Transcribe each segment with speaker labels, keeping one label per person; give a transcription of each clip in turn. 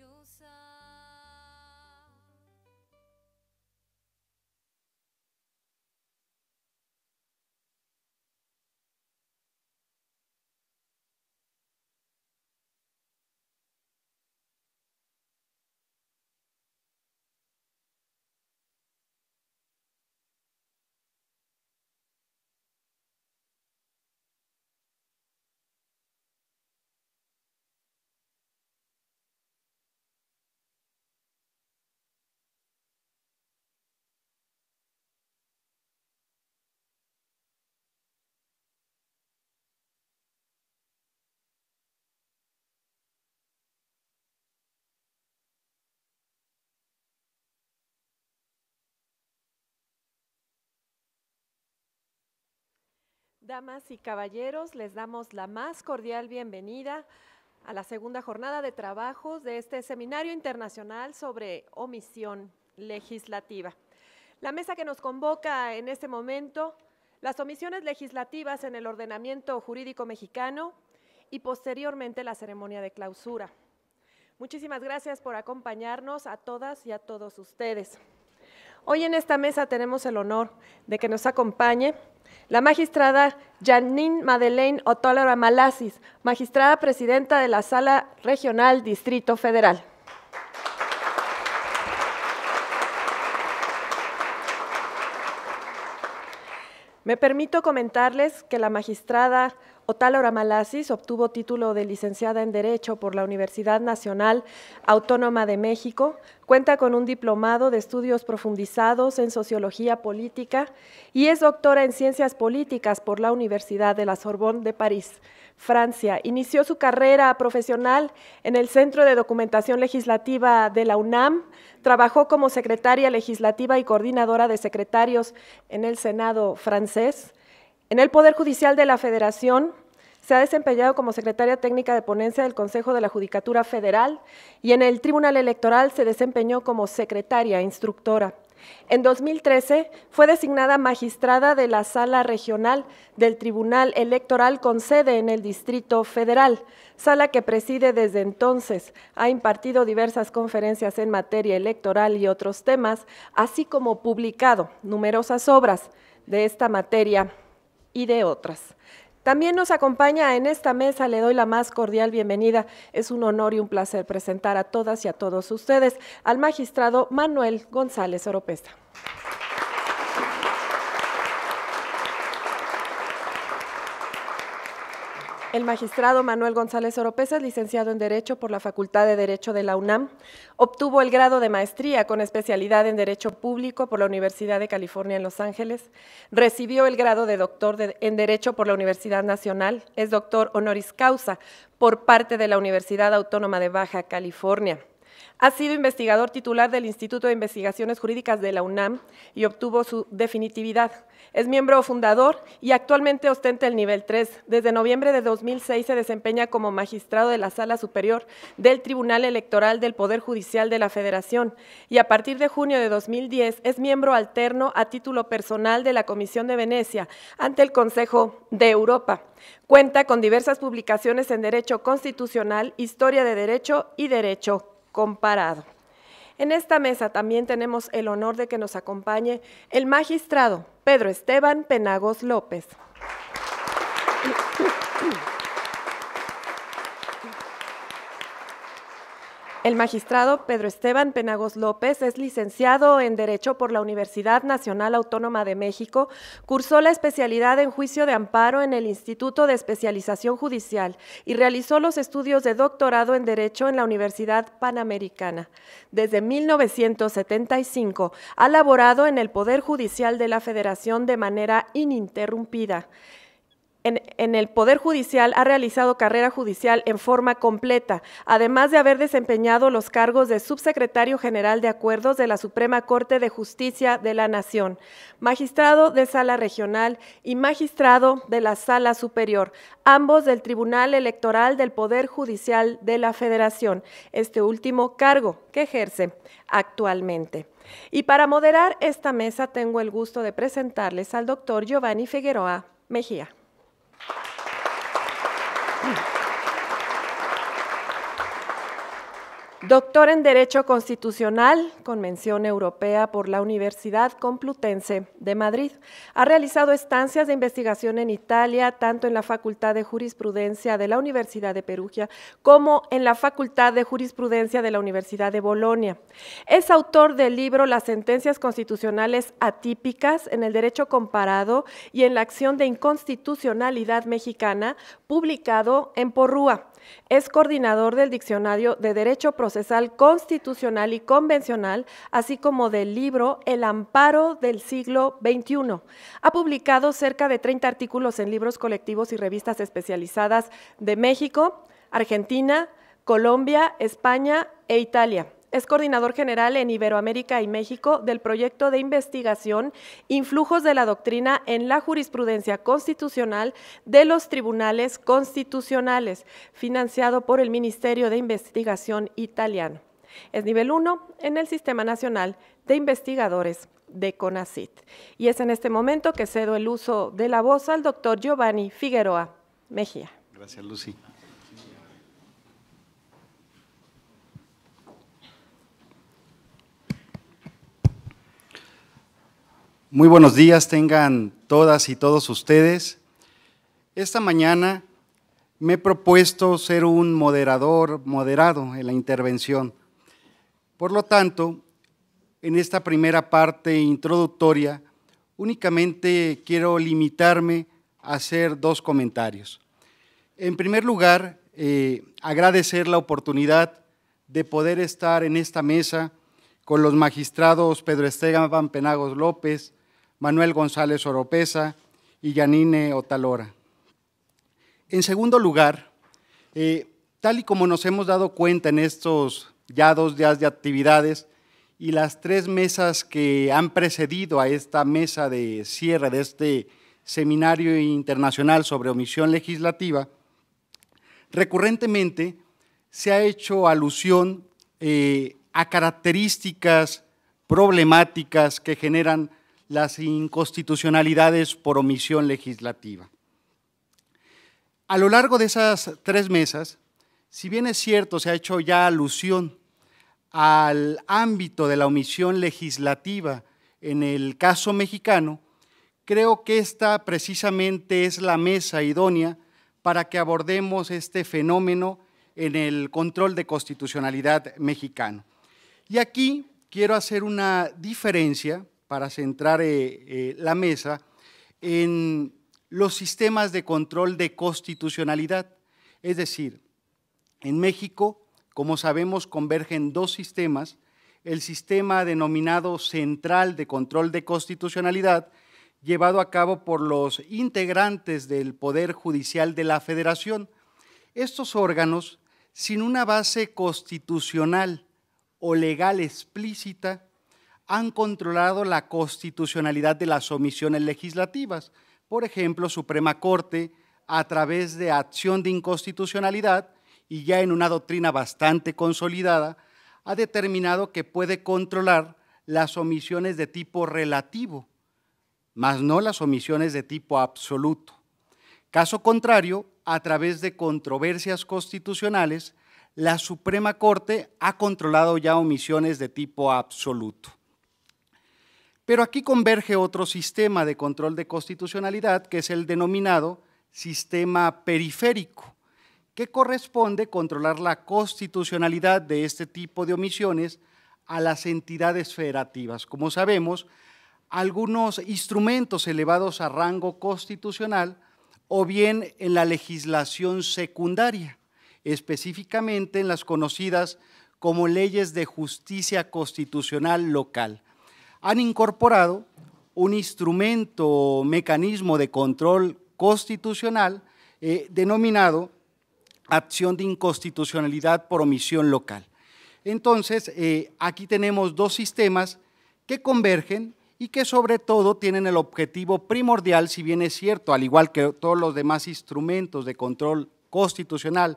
Speaker 1: your side.
Speaker 2: Damas y caballeros, les damos la más cordial bienvenida a la segunda jornada de trabajos de este seminario internacional sobre omisión legislativa. La mesa que nos convoca en este momento, las omisiones legislativas en el ordenamiento jurídico mexicano y posteriormente la ceremonia de clausura. Muchísimas gracias por acompañarnos a todas y a todos ustedes. Hoy en esta mesa tenemos el honor de que nos acompañe la magistrada Janine Madeleine Otolora Malasis, magistrada presidenta de la Sala Regional Distrito Federal. Me permito comentarles que la magistrada Otálora Malasis obtuvo título de licenciada en Derecho por la Universidad Nacional Autónoma de México, cuenta con un diplomado de estudios profundizados en Sociología Política y es doctora en Ciencias Políticas por la Universidad de la Sorbonne de París, Francia. Inició su carrera profesional en el Centro de Documentación Legislativa de la UNAM, trabajó como secretaria legislativa y coordinadora de secretarios en el Senado francés, en el Poder Judicial de la Federación se ha desempeñado como secretaria técnica de ponencia del Consejo de la Judicatura Federal y en el Tribunal Electoral se desempeñó como secretaria instructora. En 2013 fue designada magistrada de la Sala Regional del Tribunal Electoral con sede en el Distrito Federal, sala que preside desde entonces. Ha impartido diversas conferencias en materia electoral y otros temas, así como publicado numerosas obras de esta materia y de otras. También nos acompaña en esta mesa, le doy la más cordial bienvenida. Es un honor y un placer presentar a todas y a todos ustedes al magistrado Manuel González Oropesta. El magistrado Manuel González Oropesa licenciado en Derecho por la Facultad de Derecho de la UNAM. Obtuvo el grado de maestría con especialidad en Derecho Público por la Universidad de California en Los Ángeles. Recibió el grado de doctor en Derecho por la Universidad Nacional. Es doctor honoris causa por parte de la Universidad Autónoma de Baja California. Ha sido investigador titular del Instituto de Investigaciones Jurídicas de la UNAM y obtuvo su definitividad. Es miembro fundador y actualmente ostenta el nivel 3. Desde noviembre de 2006 se desempeña como magistrado de la Sala Superior del Tribunal Electoral del Poder Judicial de la Federación y a partir de junio de 2010 es miembro alterno a título personal de la Comisión de Venecia ante el Consejo de Europa. Cuenta con diversas publicaciones en Derecho Constitucional, Historia de Derecho y Derecho comparado. En esta mesa también tenemos el honor de que nos acompañe el magistrado Pedro Esteban Penagos López. El magistrado Pedro Esteban Penagos López es licenciado en Derecho por la Universidad Nacional Autónoma de México, cursó la especialidad en juicio de amparo en el Instituto de Especialización Judicial y realizó los estudios de doctorado en Derecho en la Universidad Panamericana. Desde 1975 ha laborado en el Poder Judicial de la Federación de manera ininterrumpida en, el Poder Judicial ha realizado carrera judicial en forma completa, además de haber desempeñado los cargos de Subsecretario General de Acuerdos de la Suprema Corte de Justicia de la Nación, magistrado de Sala Regional y magistrado de la Sala Superior, ambos del Tribunal Electoral del Poder Judicial de la Federación, este último cargo que ejerce actualmente. Y para moderar esta mesa tengo el gusto de presentarles al doctor Giovanni Figueroa Mejía. うん Doctor en Derecho Constitucional con europea por la Universidad Complutense de Madrid. Ha realizado estancias de investigación en Italia, tanto en la Facultad de Jurisprudencia de la Universidad de Perugia como en la Facultad de Jurisprudencia de la Universidad de Bolonia. Es autor del libro Las sentencias constitucionales atípicas en el derecho comparado y en la acción de inconstitucionalidad mexicana, publicado en Porrúa. Es coordinador del Diccionario de Derecho Procesal Constitucional y Convencional, así como del libro El Amparo del Siglo XXI. Ha publicado cerca de 30 artículos en libros colectivos y revistas especializadas de México, Argentina, Colombia, España e Italia. Es coordinador general en Iberoamérica y México del proyecto de investigación Influjos de la Doctrina en la Jurisprudencia Constitucional de los Tribunales Constitucionales, financiado por el Ministerio de Investigación italiano. Es nivel 1 en el Sistema Nacional de Investigadores de CONACIT. Y es en este momento que cedo el uso de la voz al doctor Giovanni Figueroa Mejía.
Speaker 3: Gracias, Lucy. Muy buenos días tengan todas y todos ustedes. Esta mañana me he propuesto ser un moderador moderado en la intervención. Por lo tanto, en esta primera parte introductoria, únicamente quiero limitarme a hacer dos comentarios. En primer lugar, eh, agradecer la oportunidad de poder estar en esta mesa con los magistrados Pedro Esteban Penagos López, Manuel González Oropesa y Yanine Otalora. En segundo lugar, eh, tal y como nos hemos dado cuenta en estos ya dos días de actividades y las tres mesas que han precedido a esta mesa de cierre de este seminario internacional sobre omisión legislativa, recurrentemente se ha hecho alusión eh, a características problemáticas que generan las inconstitucionalidades por omisión legislativa. A lo largo de esas tres mesas, si bien es cierto, se ha hecho ya alusión al ámbito de la omisión legislativa en el caso mexicano, creo que esta precisamente es la mesa idónea para que abordemos este fenómeno en el control de constitucionalidad mexicano. Y aquí quiero hacer una diferencia para centrar eh, eh, la mesa, en los sistemas de control de constitucionalidad. Es decir, en México, como sabemos, convergen dos sistemas, el sistema denominado Central de Control de Constitucionalidad, llevado a cabo por los integrantes del Poder Judicial de la Federación. Estos órganos, sin una base constitucional o legal explícita, han controlado la constitucionalidad de las omisiones legislativas. Por ejemplo, Suprema Corte, a través de acción de inconstitucionalidad y ya en una doctrina bastante consolidada, ha determinado que puede controlar las omisiones de tipo relativo, mas no las omisiones de tipo absoluto. Caso contrario, a través de controversias constitucionales, la Suprema Corte ha controlado ya omisiones de tipo absoluto. Pero aquí converge otro sistema de control de constitucionalidad, que es el denominado sistema periférico, que corresponde controlar la constitucionalidad de este tipo de omisiones a las entidades federativas. Como sabemos, algunos instrumentos elevados a rango constitucional o bien en la legislación secundaria, específicamente en las conocidas como leyes de justicia constitucional local han incorporado un instrumento, o mecanismo de control constitucional eh, denominado acción de inconstitucionalidad por omisión local. Entonces, eh, aquí tenemos dos sistemas que convergen y que sobre todo tienen el objetivo primordial, si bien es cierto, al igual que todos los demás instrumentos de control constitucional,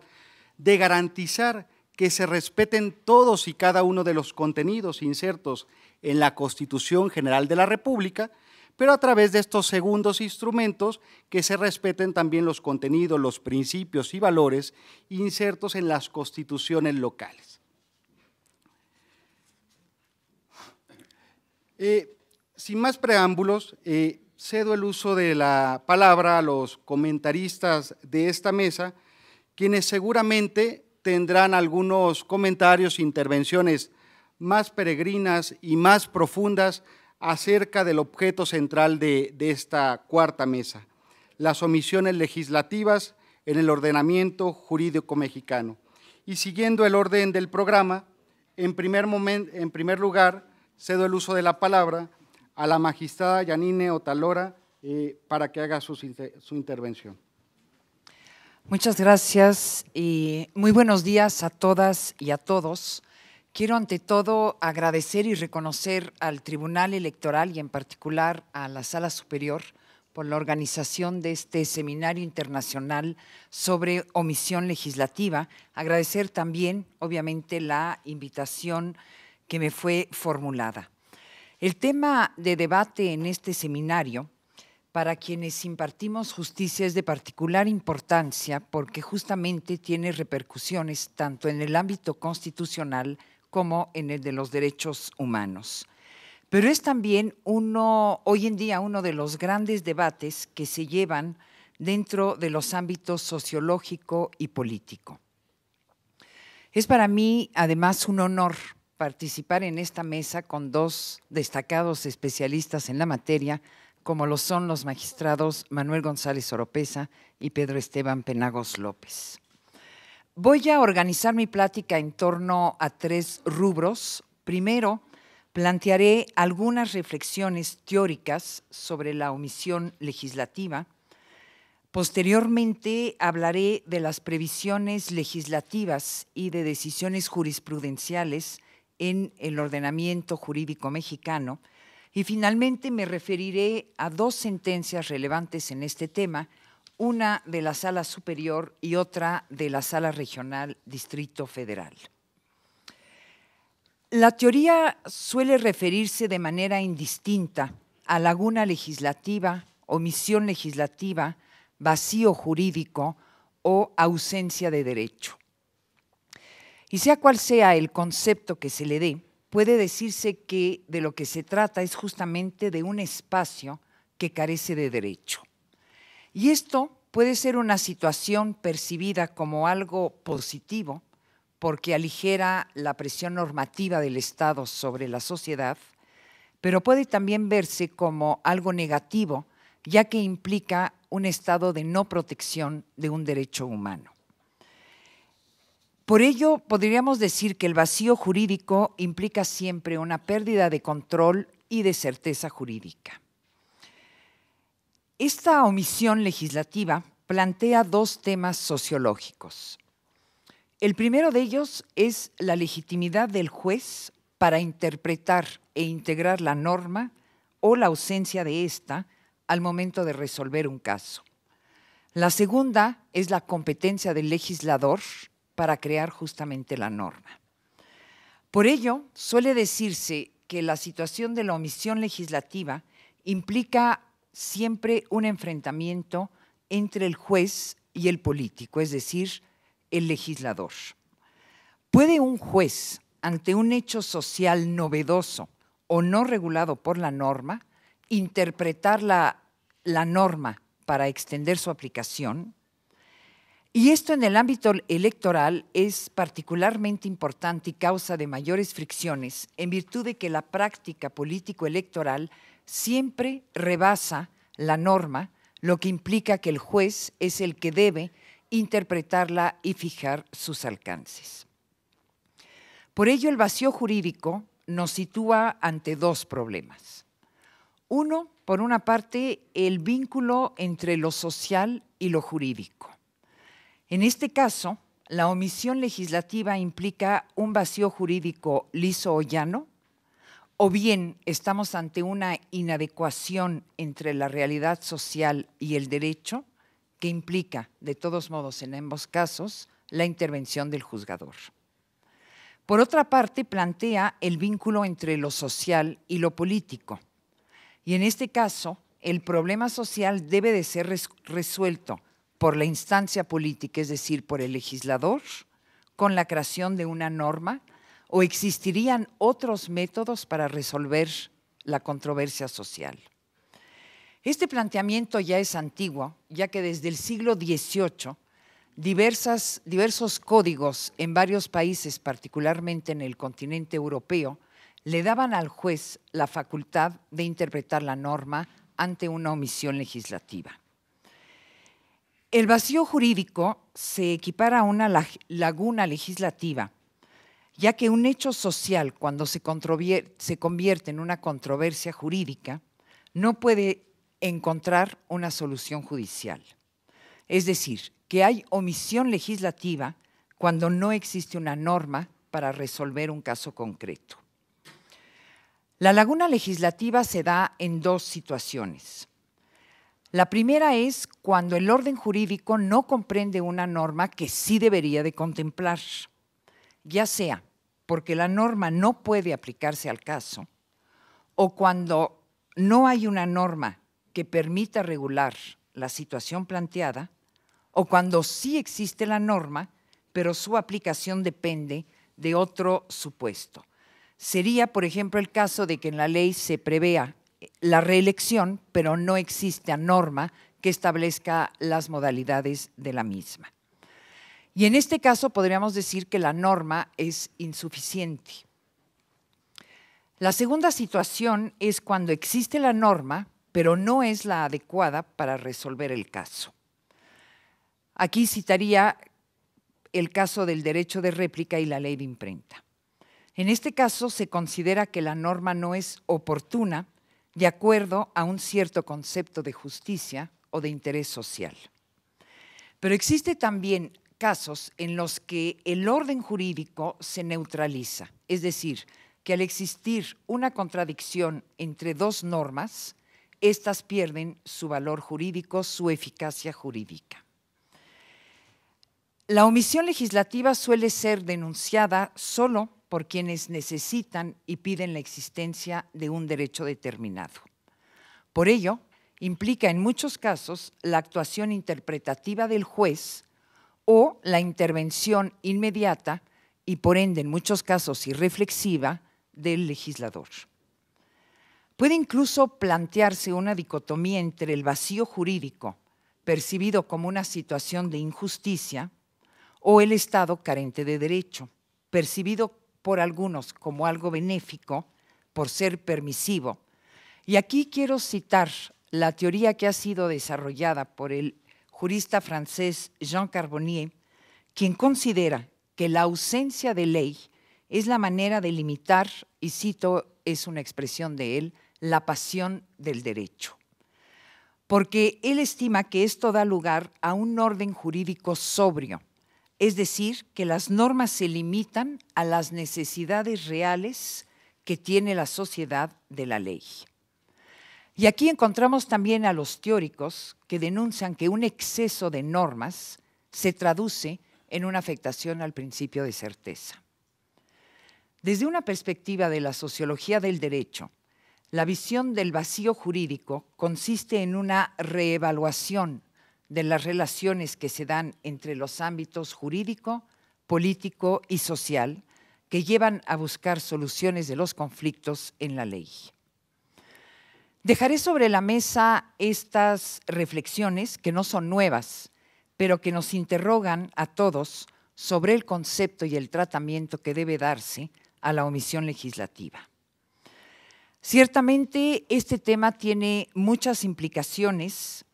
Speaker 3: de garantizar que se respeten todos y cada uno de los contenidos insertos en la Constitución General de la República, pero a través de estos segundos instrumentos que se respeten también los contenidos, los principios y valores insertos en las constituciones locales. Eh, sin más preámbulos, eh, cedo el uso de la palabra a los comentaristas de esta mesa, quienes seguramente tendrán algunos comentarios, intervenciones más peregrinas y más profundas acerca del objeto central de, esta cuarta mesa, las omisiones legislativas en el ordenamiento jurídico mexicano. Y siguiendo el orden del programa, en primer, lugar, cedo el uso de la palabra a la magistrada Yanine Otalora eh, para que haga su intervención.
Speaker 4: Muchas gracias y muy buenos días a todas y a todos. Quiero ante todo agradecer y reconocer al Tribunal Electoral y en particular a la Sala Superior por la organización de este seminario internacional sobre omisión legislativa. Agradecer también, obviamente, la invitación que me fue formulada. El tema de debate en este seminario, para quienes impartimos justicia, es de particular importancia porque justamente tiene repercusiones tanto en el ámbito constitucional como en el de los derechos humanos. Pero es también uno, hoy en día, uno de los grandes debates que se llevan dentro de los ámbitos sociológico y político. Es para mí, además, un honor participar en esta mesa con dos destacados especialistas en la materia, como lo son los magistrados Manuel González Oropesa y Pedro Esteban Penagos López. Voy a organizar mi plática en torno a tres rubros. Primero, plantearé algunas reflexiones teóricas sobre la omisión legislativa. Posteriormente hablaré de las previsiones legislativas y de decisiones jurisprudenciales en el ordenamiento jurídico mexicano. Y finalmente me referiré a dos sentencias relevantes en este tema una de la sala superior y otra de la sala regional Distrito Federal. La teoría suele referirse de manera indistinta a laguna legislativa, omisión legislativa, vacío jurídico o ausencia de derecho. Y sea cual sea el concepto que se le dé, puede decirse que de lo que se trata es justamente de un espacio que carece de derecho. Y esto puede ser una situación percibida como algo positivo porque aligera la presión normativa del Estado sobre la sociedad, pero puede también verse como algo negativo ya que implica un estado de no protección de un derecho humano. Por ello, podríamos decir que el vacío jurídico implica siempre una pérdida de control y de certeza jurídica. Esta omisión legislativa plantea dos temas sociológicos. El primero de ellos es la legitimidad del juez para interpretar e integrar la norma o la ausencia de ésta al momento de resolver un caso. La segunda es la competencia del legislador para crear justamente la norma. Por ello, suele decirse que la situación de la omisión legislativa implica siempre un enfrentamiento entre el juez y el político, es decir, el legislador. ¿Puede un juez, ante un hecho social novedoso o no regulado por la norma, interpretar la, norma para extender su aplicación? Y esto en el ámbito electoral es particularmente importante y causa de mayores fricciones en virtud de que la práctica político-electoral siempre rebasa la norma, lo que implica que el juez es el que debe interpretarla y fijar sus alcances. Por ello, el vacío jurídico nos sitúa ante dos problemas. Uno, por una parte, el vínculo entre lo social y lo jurídico. En este caso, la omisión legislativa implica un vacío jurídico liso o llano, o bien estamos ante una inadecuación entre la realidad social y el derecho que implica, de todos modos, en ambos casos, la intervención del juzgador. Por otra parte, plantea el vínculo entre lo social y lo político. Y en este caso, el problema social debe de ser resuelto por la instancia política, es decir, por el legislador, con la creación de una norma ¿O existirían otros métodos para resolver la controversia social? Este planteamiento ya es antiguo, ya que desde el siglo XVIII diversos códigos en varios países, particularmente en el continente europeo, le daban al juez la facultad de interpretar la norma ante una omisión legislativa. El vacío jurídico se equipara a una laguna legislativa ya que un hecho social, cuando se, se convierte en una controversia jurídica, no puede encontrar una solución judicial. Es decir, que hay omisión legislativa cuando no existe una norma para resolver un caso concreto. La laguna legislativa se da en dos situaciones. La primera es cuando el orden jurídico no comprende una norma que sí debería de contemplar ya sea porque la norma no puede aplicarse al caso o cuando no hay una norma que permita regular la situación planteada o cuando sí existe la norma, pero su aplicación depende de otro supuesto. Sería, por ejemplo, el caso de que en la ley se prevea eh, la reelección, pero no exista norma que establezca las modalidades de la misma. Y en este caso podríamos decir que la norma es insuficiente. La segunda situación es cuando existe la norma, pero no es la adecuada para resolver el caso. Aquí citaría el caso del derecho de réplica y la ley de imprenta. En este caso se considera que la norma no es oportuna de acuerdo a un cierto concepto de justicia o de interés social. Pero existe también casos en los que el orden jurídico se neutraliza, es decir, que al existir una contradicción entre dos normas, éstas pierden su valor jurídico, su eficacia jurídica. La omisión legislativa suele ser denunciada solo por quienes necesitan y piden la existencia de un derecho determinado. Por ello, implica en muchos casos la actuación interpretativa del juez o la intervención inmediata y por ende en muchos casos irreflexiva del legislador. Puede incluso plantearse una dicotomía entre el vacío jurídico, percibido como una situación de injusticia, o el Estado carente de derecho, percibido por algunos como algo benéfico por ser permisivo. Y aquí quiero citar la teoría que ha sido desarrollada por el jurista francés Jean Carbonnier, quien considera que la ausencia de ley es la manera de limitar, y cito, es una expresión de él, la pasión del derecho. Porque él estima que esto da lugar a un orden jurídico sobrio, es decir, que las normas se limitan a las necesidades reales que tiene la sociedad de la ley. Y aquí encontramos también a los teóricos que denuncian que un exceso de normas se traduce en una afectación al principio de certeza. Desde una perspectiva de la sociología del derecho, la visión del vacío jurídico consiste en una reevaluación de las relaciones que se dan entre los ámbitos jurídico, político y social que llevan a buscar soluciones de los conflictos en la ley. Dejaré sobre la mesa estas reflexiones que no son nuevas, pero que nos interrogan a todos sobre el concepto y el tratamiento que debe darse a la omisión legislativa. Ciertamente este tema tiene muchas implicaciones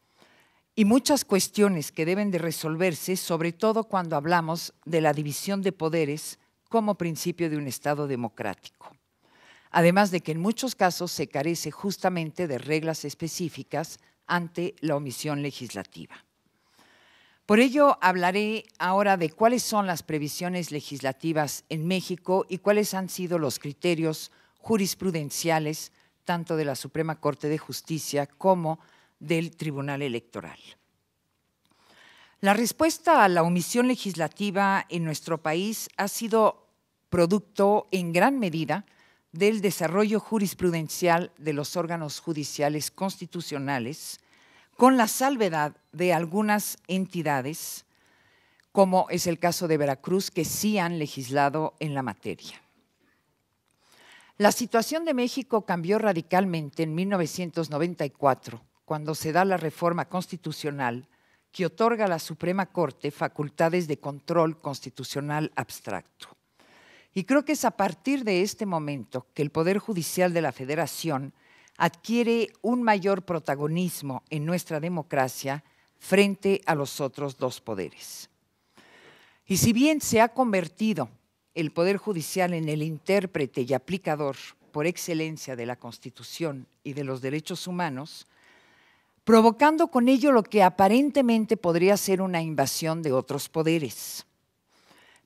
Speaker 4: y muchas cuestiones que deben de resolverse, sobre todo cuando hablamos de la división de poderes como principio de un Estado democrático además de que en muchos casos se carece justamente de reglas específicas ante la omisión legislativa. Por ello, hablaré ahora de cuáles son las previsiones legislativas en México y cuáles han sido los criterios jurisprudenciales tanto de la Suprema Corte de Justicia como del Tribunal Electoral. La respuesta a la omisión legislativa en nuestro país ha sido producto en gran medida del desarrollo jurisprudencial de los órganos judiciales constitucionales, con la salvedad de algunas entidades, como es el caso de Veracruz, que sí han legislado en la materia. La situación de México cambió radicalmente en 1994, cuando se da la reforma constitucional que otorga a la Suprema Corte facultades de control constitucional abstracto. Y creo que es a partir de este momento que el Poder Judicial de la Federación adquiere un mayor protagonismo en nuestra democracia frente a los otros dos poderes. Y si bien se ha convertido el Poder Judicial en el intérprete y aplicador por excelencia de la Constitución y de los derechos humanos, provocando con ello lo que aparentemente podría ser una invasión de otros poderes.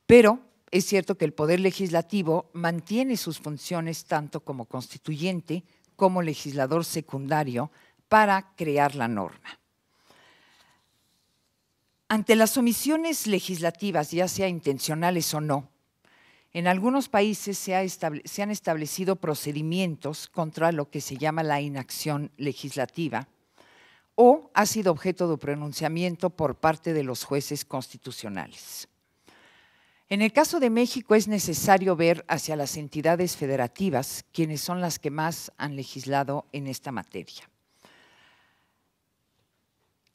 Speaker 4: Pero es cierto que el Poder Legislativo mantiene sus funciones tanto como constituyente como legislador secundario para crear la norma. Ante las omisiones legislativas, ya sea intencionales o no, en algunos países se, se, han establecido procedimientos contra lo que se llama la inacción legislativa o ha sido objeto de pronunciamiento por parte de los jueces constitucionales. En el caso de México es necesario ver hacia las entidades federativas, quienes son las que más han legislado en esta materia.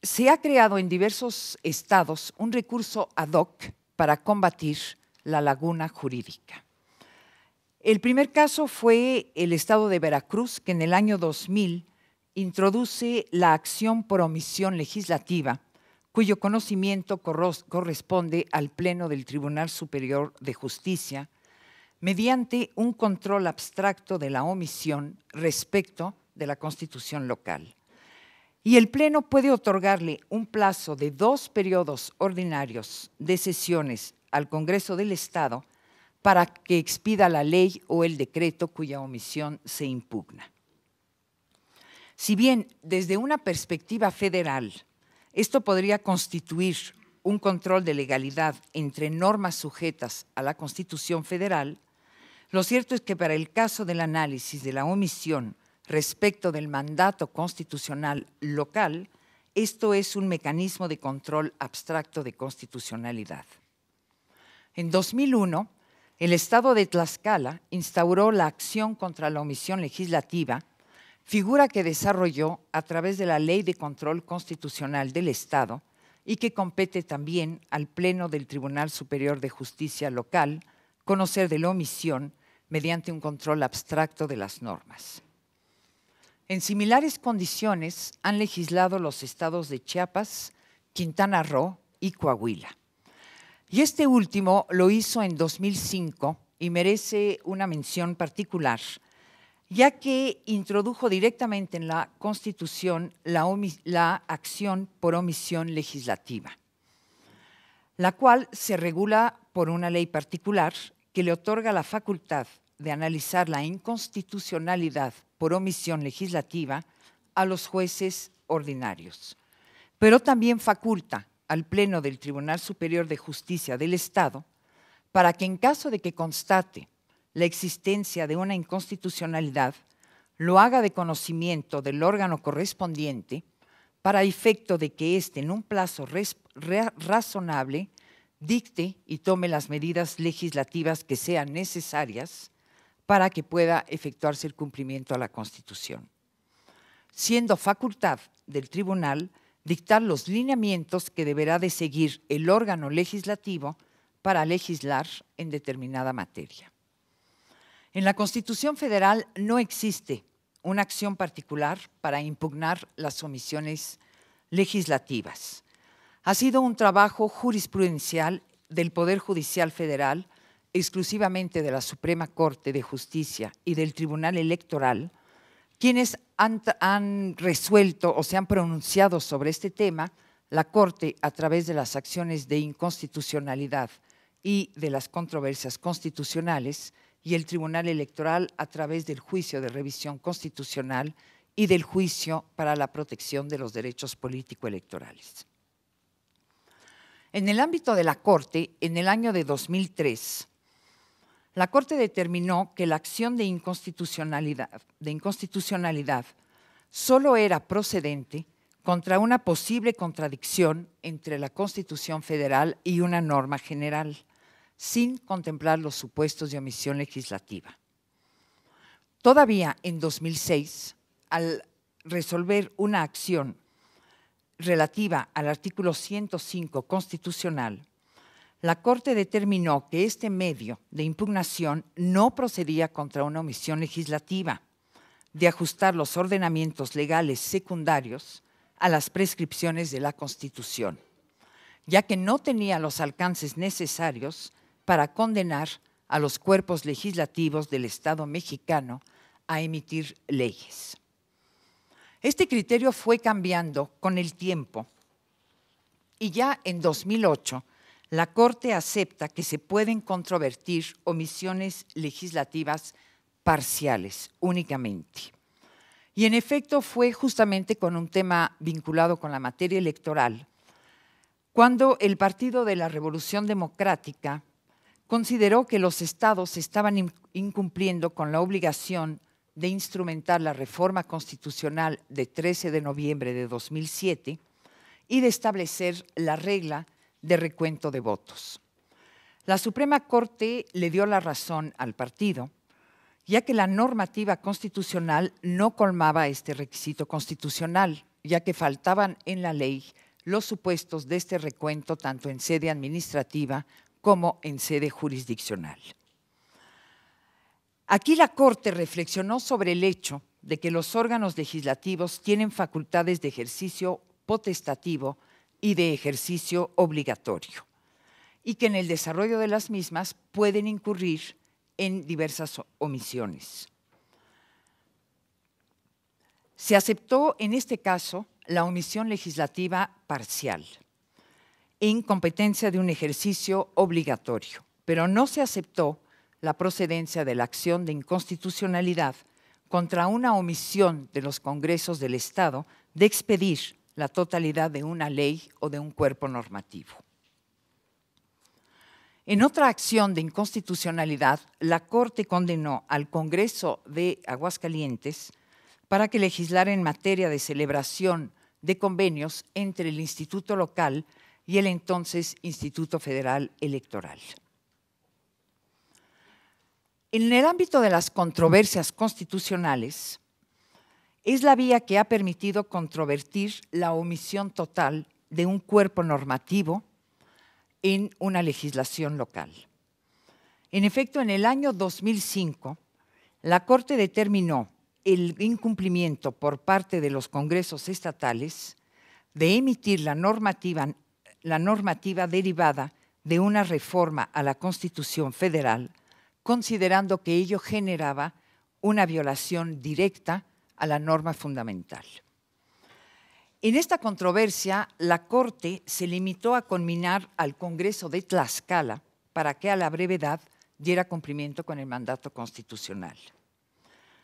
Speaker 4: Se ha creado en diversos estados un recurso ad hoc para combatir la laguna jurídica. El primer caso fue el estado de Veracruz, que en el año 2000 introduce la acción por omisión legislativa cuyo conocimiento corresponde al Pleno del Tribunal Superior de Justicia, mediante un control abstracto de la omisión respecto de la Constitución local. Y el Pleno puede otorgarle un plazo de dos periodos ordinarios de sesiones al Congreso del Estado para que expida la ley o el decreto cuya omisión se impugna. Si bien desde una perspectiva federal esto podría constituir un control de legalidad entre normas sujetas a la Constitución federal, lo cierto es que para el caso del análisis de la omisión respecto del mandato constitucional local, esto es un mecanismo de control abstracto de constitucionalidad. En 2001, el Estado de Tlaxcala instauró la acción contra la omisión legislativa figura que desarrolló a través de la Ley de Control Constitucional del Estado y que compete también al Pleno del Tribunal Superior de Justicia Local conocer de la omisión mediante un control abstracto de las normas. En similares condiciones han legislado los estados de Chiapas, Quintana Roo y Coahuila. Y este último lo hizo en 2005 y merece una mención particular ya que introdujo directamente en la Constitución la, acción por omisión legislativa, la cual se regula por una ley particular que le otorga la facultad de analizar la inconstitucionalidad por omisión legislativa a los jueces ordinarios, pero también faculta al Pleno del Tribunal Superior de Justicia del Estado para que en caso de que constate la existencia de una inconstitucionalidad, lo haga de conocimiento del órgano correspondiente para efecto de que éste en un plazo razonable dicte y tome las medidas legislativas que sean necesarias para que pueda efectuarse el cumplimiento a la Constitución, siendo facultad del Tribunal dictar los lineamientos que deberá de seguir el órgano legislativo para legislar en determinada materia. En la Constitución Federal no existe una acción particular para impugnar las omisiones legislativas. Ha sido un trabajo jurisprudencial del Poder Judicial Federal, exclusivamente de la Suprema Corte de Justicia y del Tribunal Electoral, quienes han, resuelto o se han pronunciado sobre este tema, la Corte a través de las acciones de inconstitucionalidad y de las controversias constitucionales, y el Tribunal Electoral a través del juicio de revisión constitucional y del juicio para la protección de los derechos político-electorales. En el ámbito de la Corte, en el año de 2003, la Corte determinó que la acción de inconstitucionalidad, de inconstitucionalidad solo era procedente contra una posible contradicción entre la Constitución federal y una norma general sin contemplar los supuestos de omisión legislativa. Todavía en 2006, al resolver una acción relativa al artículo 105 constitucional, la Corte determinó que este medio de impugnación no procedía contra una omisión legislativa de ajustar los ordenamientos legales secundarios a las prescripciones de la Constitución, ya que no tenía los alcances necesarios para condenar a los cuerpos legislativos del Estado mexicano a emitir leyes. Este criterio fue cambiando con el tiempo y ya en 2008 la Corte acepta que se pueden controvertir omisiones legislativas parciales únicamente. Y en efecto fue justamente con un tema vinculado con la materia electoral, cuando el Partido de la Revolución Democrática consideró que los estados estaban incumpliendo con la obligación de instrumentar la reforma constitucional de 13 de noviembre de 2007 y de establecer la regla de recuento de votos. La Suprema Corte le dio la razón al partido, ya que la normativa constitucional no colmaba este requisito constitucional, ya que faltaban en la ley los supuestos de este recuento tanto en sede administrativa como en sede jurisdiccional. Aquí la Corte reflexionó sobre el hecho de que los órganos legislativos tienen facultades de ejercicio potestativo y de ejercicio obligatorio, y que en el desarrollo de las mismas pueden incurrir en diversas omisiones. Se aceptó en este caso la omisión legislativa parcial incompetencia competencia de un ejercicio obligatorio, pero no se aceptó la procedencia de la acción de inconstitucionalidad contra una omisión de los congresos del Estado de expedir la totalidad de una ley o de un cuerpo normativo. En otra acción de inconstitucionalidad, la Corte condenó al Congreso de Aguascalientes para que legislara en materia de celebración de convenios entre el Instituto Local y el entonces Instituto Federal Electoral. En el ámbito de las controversias constitucionales, es la vía que ha permitido controvertir la omisión total de un cuerpo normativo en una legislación local. En efecto, en el año 2005, la Corte determinó el incumplimiento por parte de los congresos estatales de emitir la normativa la normativa derivada de una reforma a la Constitución federal, considerando que ello generaba una violación directa a la norma fundamental. En esta controversia, la Corte se limitó a conminar al Congreso de Tlaxcala para que a la brevedad diera cumplimiento con el mandato constitucional.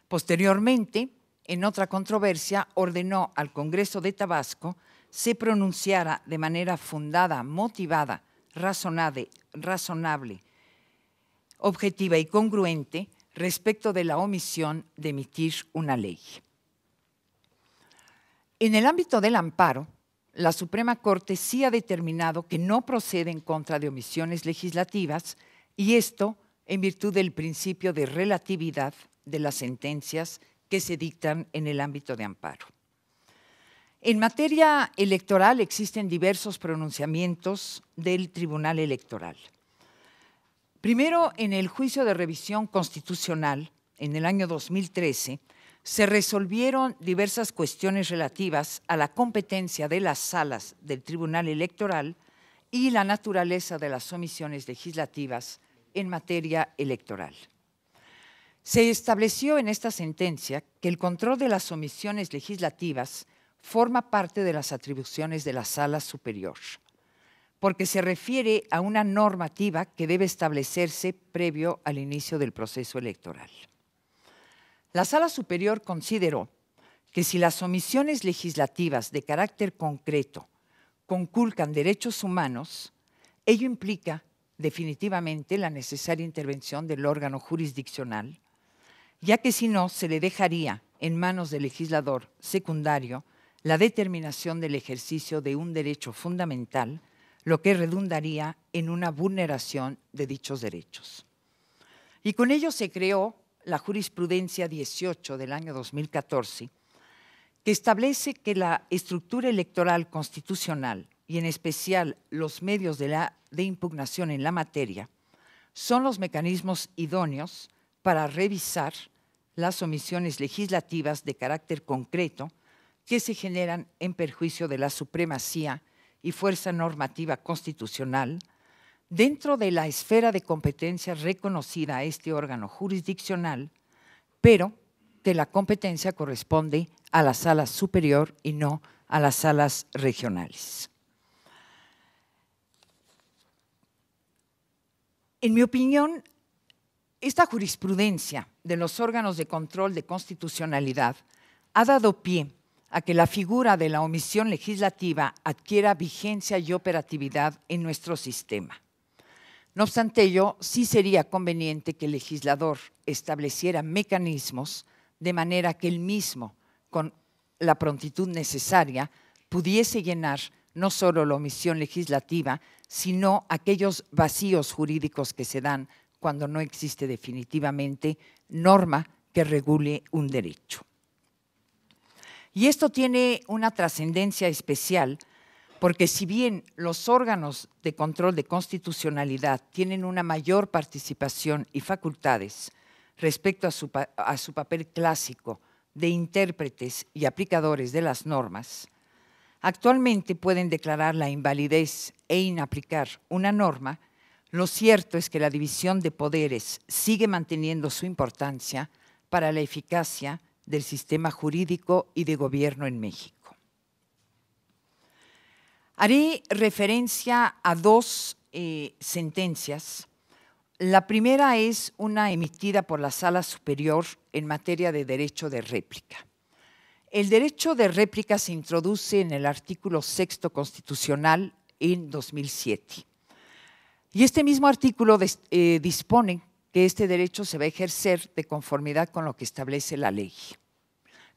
Speaker 4: Posteriormente, en otra controversia, ordenó al Congreso de Tabasco se pronunciara de manera fundada, motivada, razonable, objetiva y congruente respecto de la omisión de emitir una ley. En el ámbito del amparo, la Suprema Corte sí ha determinado que no procede en contra de omisiones legislativas y esto en virtud del principio de relatividad de las sentencias que se dictan en el ámbito de amparo. En materia electoral existen diversos pronunciamientos del Tribunal Electoral. Primero, en el juicio de revisión constitucional, en el año 2013, se resolvieron diversas cuestiones relativas a la competencia de las salas del Tribunal Electoral y la naturaleza de las omisiones legislativas en materia electoral. Se estableció en esta sentencia que el control de las omisiones legislativas forma parte de las atribuciones de la sala superior, porque se refiere a una normativa que debe establecerse previo al inicio del proceso electoral. La sala superior consideró que si las omisiones legislativas de carácter concreto conculcan derechos humanos, ello implica definitivamente la necesaria intervención del órgano jurisdiccional, ya que si no se le dejaría en manos del legislador secundario la determinación del ejercicio de un derecho fundamental, lo que redundaría en una vulneración de dichos derechos. Y con ello se creó la jurisprudencia 18 del año 2014, que establece que la estructura electoral constitucional y en especial los medios de, de impugnación en la materia son los mecanismos idóneos para revisar las omisiones legislativas de carácter concreto que se generan en perjuicio de la supremacía y fuerza normativa constitucional dentro de la esfera de competencia reconocida a este órgano jurisdiccional, pero de la competencia corresponde a la sala superior y no a las salas regionales. En mi opinión, esta jurisprudencia de los órganos de control de constitucionalidad ha dado pie a que la figura de la omisión legislativa adquiera vigencia y operatividad en nuestro sistema. No obstante ello, sí sería conveniente que el legislador estableciera mecanismos de manera que el mismo, con la prontitud necesaria, pudiese llenar no solo la omisión legislativa, sino aquellos vacíos jurídicos que se dan cuando no existe definitivamente norma que regule un derecho. Y esto tiene una trascendencia especial porque si bien los órganos de control de constitucionalidad tienen una mayor participación y facultades respecto a su, papel clásico de intérpretes y aplicadores de las normas, actualmente pueden declarar la invalidez e inaplicar una norma, lo cierto es que la división de poderes sigue manteniendo su importancia para la eficacia del sistema jurídico y de gobierno en México. Haré referencia a dos eh, sentencias. La primera es una emitida por la Sala Superior en materia de derecho de réplica. El derecho de réplica se introduce en el artículo sexto constitucional en 2007. Y este mismo artículo eh, dispone que este derecho se va a ejercer de conformidad con lo que establece la ley.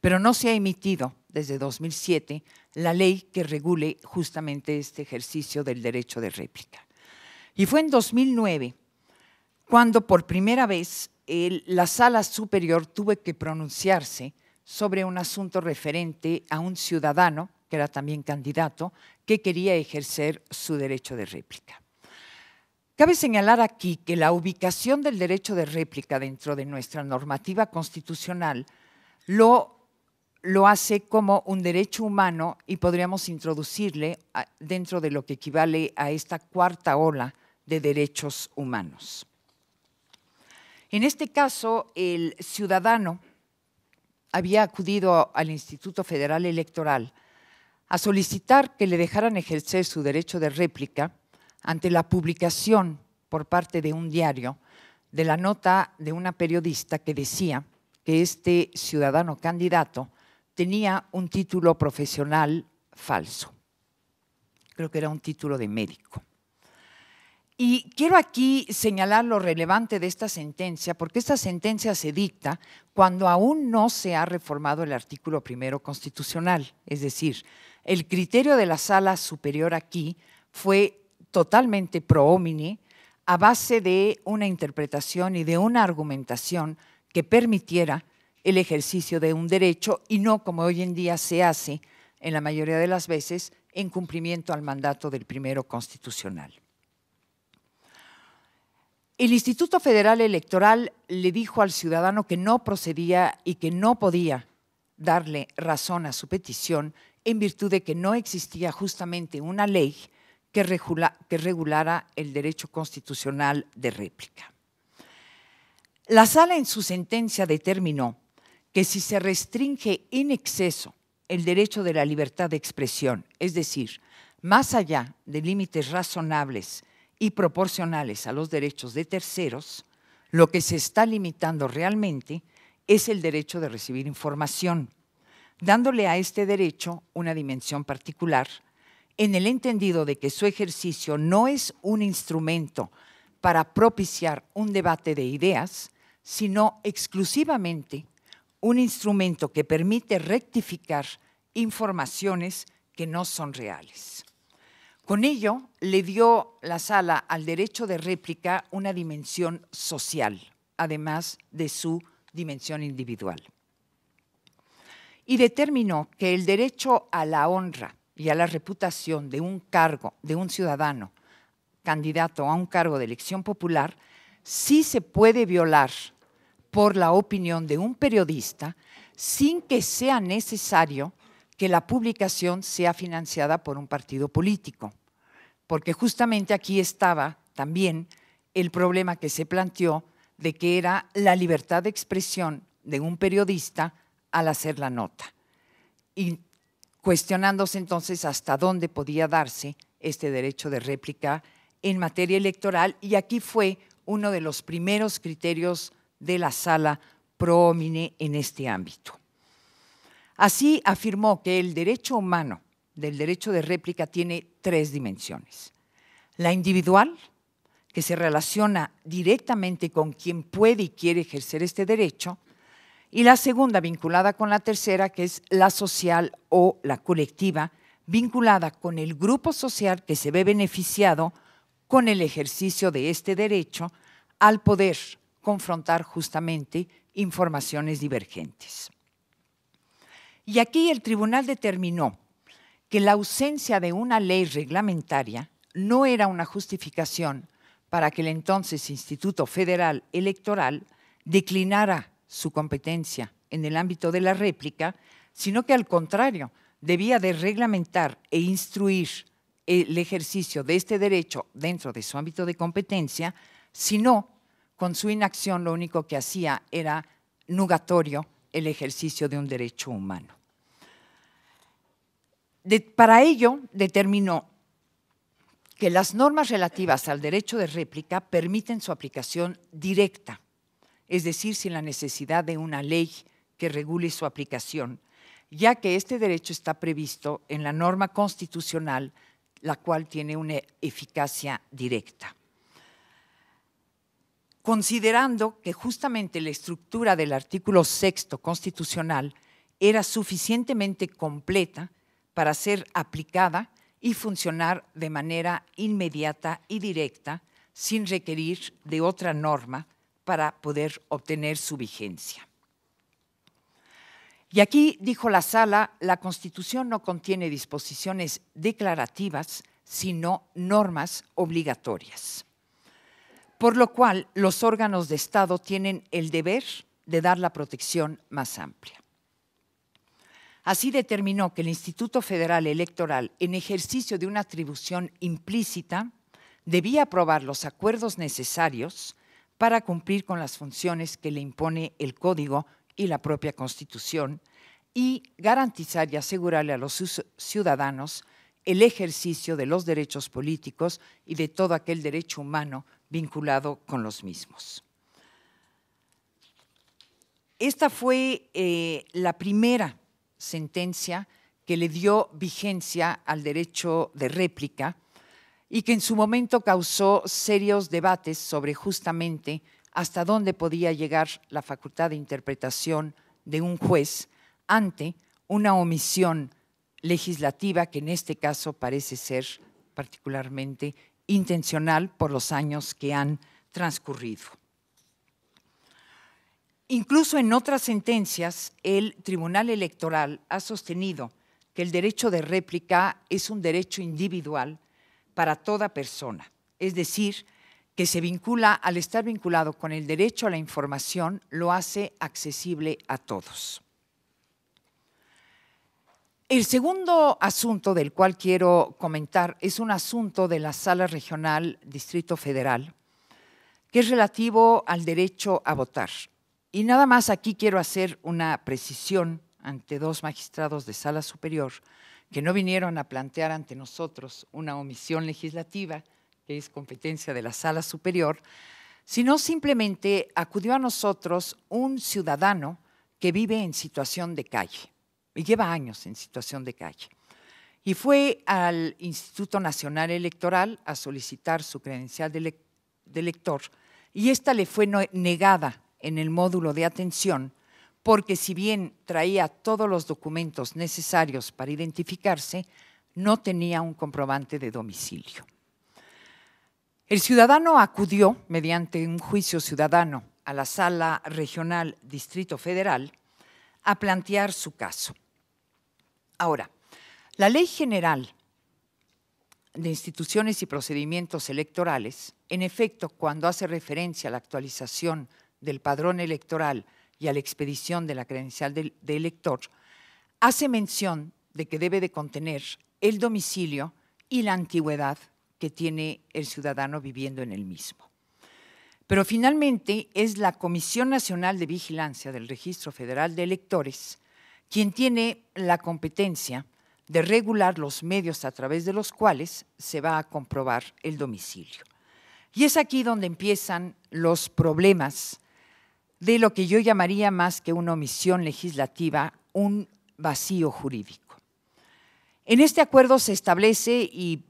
Speaker 4: Pero no se ha emitido desde 2007 la ley que regule justamente este ejercicio del derecho de réplica. Y fue en 2009 cuando por primera vez la sala superior tuvo que pronunciarse sobre un asunto referente a un ciudadano, que era también candidato, que quería ejercer su derecho de réplica. Cabe señalar aquí que la ubicación del derecho de réplica dentro de nuestra normativa constitucional lo, hace como un derecho humano y podríamos introducirle dentro de lo que equivale a esta cuarta ola de derechos humanos. En este caso, el ciudadano había acudido al Instituto Federal Electoral a solicitar que le dejaran ejercer su derecho de réplica ante la publicación por parte de un diario de la nota de una periodista que decía que este ciudadano candidato tenía un título profesional falso. Creo que era un título de médico. Y quiero aquí señalar lo relevante de esta sentencia, porque esta sentencia se dicta cuando aún no se ha reformado el artículo primero constitucional. Es decir, el criterio de la sala superior aquí fue totalmente pro homini a base de una interpretación y de una argumentación que permitiera el ejercicio de un derecho y no como hoy en día se hace en la mayoría de las veces en cumplimiento al mandato del primero constitucional. El Instituto Federal Electoral le dijo al ciudadano que no procedía y que no podía darle razón a su petición en virtud de que no existía justamente una ley que, regulara el derecho constitucional de réplica. La sala en su sentencia determinó que si se restringe en exceso el derecho de la libertad de expresión, es decir, más allá de límites razonables y proporcionales a los derechos de terceros, lo que se está limitando realmente es el derecho de recibir información, dándole a este derecho una dimensión particular en el entendido de que su ejercicio no es un instrumento para propiciar un debate de ideas, sino exclusivamente un instrumento que permite rectificar informaciones que no son reales. Con ello, le dio la sala al derecho de réplica una dimensión social, además de su dimensión individual. Y determinó que el derecho a la honra y a la reputación de un cargo, de un ciudadano candidato a un cargo de elección popular, sí se puede violar por la opinión de un periodista sin que sea necesario que la publicación sea financiada por un partido político. Porque justamente aquí estaba también el problema que se planteó de que era la libertad de expresión de un periodista al hacer la nota. Y cuestionándose entonces hasta dónde podía darse este derecho de réplica en materia electoral y aquí fue uno de los primeros criterios de la sala promine en este ámbito. Así afirmó que el derecho humano del derecho de réplica tiene tres dimensiones. La individual, que se relaciona directamente con quien puede y quiere ejercer este derecho, y la segunda vinculada con la tercera, que es la social o la colectiva, vinculada con el grupo social que se ve beneficiado con el ejercicio de este derecho al poder confrontar justamente informaciones divergentes. Y aquí el tribunal determinó que la ausencia de una ley reglamentaria no era una justificación para que el entonces Instituto Federal Electoral declinara su competencia en el ámbito de la réplica, sino que al contrario, debía de reglamentar e instruir el ejercicio de este derecho dentro de su ámbito de competencia, sino con su inacción lo único que hacía era nugatorio el ejercicio de un derecho humano. para ello determinó que las normas relativas al derecho de réplica permiten su aplicación directa es decir, sin la necesidad de una ley que regule su aplicación, ya que este derecho está previsto en la norma constitucional, la cual tiene una eficacia directa. Considerando que justamente la estructura del artículo sexto constitucional era suficientemente completa para ser aplicada y funcionar de manera inmediata y directa sin requerir de otra norma para poder obtener su vigencia. Y aquí dijo la sala, la Constitución no contiene disposiciones declarativas, sino normas obligatorias. Por lo cual, los órganos de Estado tienen el deber de dar la protección más amplia. Así determinó que el Instituto Federal Electoral, en ejercicio de una atribución implícita, debía aprobar los acuerdos necesarios para cumplir con las funciones que le impone el Código y la propia Constitución y garantizar y asegurarle a los ciudadanos el ejercicio de los derechos políticos y de todo aquel derecho humano vinculado con los mismos. Esta fue eh, la primera sentencia que le dio vigencia al derecho de réplica y que en su momento causó serios debates sobre justamente hasta dónde podía llegar la facultad de interpretación de un juez ante una omisión legislativa que en este caso parece ser particularmente intencional por los años que han transcurrido. Incluso en otras sentencias, el Tribunal Electoral ha sostenido que el derecho de réplica es un derecho individual para toda persona, es decir, que se vincula al estar vinculado con el derecho a la información, lo hace accesible a todos. El segundo asunto del cual quiero comentar es un asunto de la Sala Regional Distrito Federal, que es relativo al derecho a votar. Y nada más aquí quiero hacer una precisión ante dos magistrados de Sala Superior que no vinieron a plantear ante nosotros una omisión legislativa, que es competencia de la sala superior, sino simplemente acudió a nosotros un ciudadano que vive en situación de calle y lleva años en situación de calle. Y fue al Instituto Nacional Electoral a solicitar su credencial de, elector y esta le fue negada en el módulo de atención porque si bien traía todos los documentos necesarios para identificarse, no tenía un comprobante de domicilio. El ciudadano acudió mediante un juicio ciudadano a la Sala Regional Distrito Federal a plantear su caso. Ahora, la Ley General de Instituciones y Procedimientos Electorales, en efecto, cuando hace referencia a la actualización del padrón electoral y a la expedición de la credencial de, elector, hace mención de que debe de contener el domicilio y la antigüedad que tiene el ciudadano viviendo en el mismo. Pero finalmente es la Comisión Nacional de Vigilancia del Registro Federal de Electores quien tiene la competencia de regular los medios a través de los cuales se va a comprobar el domicilio. Y es aquí donde empiezan los problemas de lo que yo llamaría más que una omisión legislativa, un vacío jurídico. En este acuerdo se establece, y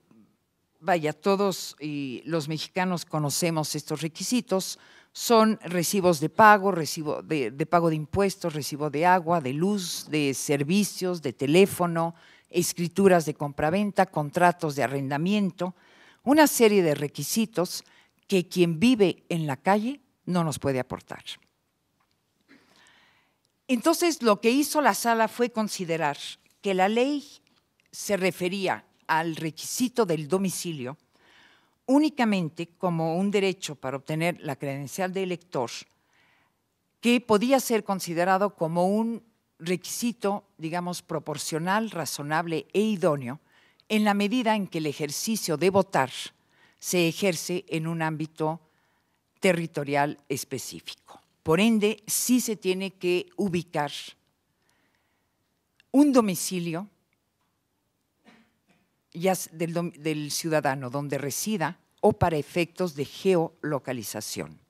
Speaker 4: vaya, todos y los mexicanos conocemos estos requisitos, son recibos de pago, recibo de, de pago de impuestos, recibo de agua, de luz, de servicios, de teléfono, escrituras de compraventa, contratos de arrendamiento, una serie de requisitos que quien vive en la calle no nos puede aportar. Entonces lo que hizo la sala fue considerar que la ley se refería al requisito del domicilio únicamente como un derecho para obtener la credencial de elector que podía ser considerado como un requisito, digamos, proporcional, razonable e idóneo en la medida en que el ejercicio de votar se ejerce en un ámbito territorial específico. Por ende, sí se tiene que ubicar un domicilio ya del, ciudadano donde resida o para efectos de geolocalización.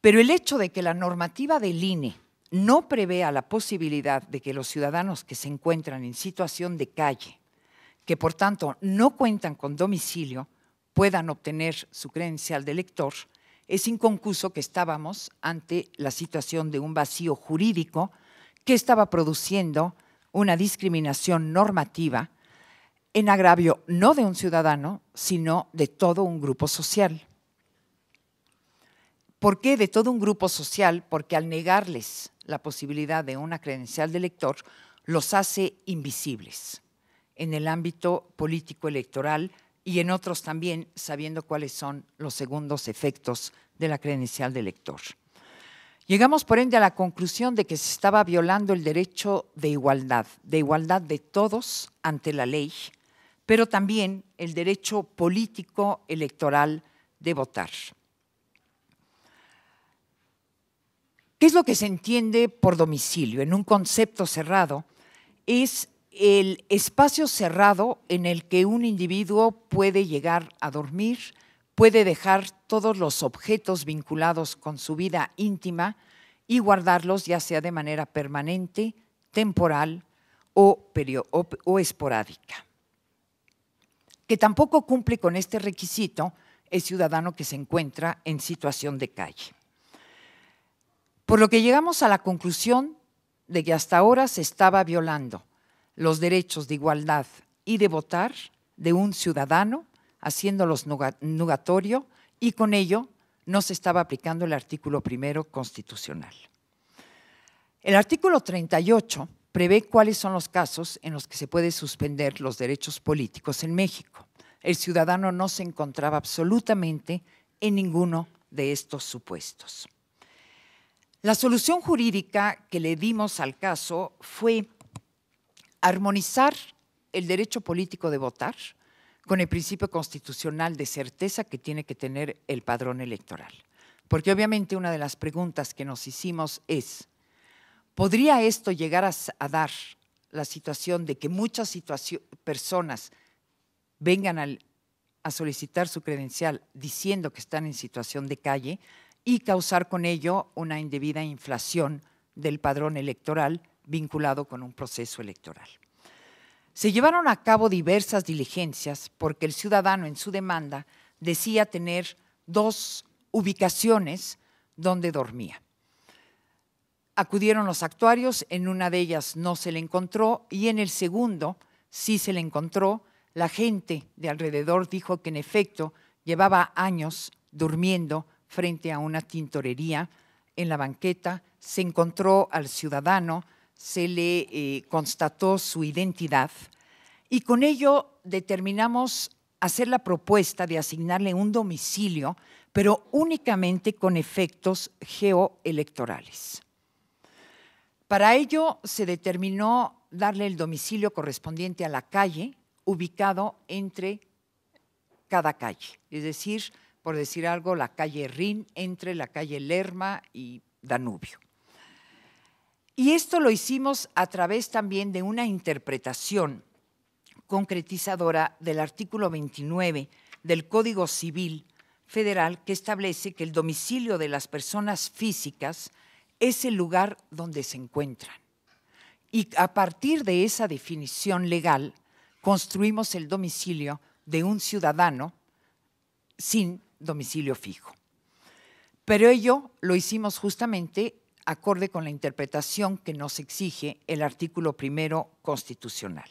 Speaker 4: Pero el hecho de que la normativa del INE no prevea la posibilidad de que los ciudadanos que se encuentran en situación de calle, que por tanto no cuentan con domicilio, puedan obtener su credencial de lector es inconcluso que estábamos ante la situación de un vacío jurídico que estaba produciendo una discriminación normativa en agravio no de un ciudadano, sino de todo un grupo social. ¿Por qué de todo un grupo social? Porque al negarles la posibilidad de una credencial de elector, los hace invisibles en el ámbito político electoral y en otros también sabiendo cuáles son los segundos efectos de la credencial del elector. Llegamos por ende a la conclusión de que se estaba violando el derecho de igualdad, de igualdad de todos ante la ley, pero también el derecho político electoral de votar. ¿Qué es lo que se entiende por domicilio? En un concepto cerrado, es el espacio cerrado en el que un individuo puede llegar a dormir, puede dejar todos los objetos vinculados con su vida íntima y guardarlos ya sea de manera permanente, temporal o, esporádica. Que tampoco cumple con este requisito es ciudadano que se encuentra en situación de calle. Por lo que llegamos a la conclusión de que hasta ahora se estaba violando los derechos de igualdad y de votar de un ciudadano, haciéndolos nugatorio y con ello no se estaba aplicando el artículo primero constitucional. El artículo 38 prevé cuáles son los casos en los que se puede suspender los derechos políticos en México. El ciudadano no se encontraba absolutamente en ninguno de estos supuestos. La solución jurídica que le dimos al caso fue armonizar el derecho político de votar con el principio constitucional de certeza que tiene que tener el padrón electoral. Porque obviamente una de las preguntas que nos hicimos es, ¿podría esto llegar a, dar la situación de que muchas personas vengan a solicitar su credencial diciendo que están en situación de calle y causar con ello una indebida inflación del padrón electoral vinculado con un proceso electoral. Se llevaron a cabo diversas diligencias porque el ciudadano en su demanda decía tener dos ubicaciones donde dormía. Acudieron los actuarios, en una de ellas no se le encontró y en el segundo sí se le encontró. La gente de alrededor dijo que en efecto llevaba años durmiendo frente a una tintorería en la banqueta, se encontró al ciudadano, se le eh, constató su identidad y con ello determinamos hacer la propuesta de asignarle un domicilio, pero únicamente con efectos geoelectorales. Para ello se determinó darle el domicilio correspondiente a la calle, ubicado entre cada calle, es decir, por decir algo, la calle Rin entre la calle Lerma y Danubio. Y esto lo hicimos a través también de una interpretación concretizadora del artículo 29 del Código Civil Federal que establece que el domicilio de las personas físicas es el lugar donde se encuentran. Y a partir de esa definición legal, construimos el domicilio de un ciudadano sin domicilio fijo. Pero ello lo hicimos justamente acorde con la interpretación que nos exige el artículo primero constitucional,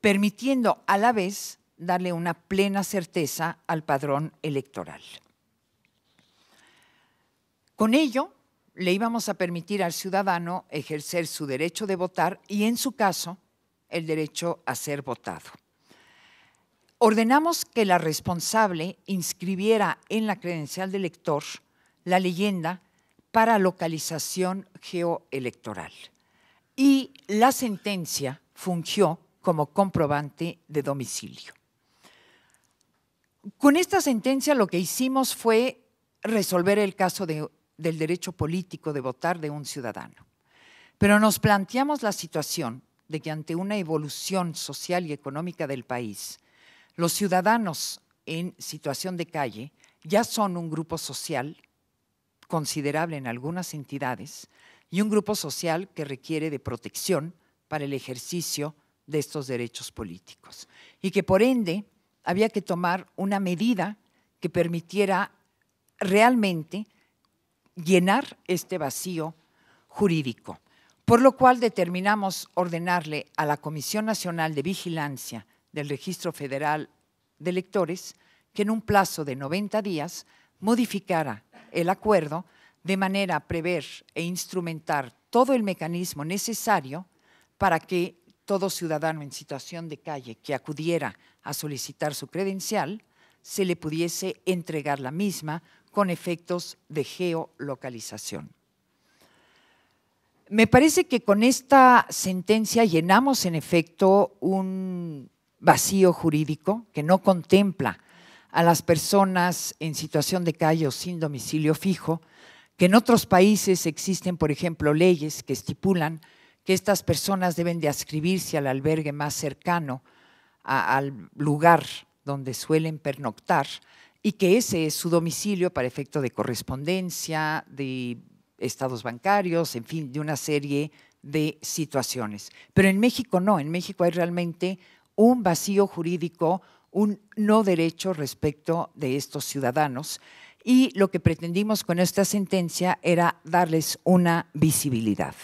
Speaker 4: permitiendo a la vez darle una plena certeza al padrón electoral. Con ello, le íbamos a permitir al ciudadano ejercer su derecho de votar y, en su caso, el derecho a ser votado. Ordenamos que la responsable inscribiera en la credencial del elector la leyenda para localización geoelectoral. Y la sentencia fungió como comprobante de domicilio. Con esta sentencia lo que hicimos fue resolver el caso del derecho político de votar de un ciudadano. Pero nos planteamos la situación de que ante una evolución social y económica del país, los ciudadanos en situación de calle ya son un grupo social considerable en algunas entidades y un grupo social que requiere de protección para el ejercicio de estos derechos políticos y que por ende había que tomar una medida que permitiera realmente llenar este vacío jurídico, por lo cual determinamos ordenarle a la Comisión Nacional de Vigilancia del Registro Federal de Electores que en un plazo de 90 días modificara el acuerdo de manera a prever e instrumentar todo el mecanismo necesario para que todo ciudadano en situación de calle que acudiera a solicitar su credencial se le pudiese entregar la misma con efectos de geolocalización. Me parece que con esta sentencia llenamos en efecto un vacío jurídico que no contempla a las personas en situación de calle o sin domicilio fijo, que en otros países existen, por ejemplo, leyes que estipulan que estas personas deben de ascribirse al albergue más cercano al lugar donde suelen pernoctar y que ese es su domicilio para efecto de correspondencia, de estados bancarios, en fin, de una serie de situaciones. Pero en México no, en México hay realmente un vacío jurídico un no derecho respecto de estos ciudadanos y lo que pretendimos con esta sentencia era darles una visibilidad.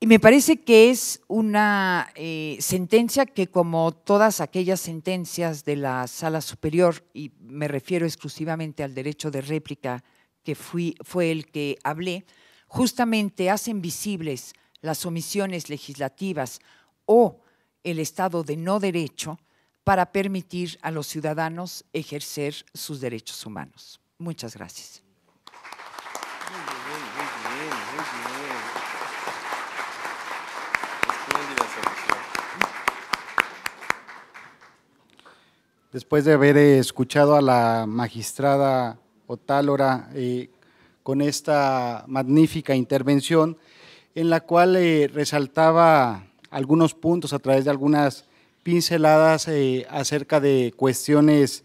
Speaker 4: Y me parece que es una eh, sentencia que como todas aquellas sentencias de la Sala Superior, y me refiero exclusivamente al derecho de réplica que fue el que hablé, justamente hacen visibles las omisiones legislativas o el estado de no derecho para permitir a los ciudadanos ejercer sus derechos humanos. Muchas gracias.
Speaker 3: Después de haber escuchado a la magistrada Otálora eh, con esta magnífica intervención, en la cual eh, resaltaba algunos puntos a través de algunas pinceladas eh, acerca de cuestiones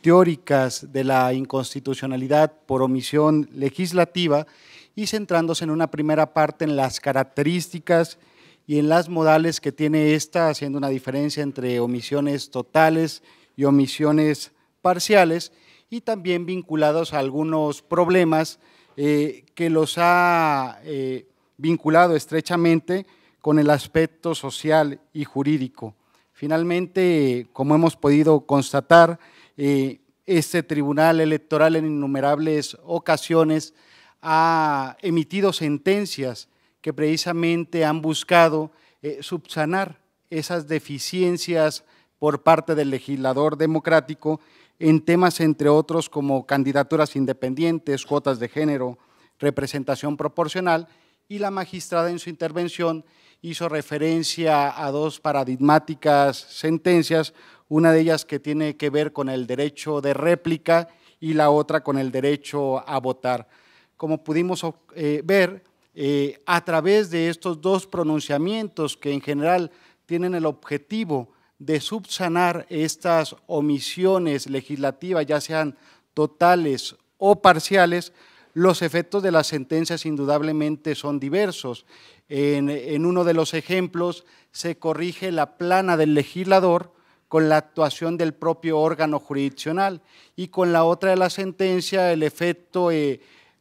Speaker 3: teóricas de la inconstitucionalidad por omisión legislativa y centrándose en una primera parte en las características y en las modales que tiene esta, haciendo una diferencia entre omisiones totales y omisiones parciales, y también vinculados a algunos problemas eh, que los ha eh, vinculado estrechamente con el aspecto social y jurídico. Finalmente, como hemos podido constatar, eh, este tribunal electoral en innumerables ocasiones ha emitido sentencias que precisamente han buscado eh, subsanar esas deficiencias por parte del legislador democrático en temas, entre otros, como candidaturas independientes, cuotas de género, representación proporcional, y la magistrada en su intervención hizo referencia a dos paradigmáticas sentencias, una de ellas que tiene que ver con el derecho de réplica y la otra con el derecho a votar. Como pudimos eh, ver, eh, a través de estos dos pronunciamientos que en general tienen el objetivo de subsanar estas omisiones legislativas, ya sean totales o parciales, los efectos de las sentencias indudablemente son diversos. En, uno de los ejemplos se corrige la plana del legislador con la actuación del propio órgano jurisdiccional y con la otra de la sentencia el efecto eh,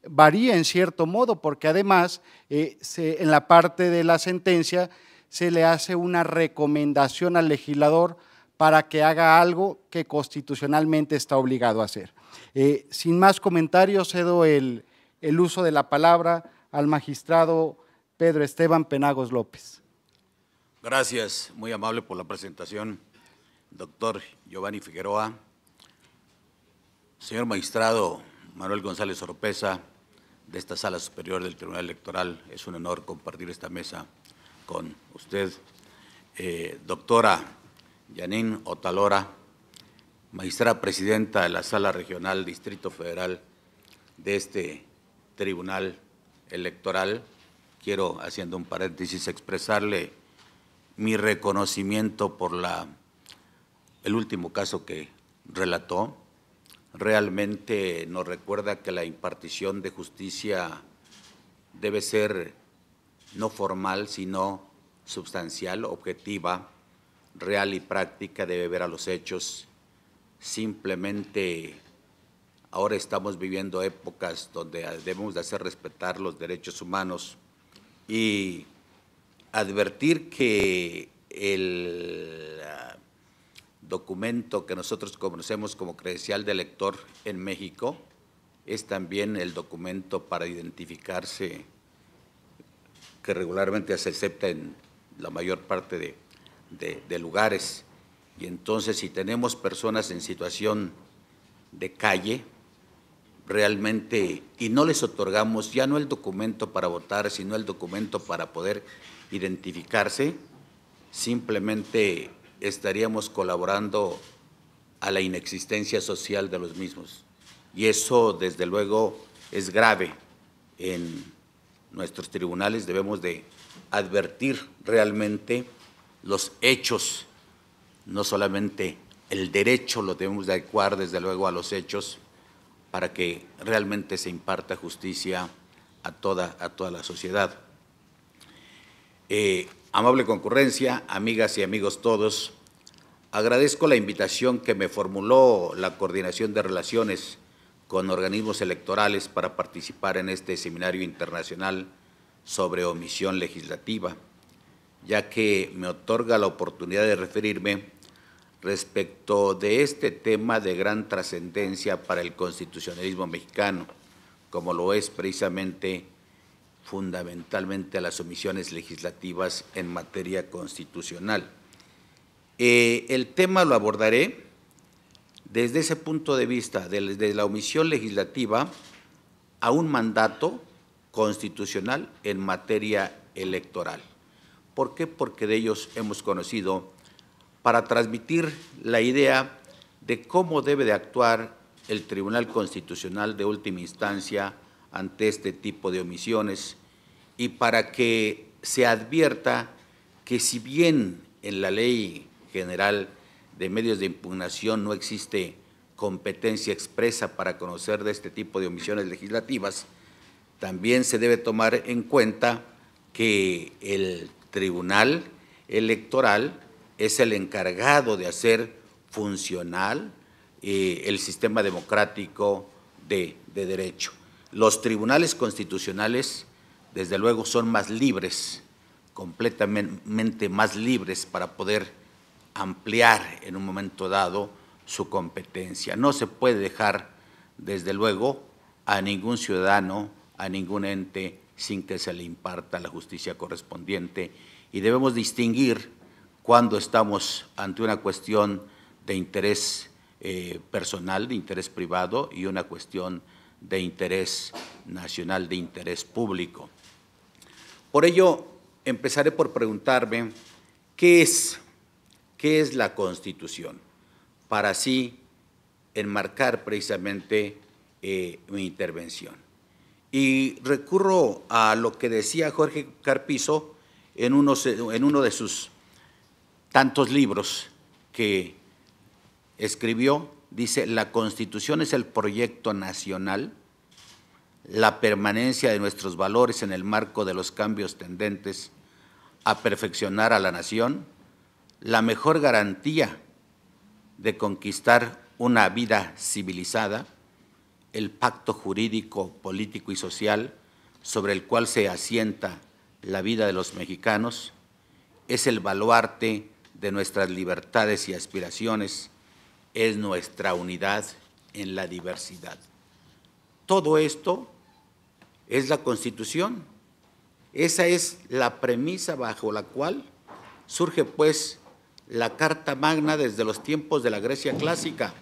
Speaker 3: varía en cierto modo porque además eh, en la parte de la sentencia se le hace una recomendación al legislador para que haga algo que constitucionalmente está obligado a hacer. Eh, sin más comentarios, cedo el, el uso de la palabra al magistrado Pedro Esteban Penagos López.
Speaker 5: Gracias, muy amable por la presentación, doctor Giovanni Figueroa. Señor magistrado Manuel González Orpeza de esta Sala Superior del Tribunal Electoral, es un honor compartir esta mesa con usted. Eh, doctora Janine Otalora, magistrada presidenta de la Sala Regional Distrito Federal de este Tribunal Electoral, quiero, haciendo un paréntesis, expresarle mi reconocimiento por la, el último caso que relató. Realmente nos recuerda que la impartición de justicia debe ser no formal, sino sustancial, objetiva, real y práctica, debe ver a los hechos simplemente ahora estamos viviendo épocas donde debemos de hacer respetar los derechos humanos y advertir que el ah, documento que nosotros conocemos como credencial de lector en México es también el documento para identificarse que regularmente se acepta en la mayor parte de lugares. Y entonces si tenemos personas en situación de calle, realmente, y no les otorgamos ya no el documento para votar, sino el documento para poder identificarse, simplemente estaríamos colaborando a la inexistencia social de los mismos. Y eso, desde luego, es grave. En nuestros tribunales debemos de advertir realmente los hechos no solamente el derecho lo debemos de adecuar desde luego a los hechos para que realmente se imparta justicia a toda, a toda la sociedad. Eh, amable concurrencia, amigas y amigos todos, agradezco la invitación que me formuló la Coordinación de Relaciones con organismos electorales para participar en este seminario internacional sobre omisión legislativa ya que me otorga la oportunidad de referirme respecto de este tema de gran trascendencia para el constitucionalismo mexicano, como lo es precisamente fundamentalmente a las omisiones legislativas en materia constitucional. Eh, el tema lo abordaré desde ese punto de vista, desde la omisión legislativa a un mandato constitucional en materia electoral. ¿Por qué? Porque de ellos hemos conocido para transmitir la idea de cómo debe de actuar el Tribunal Constitucional de última instancia ante este tipo de omisiones y para que se advierta que si bien en la ley general de medios de impugnación no existe competencia expresa para conocer de este tipo de omisiones legislativas, también se debe tomar en cuenta que el Tribunal Electoral es el encargado de hacer funcional eh, el sistema democrático de, de derecho. Los tribunales constitucionales, desde luego, son más libres, completamente más libres para poder ampliar en un momento dado su competencia. No se puede dejar, desde luego, a ningún ciudadano, a ningún ente sin que se le imparta la justicia correspondiente y debemos distinguir cuando estamos ante una cuestión de interés eh, personal, de interés privado y una cuestión de interés nacional, de interés público. Por ello, empezaré por preguntarme qué es, la Constitución, para así enmarcar precisamente eh, mi intervención. Y recurro a lo que decía Jorge Carpizo en, uno de sus tantos libros que escribió. Dice, la constitución es el proyecto nacional, la permanencia de nuestros valores en el marco de los cambios tendentes a perfeccionar a la nación, la mejor garantía de conquistar una vida civilizada el pacto jurídico, político y social sobre el cual se asienta la vida de los mexicanos, es el baluarte de nuestras libertades y aspiraciones, es nuestra unidad en la diversidad. Todo esto es la Constitución. Esa es la premisa bajo la cual surge pues la Carta Magna desde los tiempos de la Grecia clásica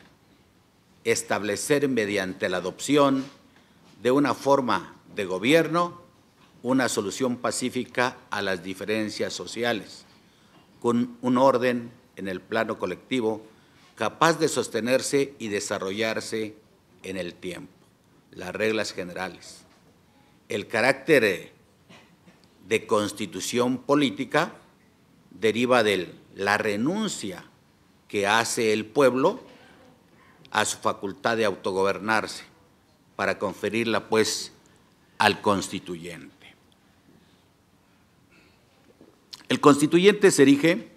Speaker 5: establecer mediante la adopción de una forma de gobierno una solución pacífica a las diferencias sociales, con un orden en el plano colectivo capaz de sostenerse y desarrollarse en el tiempo. Las reglas generales. El carácter de constitución política deriva de la renuncia que hace el pueblo a su facultad de autogobernarse para conferirla pues al constituyente. El constituyente se erige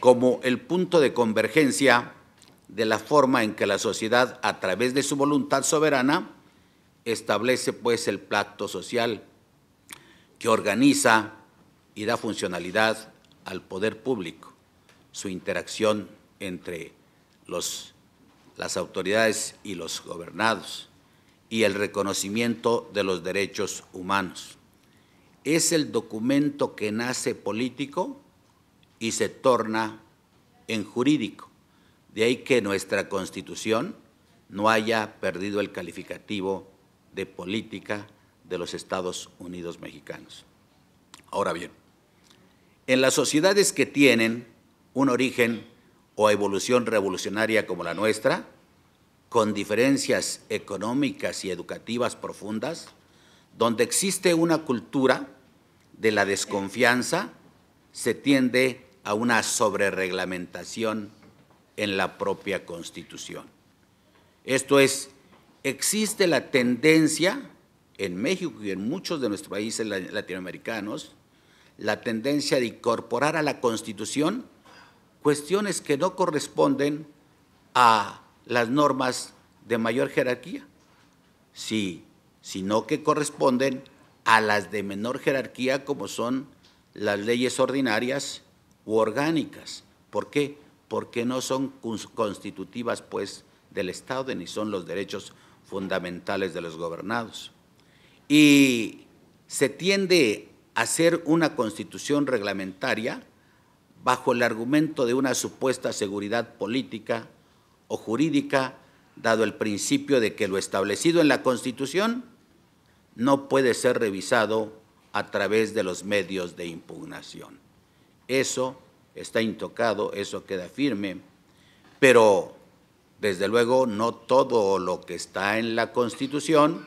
Speaker 5: como el punto de convergencia de la forma en que la sociedad, a través de su voluntad soberana, establece pues el pacto social que organiza y da funcionalidad al poder público, su interacción entre los las autoridades y los gobernados y el reconocimiento de los derechos humanos. Es el documento que nace político y se torna en jurídico. De ahí que nuestra Constitución no haya perdido el calificativo de política de los Estados Unidos mexicanos. Ahora bien, en las sociedades que tienen un origen o evolución revolucionaria como la nuestra, con diferencias económicas y educativas profundas, donde existe una cultura de la desconfianza, se tiende a una sobrereglamentación en la propia Constitución. Esto es, existe la tendencia en México y en muchos de nuestros países latinoamericanos, la tendencia de incorporar a la Constitución cuestiones que no corresponden a las normas de mayor jerarquía, sino que corresponden a las de menor jerarquía como son las leyes ordinarias u orgánicas. ¿Por qué? Porque no son constitutivas pues del Estado ni son los derechos fundamentales de los gobernados. Y se tiende a hacer una constitución reglamentaria bajo el argumento de una supuesta seguridad política o jurídica, dado el principio de que lo establecido en la Constitución no puede ser revisado a través de los medios de impugnación. Eso está intocado, eso queda firme, pero desde luego no todo lo que está en la Constitución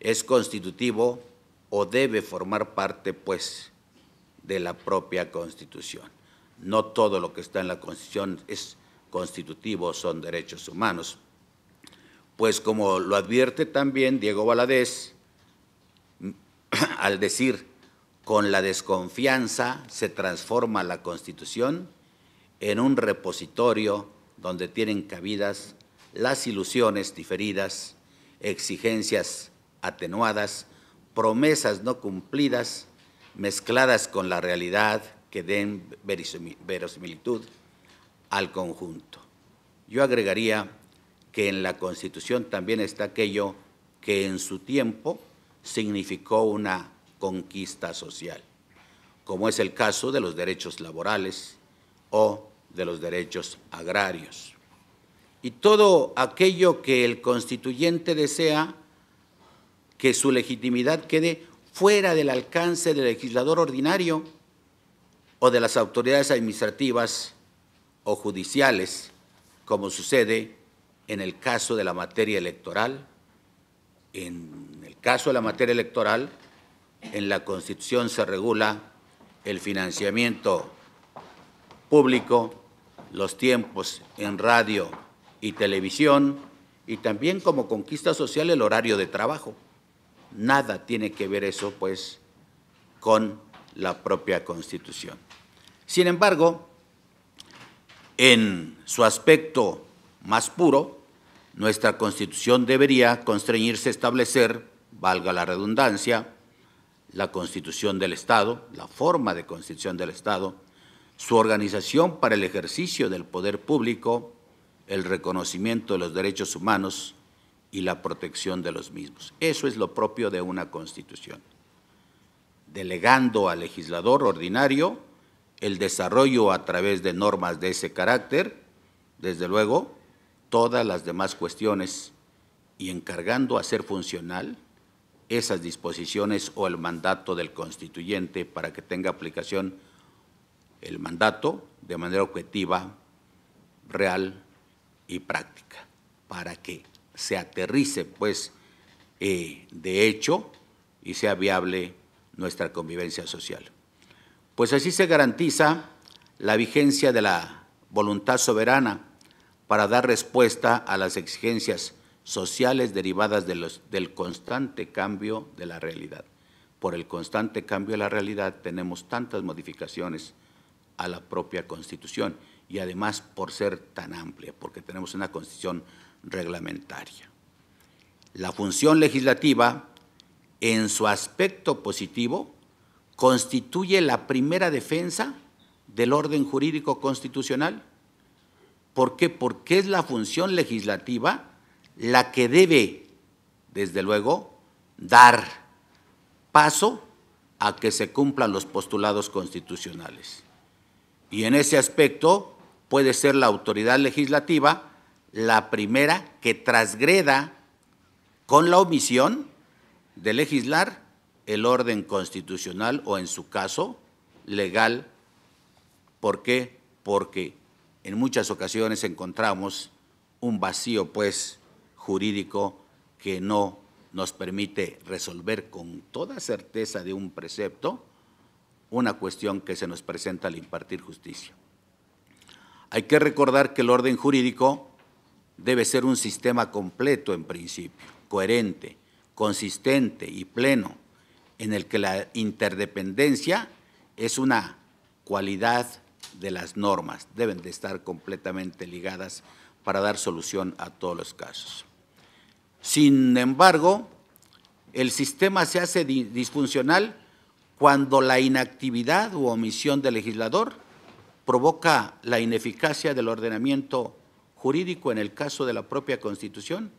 Speaker 5: es constitutivo o debe formar parte pues de la propia Constitución. No todo lo que está en la Constitución es constitutivo, son derechos humanos. Pues como lo advierte también Diego Valadez, al decir, con la desconfianza se transforma la Constitución en un repositorio donde tienen cabidas las ilusiones diferidas, exigencias atenuadas, promesas no cumplidas, mezcladas con la realidad que den verosimilitud al conjunto. Yo agregaría que en la Constitución también está aquello que en su tiempo significó una conquista social, como es el caso de los derechos laborales o de los derechos agrarios. Y todo aquello que el constituyente desea que su legitimidad quede fuera del alcance del legislador ordinario, o de las autoridades administrativas o judiciales, como sucede en el caso de la materia electoral. En el caso de la materia electoral, en la Constitución se regula el financiamiento público, los tiempos en radio y televisión, y también como conquista social el horario de trabajo. Nada tiene que ver eso, pues, con la propia Constitución. Sin embargo, en su aspecto más puro, nuestra Constitución debería constreñirse a establecer, valga la redundancia, la Constitución del Estado, la forma de Constitución del Estado, su organización para el ejercicio del poder público, el reconocimiento de los derechos humanos y la protección de los mismos. Eso es lo propio de una Constitución. Delegando al legislador ordinario el desarrollo a través de normas de ese carácter, desde luego, todas las demás cuestiones y encargando a ser funcional esas disposiciones o el mandato del constituyente para que tenga aplicación el mandato de manera objetiva, real y práctica, para que se aterrice, pues, eh, de hecho y sea viable nuestra convivencia social pues así se garantiza la vigencia de la voluntad soberana para dar respuesta a las exigencias sociales derivadas del constante cambio de la realidad. Por el constante cambio de la realidad tenemos tantas modificaciones a la propia Constitución y además por ser tan amplia, porque tenemos una Constitución reglamentaria. La función legislativa, en su aspecto positivo, constituye la primera defensa del orden jurídico constitucional. ¿Por qué? Porque es la función legislativa la que debe, desde luego, dar paso a que se cumplan los postulados constitucionales. Y en ese aspecto puede ser la autoridad legislativa la primera que transgreda con la omisión de legislar el orden constitucional o en su caso legal. ¿Por qué? Porque en muchas ocasiones encontramos un vacío pues jurídico que no nos permite resolver con toda certeza de un precepto una cuestión que se nos presenta al impartir justicia. Hay que recordar que el orden jurídico debe ser un sistema completo en principio, coherente, consistente y pleno, en el que la interdependencia es una cualidad de las normas, deben de estar completamente ligadas para dar solución a todos los casos. Sin embargo, el sistema se hace disfuncional cuando la inactividad u omisión del legislador provoca la ineficacia del ordenamiento jurídico en el caso de la propia Constitución.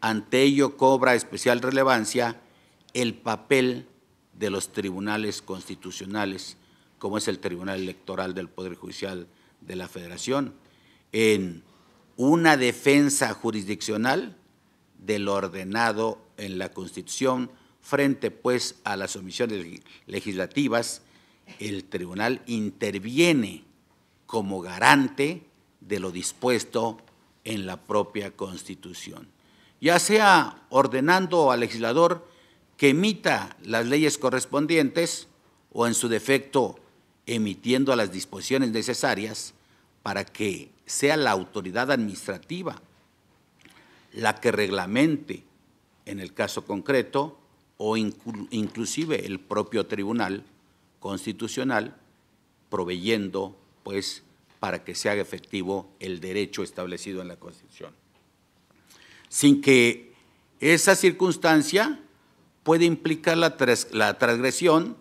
Speaker 5: Ante ello cobra especial relevancia el papel de los tribunales constitucionales, como es el Tribunal Electoral del Poder Judicial de la Federación, en una defensa jurisdiccional del ordenado en la Constitución frente pues a las omisiones legislativas, el tribunal interviene como garante de lo dispuesto en la propia Constitución, ya sea ordenando al legislador que emita las leyes correspondientes o en su defecto emitiendo las disposiciones necesarias para que sea la autoridad administrativa la que reglamente en el caso concreto o inclusive el propio tribunal constitucional proveyendo pues para que se haga efectivo el derecho establecido en la Constitución. Sin que esa circunstancia puede implicar la, transgresión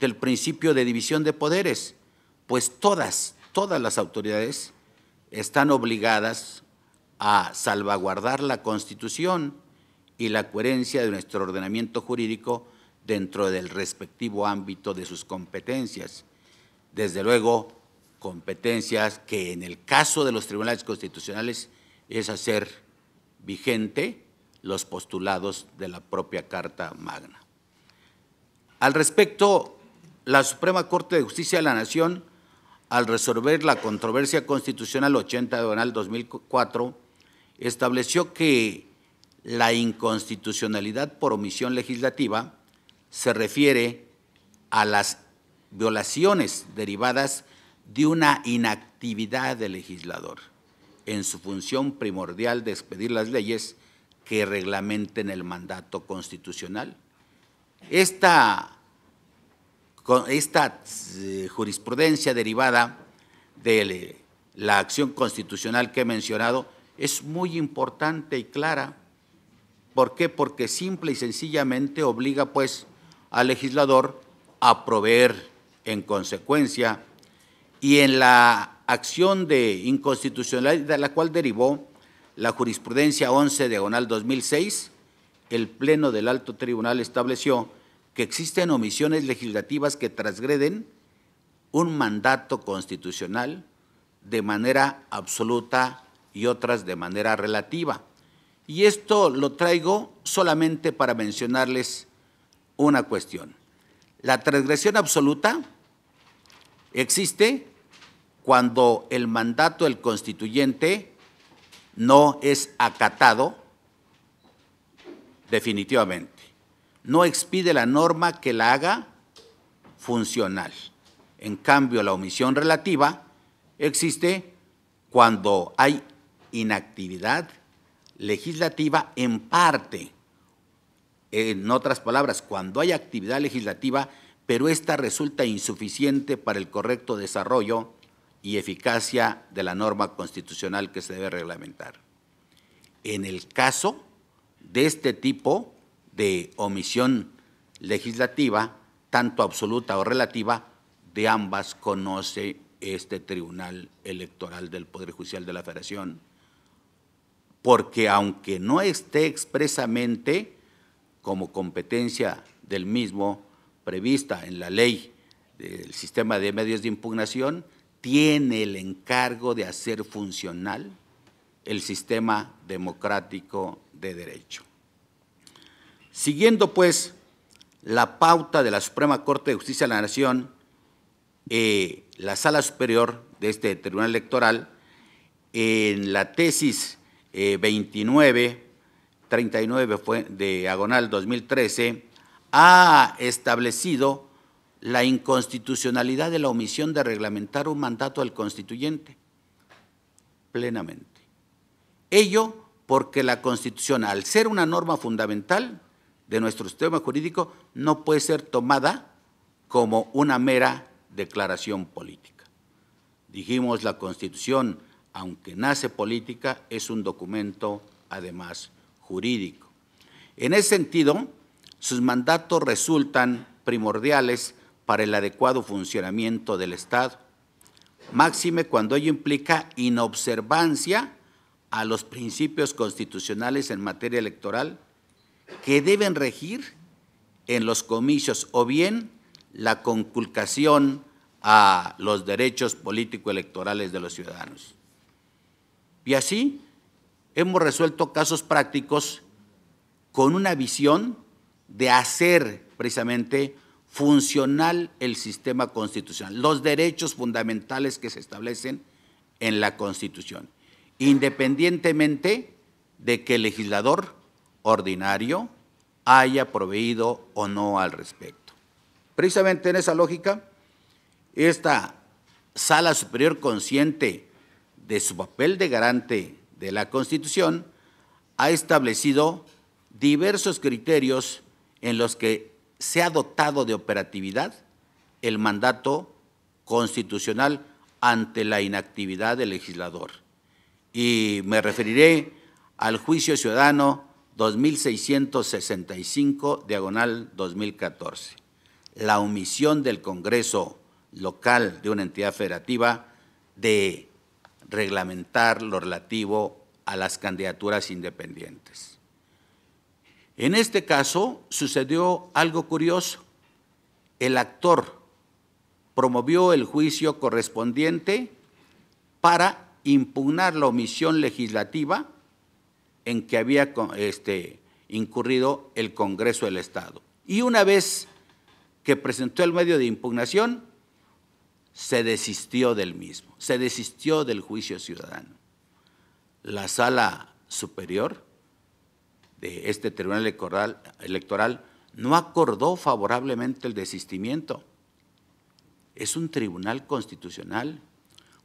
Speaker 5: del principio de división de poderes, pues todas, todas las autoridades están obligadas a salvaguardar la Constitución y la coherencia de nuestro ordenamiento jurídico dentro del respectivo ámbito de sus competencias. Desde luego, competencias que en el caso de los tribunales constitucionales es hacer vigente los postulados de la propia Carta Magna. Al respecto, la Suprema Corte de Justicia de la Nación, al resolver la controversia constitucional 80 de 2004, estableció que la inconstitucionalidad por omisión legislativa se refiere a las violaciones derivadas de una inactividad del legislador en su función primordial de expedir las leyes que reglamenten el mandato constitucional. Esta, esta eh, jurisprudencia derivada de la acción constitucional que he mencionado es muy importante y clara. ¿Por qué? Porque simple y sencillamente obliga pues al legislador a proveer en consecuencia y en la acción de inconstitucionalidad de la cual derivó la jurisprudencia 11 diagonal 2006, el Pleno del Alto Tribunal estableció que existen omisiones legislativas que transgreden un mandato constitucional de manera absoluta y otras de manera relativa. Y esto lo traigo solamente para mencionarles una cuestión. La transgresión absoluta existe cuando el mandato del constituyente no es acatado, definitivamente. No expide la norma que la haga funcional. En cambio, la omisión relativa existe cuando hay inactividad legislativa en parte. En otras palabras, cuando hay actividad legislativa, pero esta resulta insuficiente para el correcto desarrollo y eficacia de la norma constitucional que se debe reglamentar. En el caso de este tipo de omisión legislativa, tanto absoluta o relativa, de ambas conoce este Tribunal Electoral del Poder Judicial de la Federación, porque aunque no esté expresamente como competencia del mismo prevista en la ley del sistema de medios de impugnación, tiene el encargo de hacer funcional el sistema democrático de derecho. Siguiendo pues la pauta de la Suprema Corte de Justicia de la Nación, eh, la sala superior de este Tribunal Electoral, en la tesis 29, eh, 39 fue de Agonal 2013, ha establecido la inconstitucionalidad de la omisión de reglamentar un mandato al constituyente plenamente. Ello porque la Constitución, al ser una norma fundamental de nuestro sistema jurídico, no puede ser tomada como una mera declaración política. Dijimos, la Constitución, aunque nace política, es un documento además jurídico. En ese sentido, sus mandatos resultan primordiales para el adecuado funcionamiento del Estado, máxime cuando ello implica inobservancia a los principios constitucionales en materia electoral que deben regir en los comicios o bien la conculcación a los derechos político-electorales de los ciudadanos. Y así hemos resuelto casos prácticos con una visión de hacer precisamente funcional el sistema constitucional, los derechos fundamentales que se establecen en la Constitución, independientemente de que el legislador ordinario haya proveído o no al respecto. Precisamente en esa lógica, esta sala superior consciente de su papel de garante de la Constitución ha establecido diversos criterios en los que se ha dotado de operatividad el mandato constitucional ante la inactividad del legislador. Y me referiré al juicio ciudadano 2665, diagonal 2014. La omisión del Congreso local de una entidad federativa de reglamentar lo relativo a las candidaturas independientes. En este caso sucedió algo curioso. El actor promovió el juicio correspondiente para impugnar la omisión legislativa en que había este, incurrido el Congreso del Estado. Y una vez que presentó el medio de impugnación, se desistió del mismo, se desistió del juicio ciudadano. La sala superior de este Tribunal electoral, electoral no acordó favorablemente el desistimiento. Es un tribunal constitucional,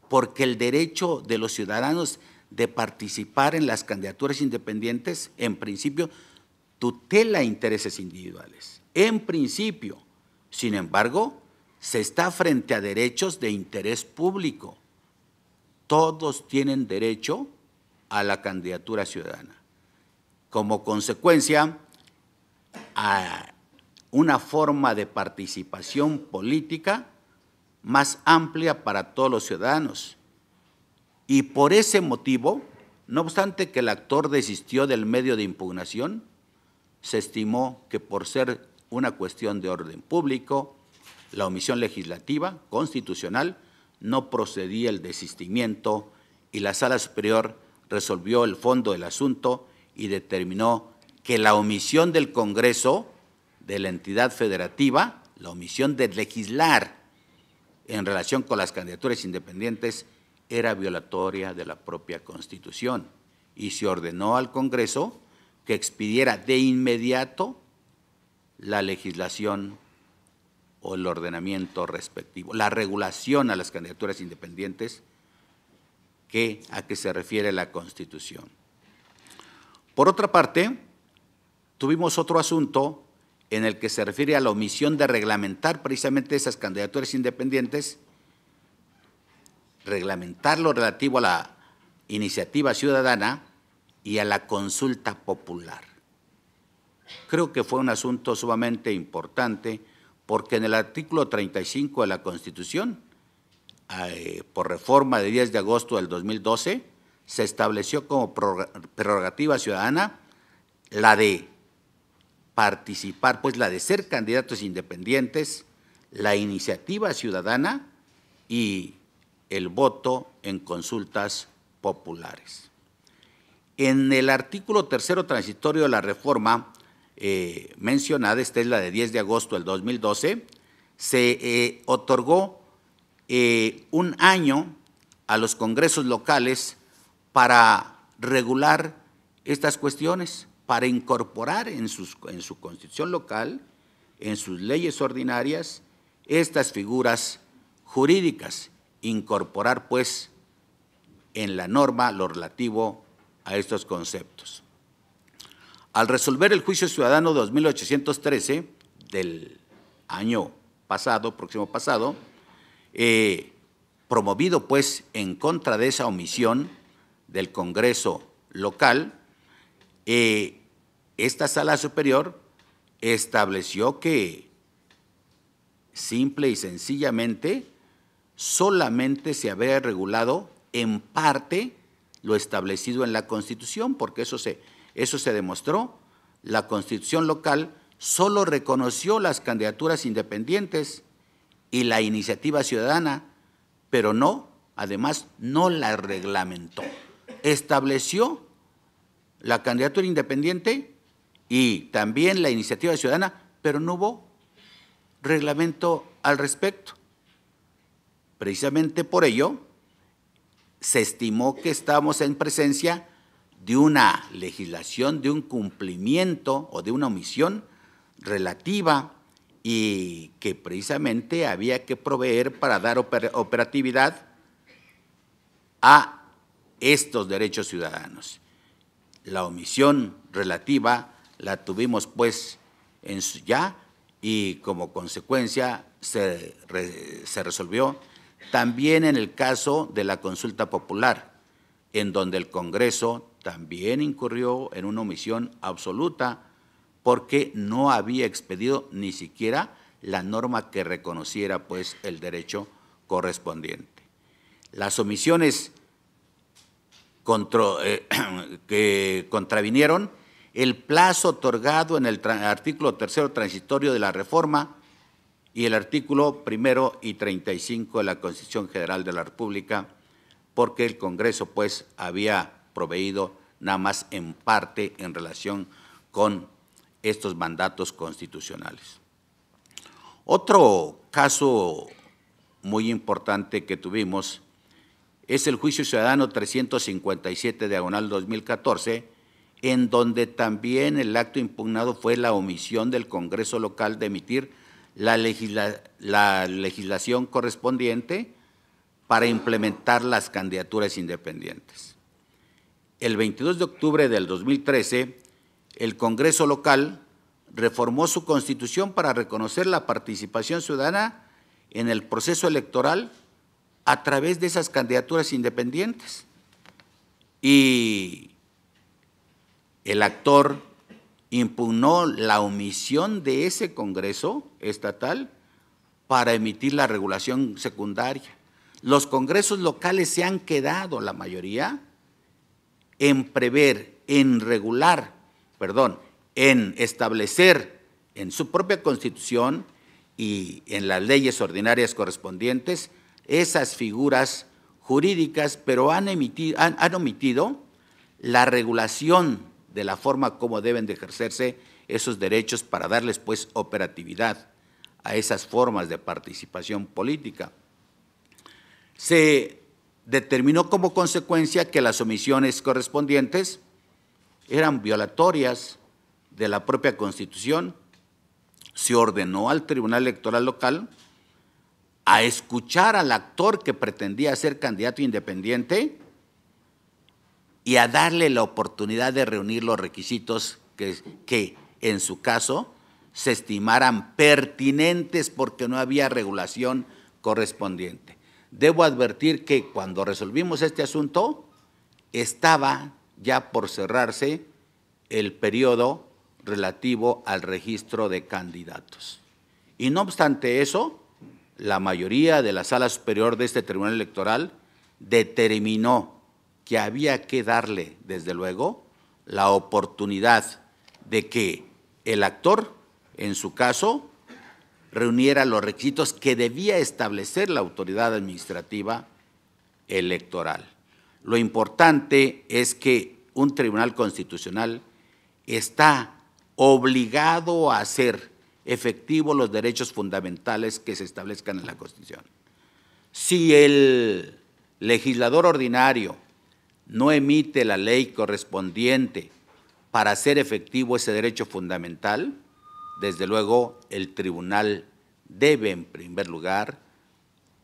Speaker 5: porque el derecho de los ciudadanos de participar en las candidaturas independientes, en principio, tutela intereses individuales. En principio. Sin embargo, se está frente a derechos de interés público. Todos tienen derecho a la candidatura ciudadana como consecuencia a una forma de participación política más amplia para todos los ciudadanos. Y por ese motivo, no obstante que el actor desistió del medio de impugnación, se estimó que por ser una cuestión de orden público, la omisión legislativa, constitucional, no procedía el desistimiento y la Sala Superior resolvió el fondo del asunto y determinó que la omisión del Congreso de la entidad federativa, la omisión de legislar en relación con las candidaturas independientes, era violatoria de la propia Constitución y se ordenó al Congreso que expidiera de inmediato la legislación o el ordenamiento respectivo, la regulación a las candidaturas independientes que a que se refiere la Constitución. Por otra parte, tuvimos otro asunto en el que se refiere a la omisión de reglamentar precisamente esas candidaturas independientes, reglamentar lo relativo a la iniciativa ciudadana y a la consulta popular. Creo que fue un asunto sumamente importante porque en el artículo 35 de la Constitución, eh, por reforma de 10 de agosto del 2012, se estableció como prerrogativa ciudadana la de participar, pues la de ser candidatos independientes, la iniciativa ciudadana y el voto en consultas populares. En el artículo tercero transitorio de la reforma eh, mencionada, esta es la de 10 de agosto del 2012, se eh, otorgó eh, un año a los congresos locales para regular estas cuestiones, para incorporar en, en su constitución local, en sus leyes ordinarias, estas figuras jurídicas, incorporar pues en la norma lo relativo a estos conceptos. Al resolver el juicio ciudadano 2813 del año pasado, próximo pasado, eh, promovido pues en contra de esa omisión del Congreso local, eh, esta sala superior estableció que simple y sencillamente solamente se había regulado en parte lo establecido en la Constitución, porque eso se, eso se demostró. La Constitución local solo reconoció las candidaturas independientes y la iniciativa ciudadana, pero no, además, no la reglamentó estableció la candidatura independiente y también la iniciativa ciudadana, pero no hubo reglamento al respecto. Precisamente por ello, se estimó que estábamos en presencia de una legislación, de un cumplimiento o de una omisión relativa y que precisamente había que proveer para dar operatividad a estos derechos ciudadanos. La omisión relativa la tuvimos pues en ya y como consecuencia se, se resolvió también en el caso de la consulta popular, en donde el Congreso también incurrió en una omisión absoluta porque no había expedido ni siquiera la norma que reconociera pues el derecho correspondiente. Las omisiones eh, contravinieron el plazo otorgado en el artículo tercero transitorio de la reforma y el artículo primero y 35 de la Constitución General de la República, porque el Congreso pues había proveído nada más en parte en relación con estos mandatos constitucionales. Otro caso muy importante que tuvimos es el juicio ciudadano 357 diagonal 2014, en donde también el acto impugnado fue la omisión del Congreso local de emitir la, la legislación correspondiente para implementar las candidaturas independientes. El 22 de octubre del 2013, el Congreso local reformó su constitución para reconocer la participación ciudadana en el proceso electoral a través de esas candidaturas independientes. Y el actor impugnó la omisión de ese Congreso estatal para emitir la regulación secundaria. Los congresos locales se han quedado, la mayoría, en prever, en regular, perdón, en establecer en su propia constitución y en las leyes ordinarias correspondientes esas figuras jurídicas, pero han, han, omitido la regulación de la forma como deben de ejercerse esos derechos para darles pues operatividad a esas formas de participación política. Se determinó como consecuencia que las omisiones correspondientes eran violatorias de la propia Constitución. Se ordenó al Tribunal Electoral Local a escuchar al actor que pretendía ser candidato independiente y a darle la oportunidad de reunir los requisitos que, que, en su caso se estimaran pertinentes porque no había regulación correspondiente. Debo advertir que cuando resolvimos este asunto, estaba ya por cerrarse el periodo relativo al registro de candidatos. Y no obstante eso, la mayoría de la sala superior de este tribunal electoral determinó que había que darle, desde luego, la oportunidad de que el actor, en su caso, reuniera los requisitos que debía establecer la autoridad administrativa electoral. Lo importante es que un tribunal constitucional está obligado a hacer efectivo los derechos fundamentales que se establezcan en la Constitución. Si el legislador ordinario no emite la ley correspondiente para hacer efectivo ese derecho fundamental, desde luego el tribunal debe en primer lugar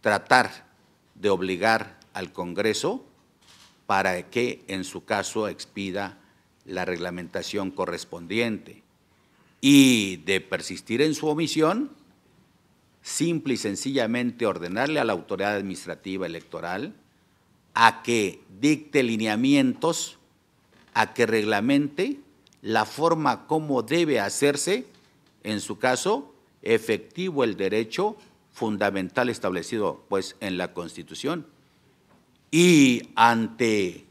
Speaker 5: tratar de obligar al Congreso para que en su caso expida la reglamentación correspondiente y de persistir en su omisión, simple y sencillamente ordenarle a la autoridad administrativa electoral a que dicte lineamientos, a que reglamente la forma como debe hacerse, en su caso, efectivo el derecho fundamental establecido pues en la Constitución. Y ante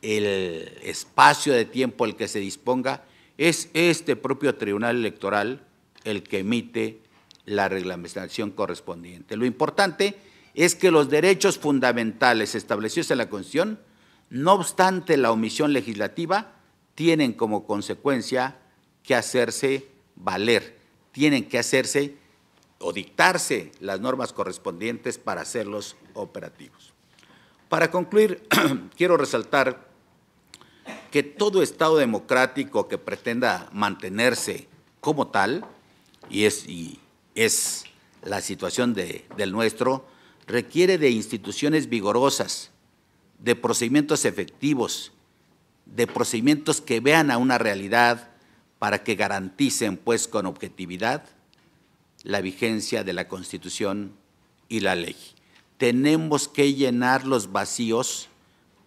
Speaker 5: el espacio de tiempo el que se disponga, es este propio Tribunal Electoral el que emite la reglamentación correspondiente. Lo importante es que los derechos fundamentales establecidos en la Constitución, no obstante la omisión legislativa, tienen como consecuencia que hacerse valer, tienen que hacerse o dictarse las normas correspondientes para hacerlos operativos. Para concluir, quiero resaltar que todo Estado democrático que pretenda mantenerse como tal, y es, y es la situación del nuestro, requiere de instituciones vigorosas, de procedimientos efectivos, de procedimientos que vean a una realidad para que garanticen pues con objetividad la vigencia de la Constitución y la ley. Tenemos que llenar los vacíos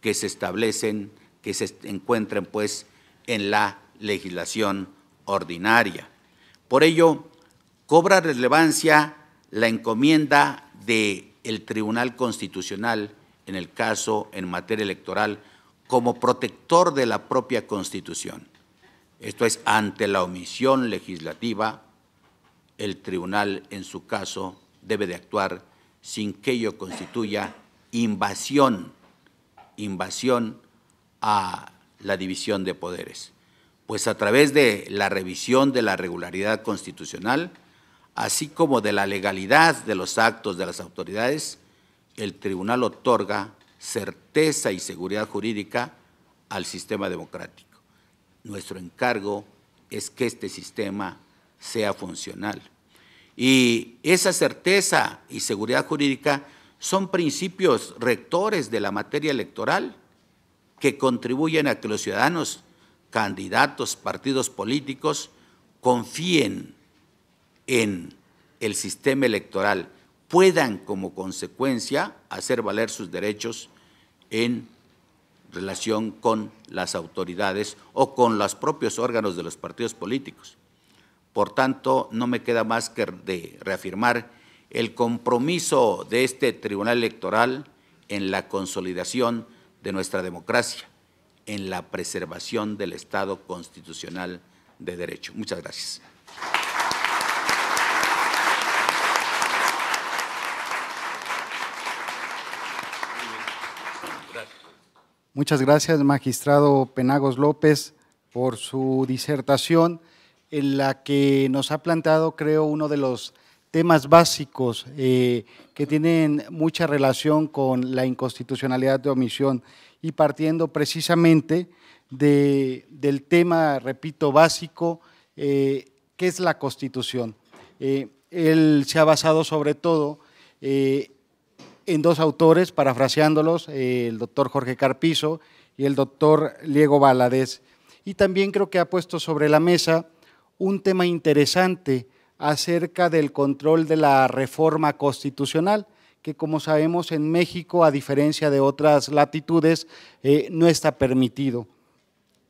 Speaker 5: que se establecen que se encuentren pues en la legislación ordinaria. Por ello, cobra relevancia la encomienda del Tribunal Constitucional en el caso en materia electoral como protector de la propia Constitución. Esto es, ante la omisión legislativa, el tribunal, en su caso, debe de actuar sin que ello constituya invasión, invasión a la división de poderes, pues a través de la revisión de la regularidad constitucional, así como de la legalidad de los actos de las autoridades, el tribunal otorga certeza y seguridad jurídica al sistema democrático. Nuestro encargo es que este sistema sea funcional. Y esa certeza y seguridad jurídica son principios rectores de la materia electoral que contribuyen a que los ciudadanos, candidatos, partidos políticos, confíen en el sistema electoral, puedan como consecuencia hacer valer sus derechos en relación con las autoridades o con los propios órganos de los partidos políticos. Por tanto, no me queda más que reafirmar el compromiso de este Tribunal Electoral en la consolidación de nuestra democracia en la preservación del Estado constitucional de derecho. Muchas gracias.
Speaker 3: Muchas gracias, magistrado Penagos López, por su disertación en la que nos ha planteado, creo, uno de los temas básicos eh, que tienen mucha relación con la inconstitucionalidad de omisión y partiendo precisamente del tema, repito, básico, eh, que es la Constitución. Eh, él se ha basado sobre todo en dos autores, parafraseándolos, el doctor Jorge Carpizo y el doctor Diego Valadez. Y también creo que ha puesto sobre la mesa un tema interesante, acerca del control de la reforma constitucional, que como sabemos en México, a diferencia de otras latitudes, eh, no está permitido.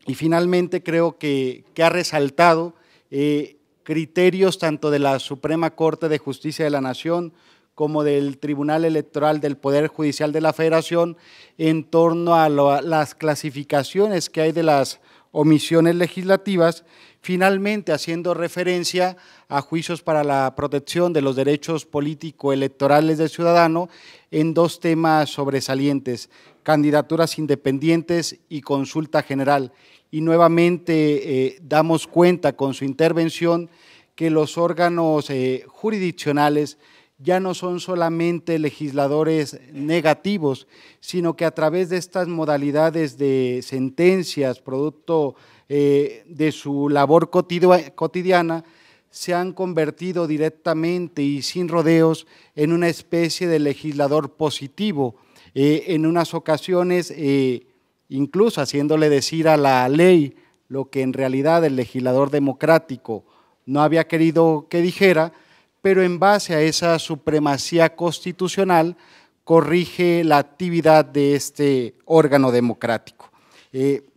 Speaker 3: Y finalmente creo que, ha resaltado eh, criterios tanto de la Suprema Corte de Justicia de la Nación como del Tribunal Electoral del Poder Judicial de la Federación en torno a las clasificaciones que hay de las omisiones legislativas, finalmente haciendo referencia a juicios para la protección de los derechos político-electorales del ciudadano en dos temas sobresalientes, candidaturas independientes y consulta general. Y nuevamente eh, damos cuenta con su intervención que los órganos eh, jurisdiccionales ya no son solamente legisladores negativos, sino que a través de estas modalidades de sentencias, producto eh, de su labor cotidiana, se han convertido directamente y sin rodeos en una especie de legislador positivo, eh, en unas ocasiones eh, incluso haciéndole decir a la ley lo que en realidad el legislador democrático no había querido que dijera, pero en base a esa supremacía constitucional corrige la actividad de este órgano democrático. Eh,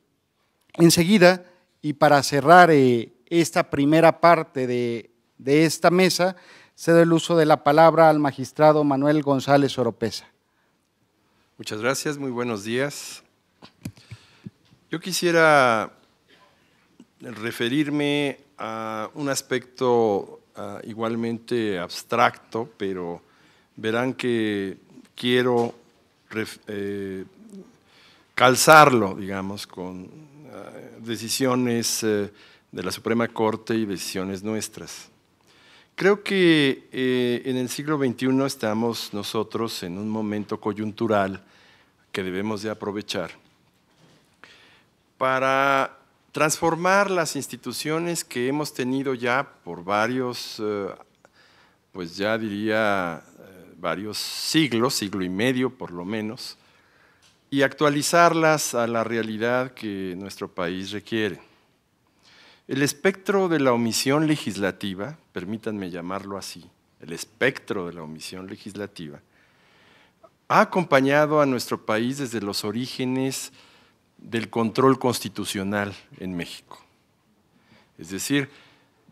Speaker 3: enseguida, y para cerrar eh, esta primera parte de, de esta mesa, cedo el uso de la palabra al magistrado Manuel González Oropesa.
Speaker 1: Muchas gracias, muy buenos días. Yo quisiera referirme a un aspecto Ah, igualmente abstracto, pero verán que quiero eh, calzarlo, digamos, con ah, decisiones eh, de la Suprema Corte y decisiones nuestras. Creo que eh, en el siglo XXI estamos nosotros en un momento coyuntural que debemos de aprovechar para transformar las instituciones que hemos tenido ya por varios, eh, pues ya diría, eh, varios siglos, siglo y medio por lo menos, y actualizarlas a la realidad que nuestro país requiere. El espectro de la omisión legislativa, permítanme llamarlo así, el espectro de la omisión legislativa, ha acompañado a nuestro país desde los orígenes del control constitucional en México. Es decir,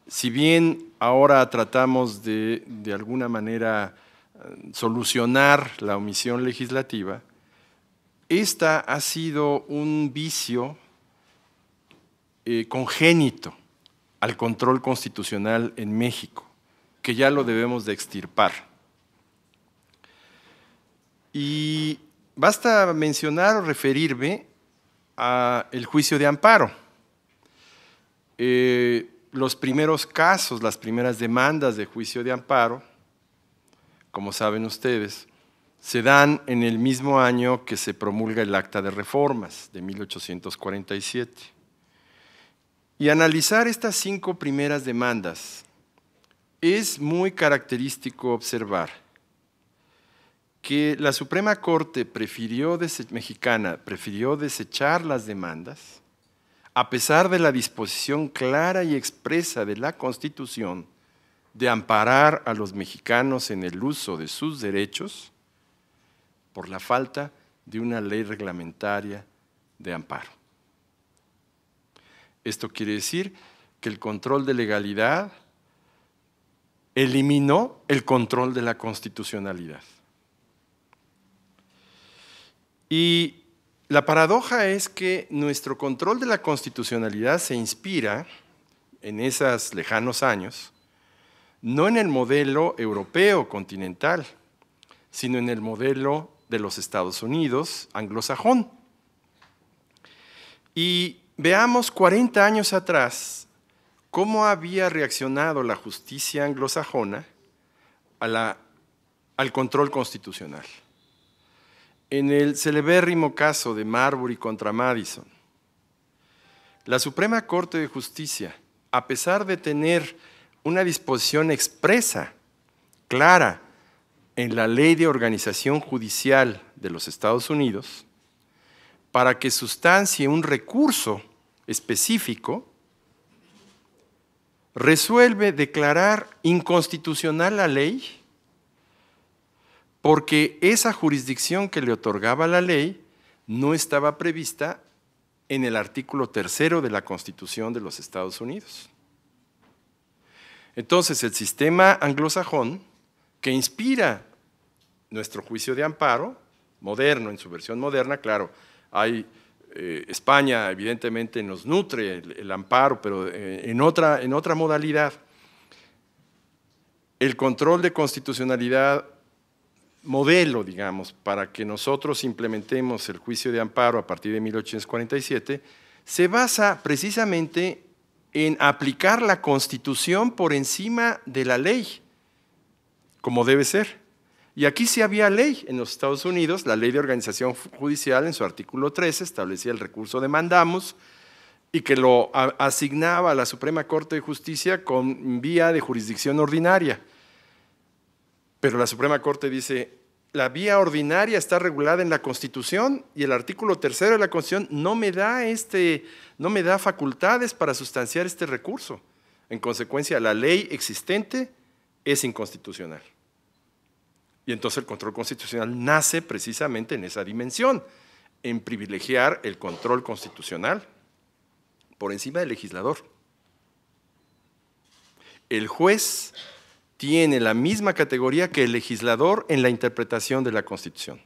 Speaker 1: si bien ahora tratamos de, de alguna manera, eh, solucionar la omisión legislativa, esta ha sido un vicio eh, congénito al control constitucional en México, que ya lo debemos de extirpar. Y basta mencionar o referirme el juicio de amparo. Eh, los primeros casos, las primeras demandas de juicio de amparo, como saben ustedes, se dan en el mismo año que se promulga el Acta de Reformas de 1847. Y analizar estas cinco primeras demandas es muy característico observar que la Suprema Corte prefirió mexicana prefirió desechar las demandas, a pesar de la disposición clara y expresa de la Constitución de amparar a los mexicanos en el uso de sus derechos, por la falta de una ley reglamentaria de amparo. Esto quiere decir que el control de legalidad eliminó el control de la constitucionalidad. Y la paradoja es que nuestro control de la constitucionalidad se inspira en esos lejanos años, no en el modelo europeo continental, sino en el modelo de los Estados Unidos anglosajón. Y veamos 40 años atrás cómo había reaccionado la justicia anglosajona al control constitucional en el celebérrimo caso de Marbury contra Madison, la Suprema Corte de Justicia, a pesar de tener una disposición expresa, clara, en la ley de organización judicial de los Estados Unidos, para que sustancie un recurso específico, resuelve declarar inconstitucional la ley porque esa jurisdicción que le otorgaba la ley no estaba prevista en el artículo tercero de la Constitución de los Estados Unidos. Entonces, el sistema anglosajón que inspira nuestro juicio de amparo, moderno, en su versión moderna, claro, hay eh, España evidentemente nos nutre el, amparo, pero eh, en, otra, en otra modalidad. El control de constitucionalidad modelo, digamos, para que nosotros implementemos el juicio de amparo a partir de 1847, se basa precisamente en aplicar la Constitución por encima de la ley, como debe ser. Y aquí sí había ley en los Estados Unidos, la ley de organización judicial en su artículo 13 establecía el recurso de mandamos y que lo asignaba a la Suprema Corte de Justicia con vía de jurisdicción ordinaria. Pero la Suprema Corte dice, la vía ordinaria está regulada en la Constitución y el artículo tercero de la Constitución no me da, este, no me da facultades para sustanciar este recurso. En consecuencia, la ley existente es inconstitucional. Y entonces el control constitucional nace precisamente en esa dimensión, en privilegiar el control constitucional por encima del legislador. El juez tiene la misma categoría que el legislador en la interpretación de la Constitución.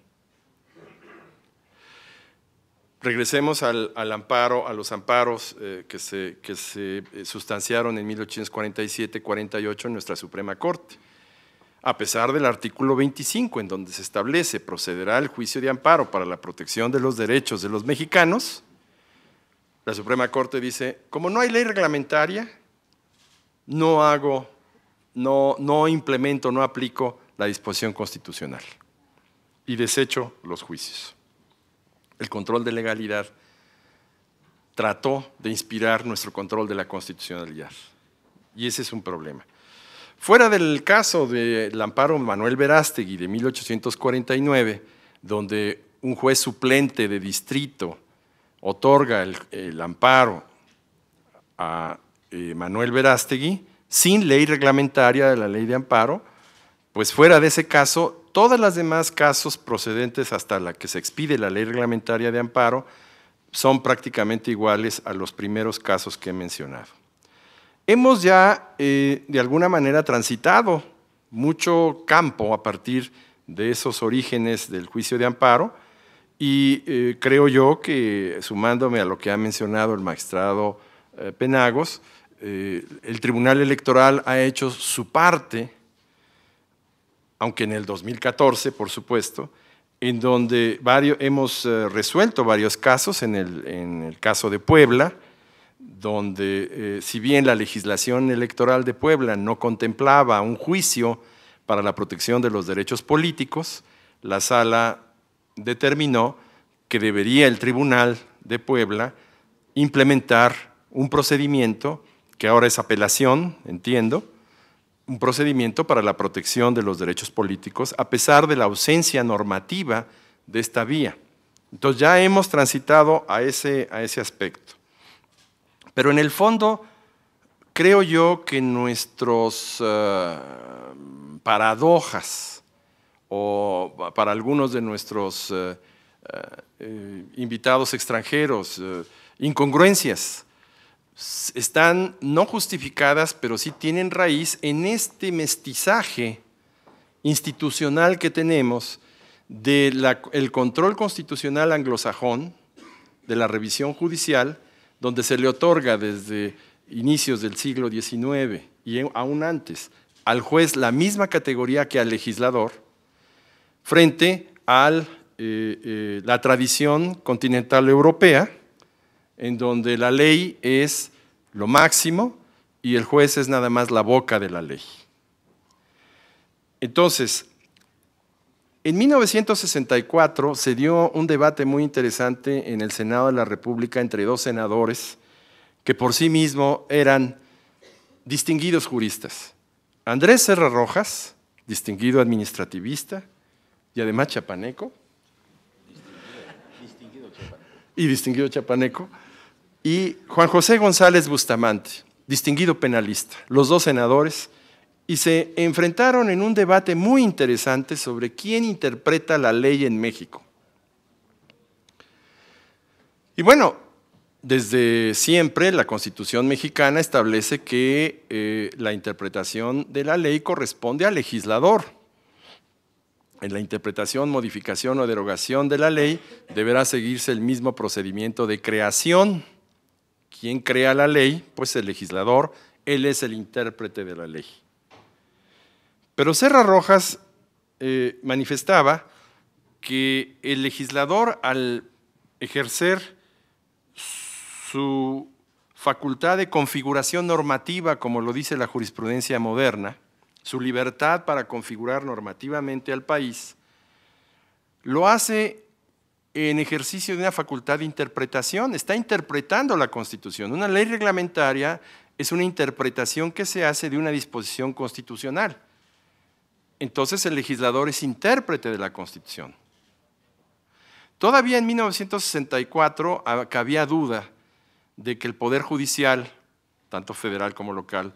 Speaker 1: Regresemos al, amparo, a los amparos eh, que, se, que se eh, sustanciaron en 1847-48 en nuestra Suprema Corte. A pesar del artículo 25, en donde se establece procederá el juicio de amparo para la protección de los derechos de los mexicanos, la Suprema Corte dice, como no hay ley reglamentaria, no hago no, implemento, no aplico la disposición constitucional y desecho los juicios. El control de legalidad trató de inspirar nuestro control de la constitucionalidad y ese es un problema. Fuera del caso del amparo Manuel Verástegui de 1849, donde un juez suplente de distrito otorga el, amparo a eh, Manuel Verástegui, sin ley reglamentaria de la ley de amparo, pues fuera de ese caso, todas las demás casos procedentes hasta la que se expide la ley reglamentaria de amparo son prácticamente iguales a los primeros casos que he mencionado. Hemos ya, eh, de alguna manera, transitado mucho campo a partir de esos orígenes del juicio de amparo y eh, creo yo que, sumándome a lo que ha mencionado el magistrado eh, Penagos, eh, el Tribunal Electoral ha hecho su parte, aunque en el 2014, por supuesto, en donde hemos eh, resuelto varios casos, en el, caso de Puebla, donde eh, si bien la legislación electoral de Puebla no contemplaba un juicio para la protección de los derechos políticos, la sala determinó que debería el Tribunal de Puebla implementar un procedimiento que ahora es apelación, entiendo, un procedimiento para la protección de los derechos políticos a pesar de la ausencia normativa de esta vía. Entonces ya hemos transitado a ese, a ese aspecto. Pero en el fondo, creo yo que nuestros eh, paradojas o para algunos de nuestros eh, eh, invitados extranjeros, incongruencias, están no justificadas, pero sí tienen raíz en este mestizaje institucional que tenemos del control constitucional anglosajón, de la revisión judicial, donde se le otorga desde inicios del siglo XIX y aún antes al juez la misma categoría que al legislador, frente a eh, eh, la tradición continental europea, en donde la ley es lo máximo y el juez es nada más la boca de la ley. Entonces, en 1964 se dio un debate muy interesante en el Senado de la República entre dos senadores que por sí mismo eran distinguidos juristas. Andrés Serra Rojas, distinguido administrativista y además chapaneco. Distinguido, chapaneco. Y distinguido chapaneco y Juan José González Bustamante, distinguido penalista, los dos senadores, y se enfrentaron en un debate muy interesante sobre quién interpreta la ley en México. Y bueno, desde siempre la Constitución mexicana establece que eh, la interpretación de la ley corresponde al legislador. En la interpretación, modificación o derogación de la ley deberá seguirse el mismo procedimiento de creación quien crea la ley, pues el legislador, él es el intérprete de la ley. Pero Serra Rojas eh, manifestaba que el legislador al ejercer su facultad de configuración normativa, como lo dice la jurisprudencia moderna, su libertad para configurar normativamente al país, lo hace en ejercicio de una facultad de interpretación, está interpretando la Constitución. Una ley reglamentaria es una interpretación que se hace de una disposición constitucional. Entonces el legislador es intérprete de la Constitución. Todavía en 1964 ah, cabía duda de que el Poder Judicial, tanto federal como local,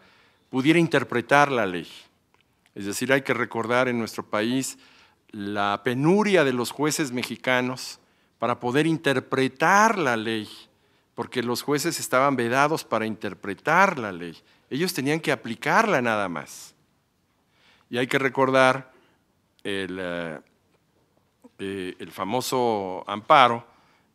Speaker 1: pudiera interpretar la ley. Es decir, hay que recordar en nuestro país la penuria de los jueces mexicanos para poder interpretar la ley, porque los jueces estaban vedados para interpretar la ley. Ellos tenían que aplicarla nada más. Y hay que recordar eh, eh, el, famoso amparo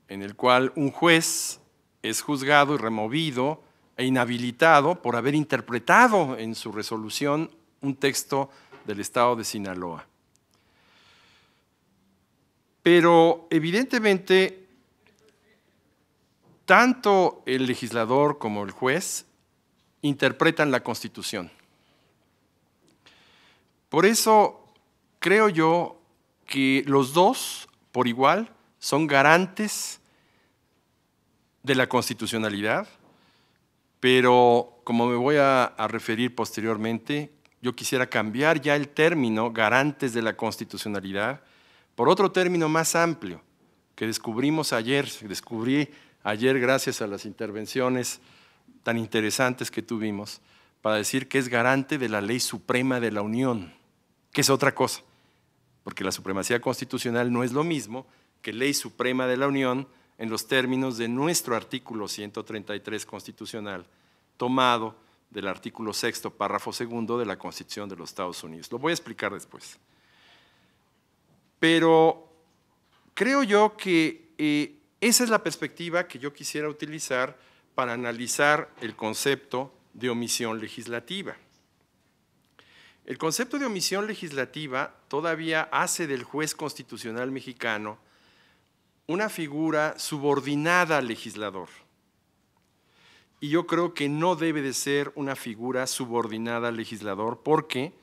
Speaker 1: en el cual un juez es juzgado y removido e inhabilitado por haber interpretado en su resolución un texto del Estado de Sinaloa. Pero evidentemente, tanto el legislador como el juez interpretan la Constitución. Por eso creo yo que los dos, por igual, son garantes de la constitucionalidad, pero como me voy a, referir posteriormente, yo quisiera cambiar ya el término garantes de la constitucionalidad por otro término más amplio que descubrimos ayer, descubrí ayer gracias a las intervenciones tan interesantes que tuvimos, para decir que es garante de la ley suprema de la Unión, que es otra cosa, porque la supremacía constitucional no es lo mismo que ley suprema de la Unión en los términos de nuestro artículo 133 constitucional, tomado del artículo sexto, párrafo segundo de la Constitución de los Estados Unidos. Lo voy a explicar después. Pero creo yo que eh, esa es la perspectiva que yo quisiera utilizar para analizar el concepto de omisión legislativa. El concepto de omisión legislativa todavía hace del juez constitucional mexicano una figura subordinada al legislador. Y yo creo que no debe de ser una figura subordinada al legislador porque,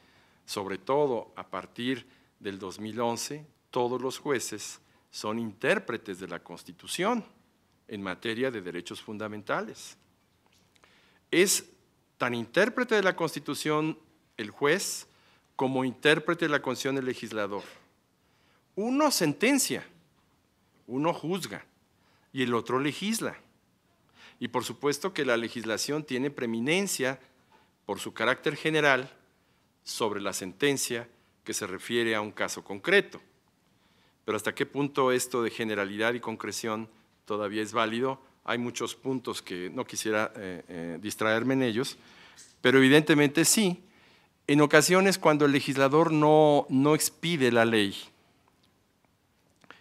Speaker 1: sobre todo a partir de del 2011, todos los jueces son intérpretes de la Constitución en materia de derechos fundamentales. Es tan intérprete de la Constitución el juez como intérprete de la Constitución el legislador. Uno sentencia, uno juzga y el otro legisla. Y por supuesto que la legislación tiene preeminencia por su carácter general sobre la sentencia que se refiere a un caso concreto. Pero hasta qué punto esto de generalidad y concreción todavía es válido, hay muchos puntos que no quisiera eh, eh, distraerme en ellos, pero evidentemente sí. En ocasiones cuando el legislador no, no expide la ley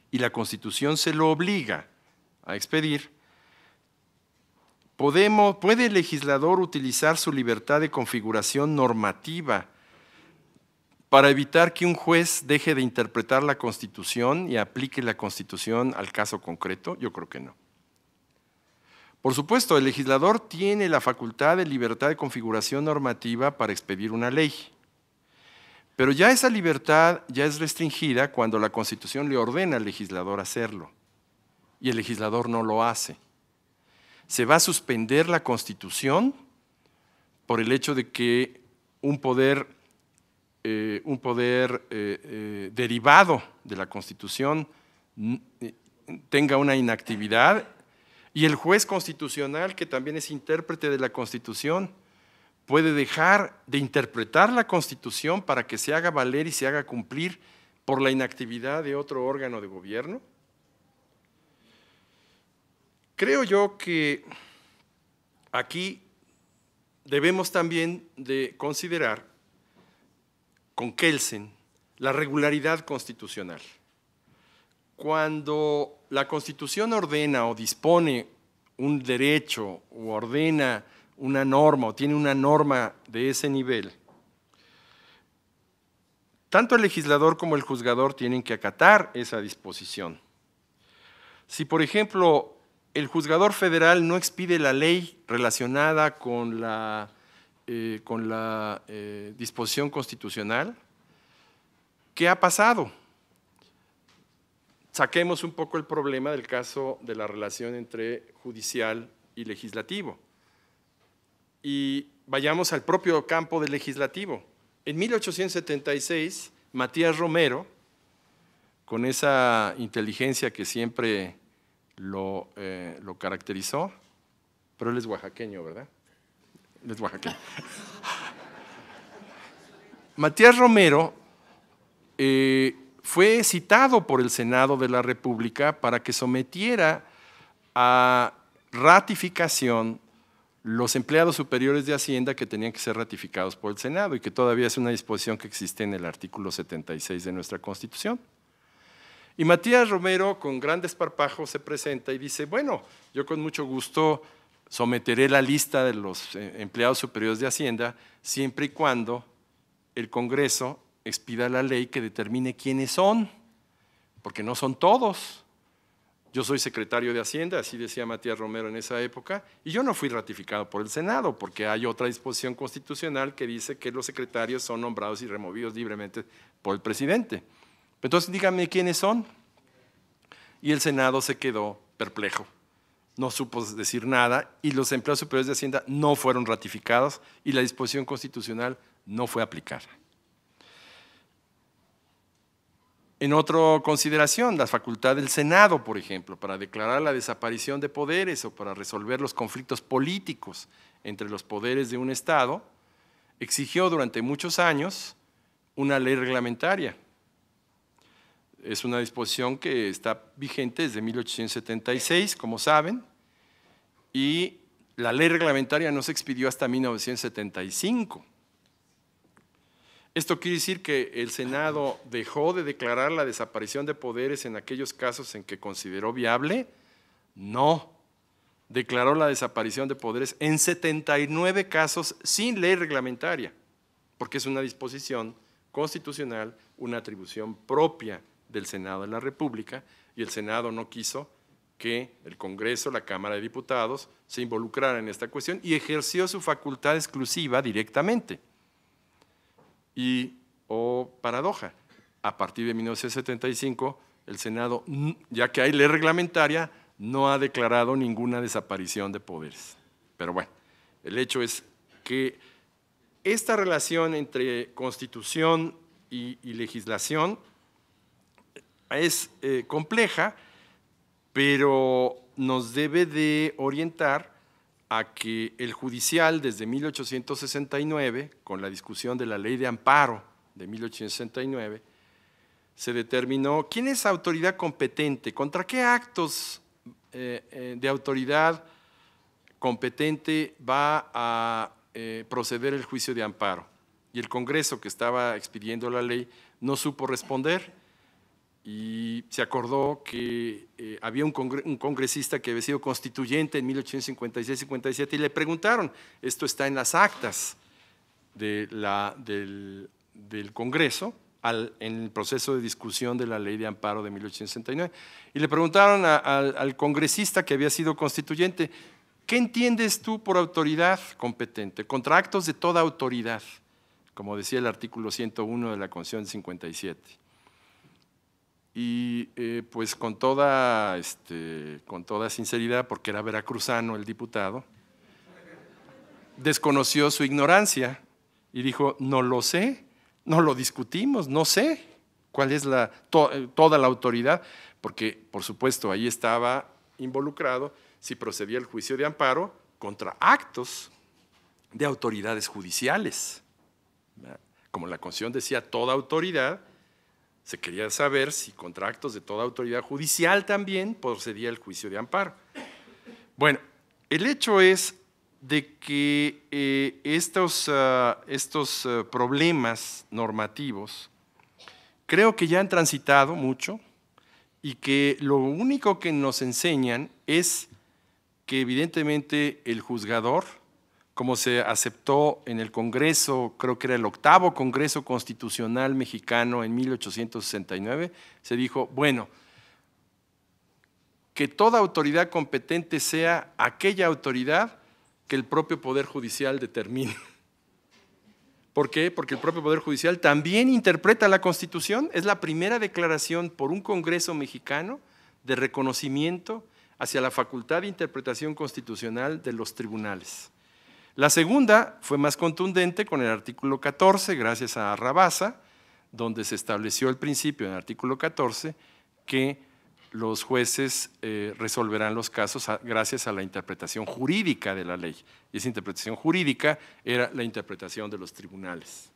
Speaker 1: y la Constitución se lo obliga a expedir, podemos, puede el legislador utilizar su libertad de configuración normativa para evitar que un juez deje de interpretar la Constitución y aplique la Constitución al caso concreto? Yo creo que no. Por supuesto, el legislador tiene la facultad de libertad de configuración normativa para expedir una ley, pero ya esa libertad ya es restringida cuando la Constitución le ordena al legislador hacerlo y el legislador no lo hace. Se va a suspender la Constitución por el hecho de que un poder eh, un poder eh, eh, derivado de la Constitución tenga una inactividad y el juez constitucional, que también es intérprete de la Constitución, puede dejar de interpretar la Constitución para que se haga valer y se haga cumplir por la inactividad de otro órgano de gobierno? Creo yo que aquí debemos también de considerar con Kelsen la regularidad constitucional. Cuando la Constitución ordena o dispone un derecho o ordena una norma o tiene una norma de ese nivel, tanto el legislador como el juzgador tienen que acatar esa disposición. Si, por ejemplo, el juzgador federal no expide la ley relacionada con la eh, con la eh, disposición constitucional, ¿qué ha pasado? Saquemos un poco el problema del caso de la relación entre judicial y legislativo y vayamos al propio campo del legislativo. En 1876, Matías Romero, con esa inteligencia que siempre lo, eh, lo caracterizó, pero él es oaxaqueño, ¿verdad? Matías Romero eh, fue citado por el Senado de la República para que sometiera a ratificación los empleados superiores de Hacienda que tenían que ser ratificados por el Senado y que todavía es una disposición que existe en el artículo 76 de nuestra Constitución. Y Matías Romero, con grandes parpajos se presenta y dice, bueno, yo con mucho gusto someteré la lista de los eh, empleados superiores de Hacienda siempre y cuando el Congreso expida la ley que determine quiénes son, porque no son todos. Yo soy secretario de Hacienda, así decía Matías Romero en esa época, y yo no fui ratificado por el Senado, porque hay otra disposición constitucional que dice que los secretarios son nombrados y removidos libremente por el presidente. Entonces díganme quiénes son. Y el Senado se quedó perplejo no supo decir nada y los empleados superiores de Hacienda no fueron ratificados y la disposición constitucional no fue aplicada. En otra consideración, la facultad del Senado, por ejemplo, para declarar la desaparición de poderes o para resolver los conflictos políticos entre los poderes de un Estado, exigió durante muchos años una ley reglamentaria es una disposición que está vigente desde 1876, como saben, y la ley reglamentaria no se expidió hasta 1975. Esto quiere decir que el Senado dejó de declarar la desaparición de poderes en aquellos casos en que consideró viable. No, declaró la desaparición de poderes en 79 casos sin ley reglamentaria, porque es una disposición constitucional, una atribución propia del Senado de la República y el Senado no quiso que el Congreso, la Cámara de Diputados, se involucrara en esta cuestión y ejerció su facultad exclusiva directamente. Y, oh paradoja, a partir de 1975, el Senado, ya que hay ley reglamentaria, no ha declarado ninguna desaparición de poderes. Pero bueno, el hecho es que esta relación entre constitución y, y legislación es eh, compleja, pero nos debe de orientar a que el judicial desde 1869, con la discusión de la ley de amparo de 1869, se determinó quién es autoridad competente, contra qué actos eh, eh, de autoridad competente va a proceder el juicio de amparo. Y el Congreso que estaba expidiendo la ley no supo responder y se acordó que eh, había un, congresista que había sido constituyente en 1856-57 y le preguntaron, esto está en las actas del, Congreso en el proceso de discusión de la ley de amparo de 1869, y le preguntaron al congresista que había sido constituyente, ¿qué entiendes tú por autoridad competente? Contra actos de toda autoridad, como decía el artículo 101 de la Constitución 57 y eh, pues este, con toda, sinceridad, porque era veracruzano el diputado, desconoció su ignorancia y dijo, no lo sé, no lo discutimos, no sé cuál es la, eh, toda la autoridad, porque por supuesto ahí estaba involucrado si procedía el juicio de amparo contra actos de autoridades judiciales. Como la Constitución decía, toda autoridad se quería saber si contra de toda autoridad judicial también procedía el juicio de amparo. Bueno, el hecho es de que eh, estos, ah, estos ah, problemas normativos creo que ya han transitado mucho y que lo único que nos enseñan es que evidentemente el juzgador como se aceptó en el Congreso, creo que era el octavo Congreso Constitucional Mexicano en 1869, se dijo, bueno, que toda autoridad competente sea aquella autoridad que el propio Poder Judicial determine. ¿Por qué? Porque el propio Poder Judicial también interpreta la Constitución. Es la primera declaración por un Congreso mexicano de reconocimiento hacia la facultad de interpretación constitucional de los tribunales. La segunda fue más contundente con el artículo 14, gracias a Rabasa, donde se estableció el principio en el artículo 14 que los jueces eh, resolverán los casos gracias a la interpretación jurídica de la ley. Y esa interpretación jurídica era la interpretación de los tribunales.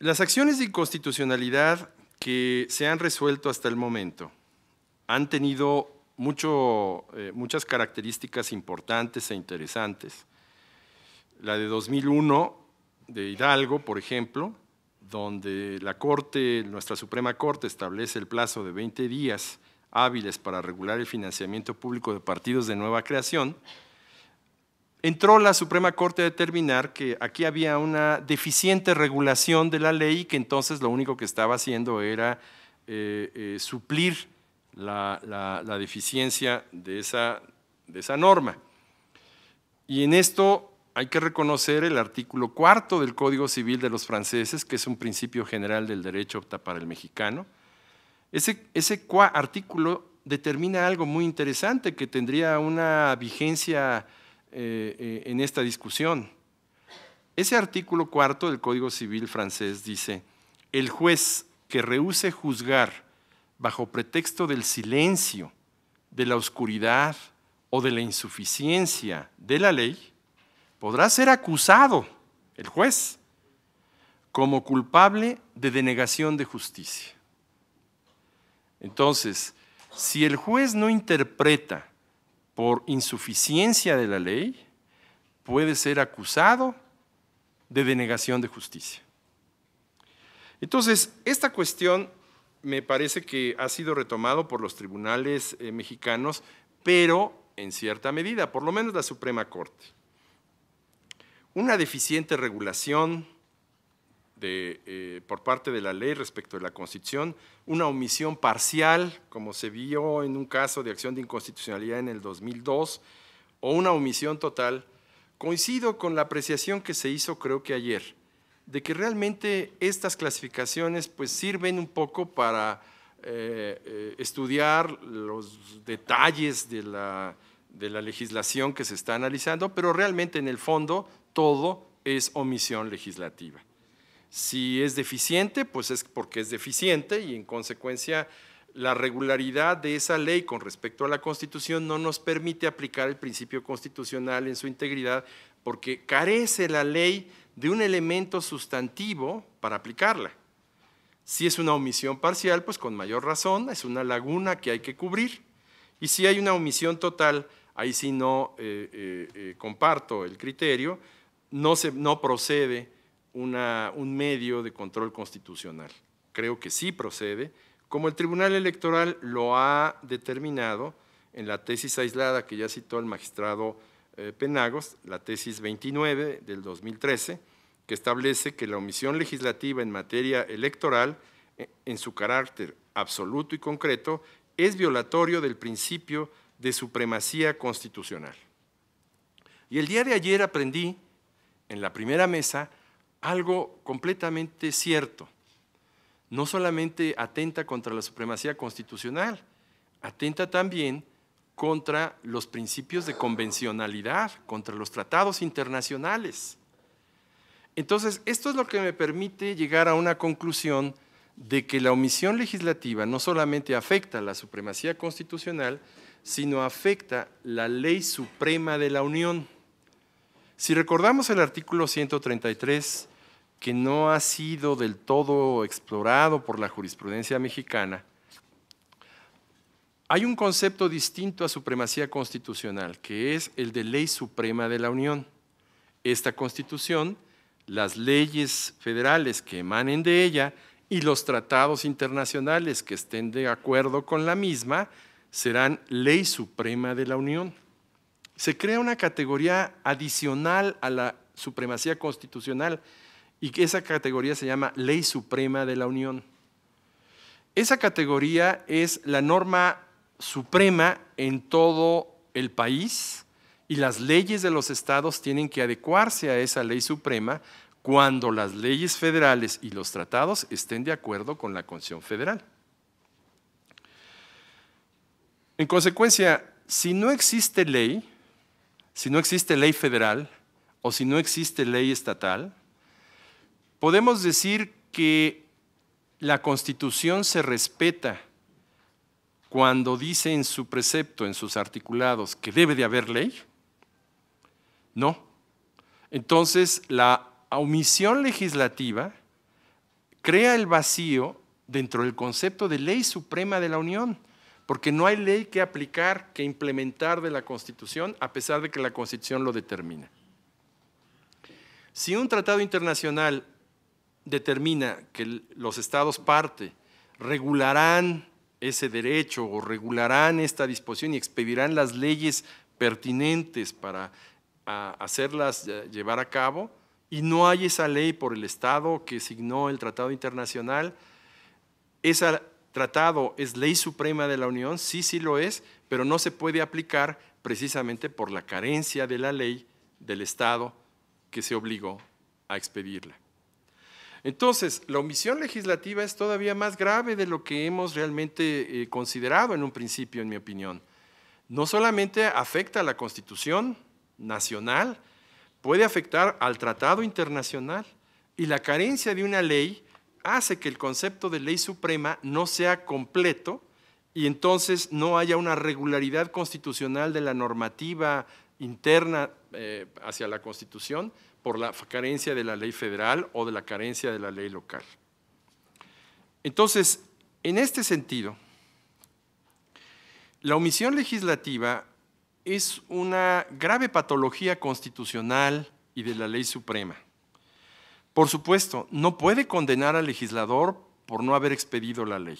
Speaker 1: Las acciones de inconstitucionalidad que se han resuelto hasta el momento han tenido eh, muchas características importantes e interesantes. La de 2001 de Hidalgo, por ejemplo, donde la Corte, nuestra Suprema Corte establece el plazo de 20 días hábiles para regular el financiamiento público de partidos de nueva creación, entró la Suprema Corte a determinar que aquí había una deficiente regulación de la ley que entonces lo único que estaba haciendo era eh, eh, suplir la, deficiencia de esa, norma. Y en esto hay que reconocer el artículo cuarto del Código Civil de los franceses, que es un principio general del derecho opta para el mexicano. Ese, artículo determina algo muy interesante que tendría una vigencia eh, eh, en esta discusión. Ese artículo cuarto del Código Civil francés dice, el juez que rehúse juzgar bajo pretexto del silencio, de la oscuridad o de la insuficiencia de la ley, podrá ser acusado el juez como culpable de denegación de justicia. Entonces, si el juez no interpreta por insuficiencia de la ley, puede ser acusado de denegación de justicia. Entonces, esta cuestión me parece que ha sido retomado por los tribunales eh, mexicanos, pero en cierta medida, por lo menos la Suprema Corte. Una deficiente regulación eh, por parte de la ley respecto de la Constitución, una omisión parcial, como se vio en un caso de acción de inconstitucionalidad en el 2002, o una omisión total, coincido con la apreciación que se hizo creo que ayer de que realmente estas clasificaciones pues sirven un poco para eh, eh, estudiar los detalles de la, de la legislación que se está analizando, pero realmente en el fondo todo es omisión legislativa. Si es deficiente, pues es porque es deficiente y en consecuencia la regularidad de esa ley con respecto a la Constitución no nos permite aplicar el principio constitucional en su integridad porque carece la ley de un elemento sustantivo para aplicarla. Si es una omisión parcial, pues con mayor razón, es una laguna que hay que cubrir. Y si hay una omisión total, ahí sí no eh, eh, eh, comparto el criterio, no, no procede un medio de control constitucional. Creo que sí procede, como el Tribunal Electoral lo ha determinado en la tesis aislada que ya citó el magistrado eh, Penagos, la tesis 29 del 2013, que establece que la omisión legislativa en materia electoral, eh, en su carácter absoluto y concreto, es violatorio del principio de supremacía constitucional. Y el día de ayer aprendí, en la primera mesa, algo completamente cierto. No solamente atenta contra la supremacía constitucional, atenta también contra los principios de convencionalidad, contra los tratados internacionales. Entonces, esto es lo que me permite llegar a una conclusión de que la omisión legislativa no solamente afecta la supremacía constitucional, sino afecta la ley suprema de la Unión. Si recordamos el artículo 133, que no ha sido del todo explorado por la jurisprudencia mexicana, hay un concepto distinto a supremacía constitucional, que es el de ley suprema de la Unión. Esta constitución, las leyes federales que emanen de ella y los tratados internacionales que estén de acuerdo con la misma serán ley suprema de la Unión. Se crea una categoría adicional a la supremacía constitucional y que esa categoría se llama ley suprema de la Unión. Esa categoría es la norma suprema en todo el país y las leyes de los estados tienen que adecuarse a esa ley suprema cuando las leyes federales y los tratados estén de acuerdo con la Constitución federal. En consecuencia, si no existe ley, si no existe ley federal o si no existe ley estatal, podemos decir que la Constitución se respeta cuando dice en su precepto, en sus articulados, que debe de haber ley? No. Entonces, la omisión legislativa crea el vacío dentro del concepto de ley suprema de la Unión, porque no hay ley que aplicar, que implementar de la Constitución, a pesar de que la Constitución lo determina. Si un tratado internacional determina que los estados parte regularán ese derecho o regularán esta disposición y expedirán las leyes pertinentes para hacerlas eh, llevar a cabo y no hay esa ley por el Estado que signó el Tratado Internacional. Ese tratado es ley suprema de la Unión, sí, sí lo es, pero no se puede aplicar precisamente por la carencia de la ley del Estado que se obligó a expedirla. Entonces, la omisión legislativa es todavía más grave de lo que hemos realmente eh, considerado en un principio, en mi opinión. No solamente afecta a la Constitución nacional, puede afectar al Tratado Internacional y la carencia de una ley hace que el concepto de ley suprema no sea completo y entonces no haya una regularidad constitucional de la normativa interna eh, hacia la Constitución por la carencia de la ley federal o de la carencia de la ley local. Entonces, en este sentido, la omisión legislativa es una grave patología constitucional y de la ley suprema. Por supuesto, no puede condenar al legislador por no haber expedido la ley.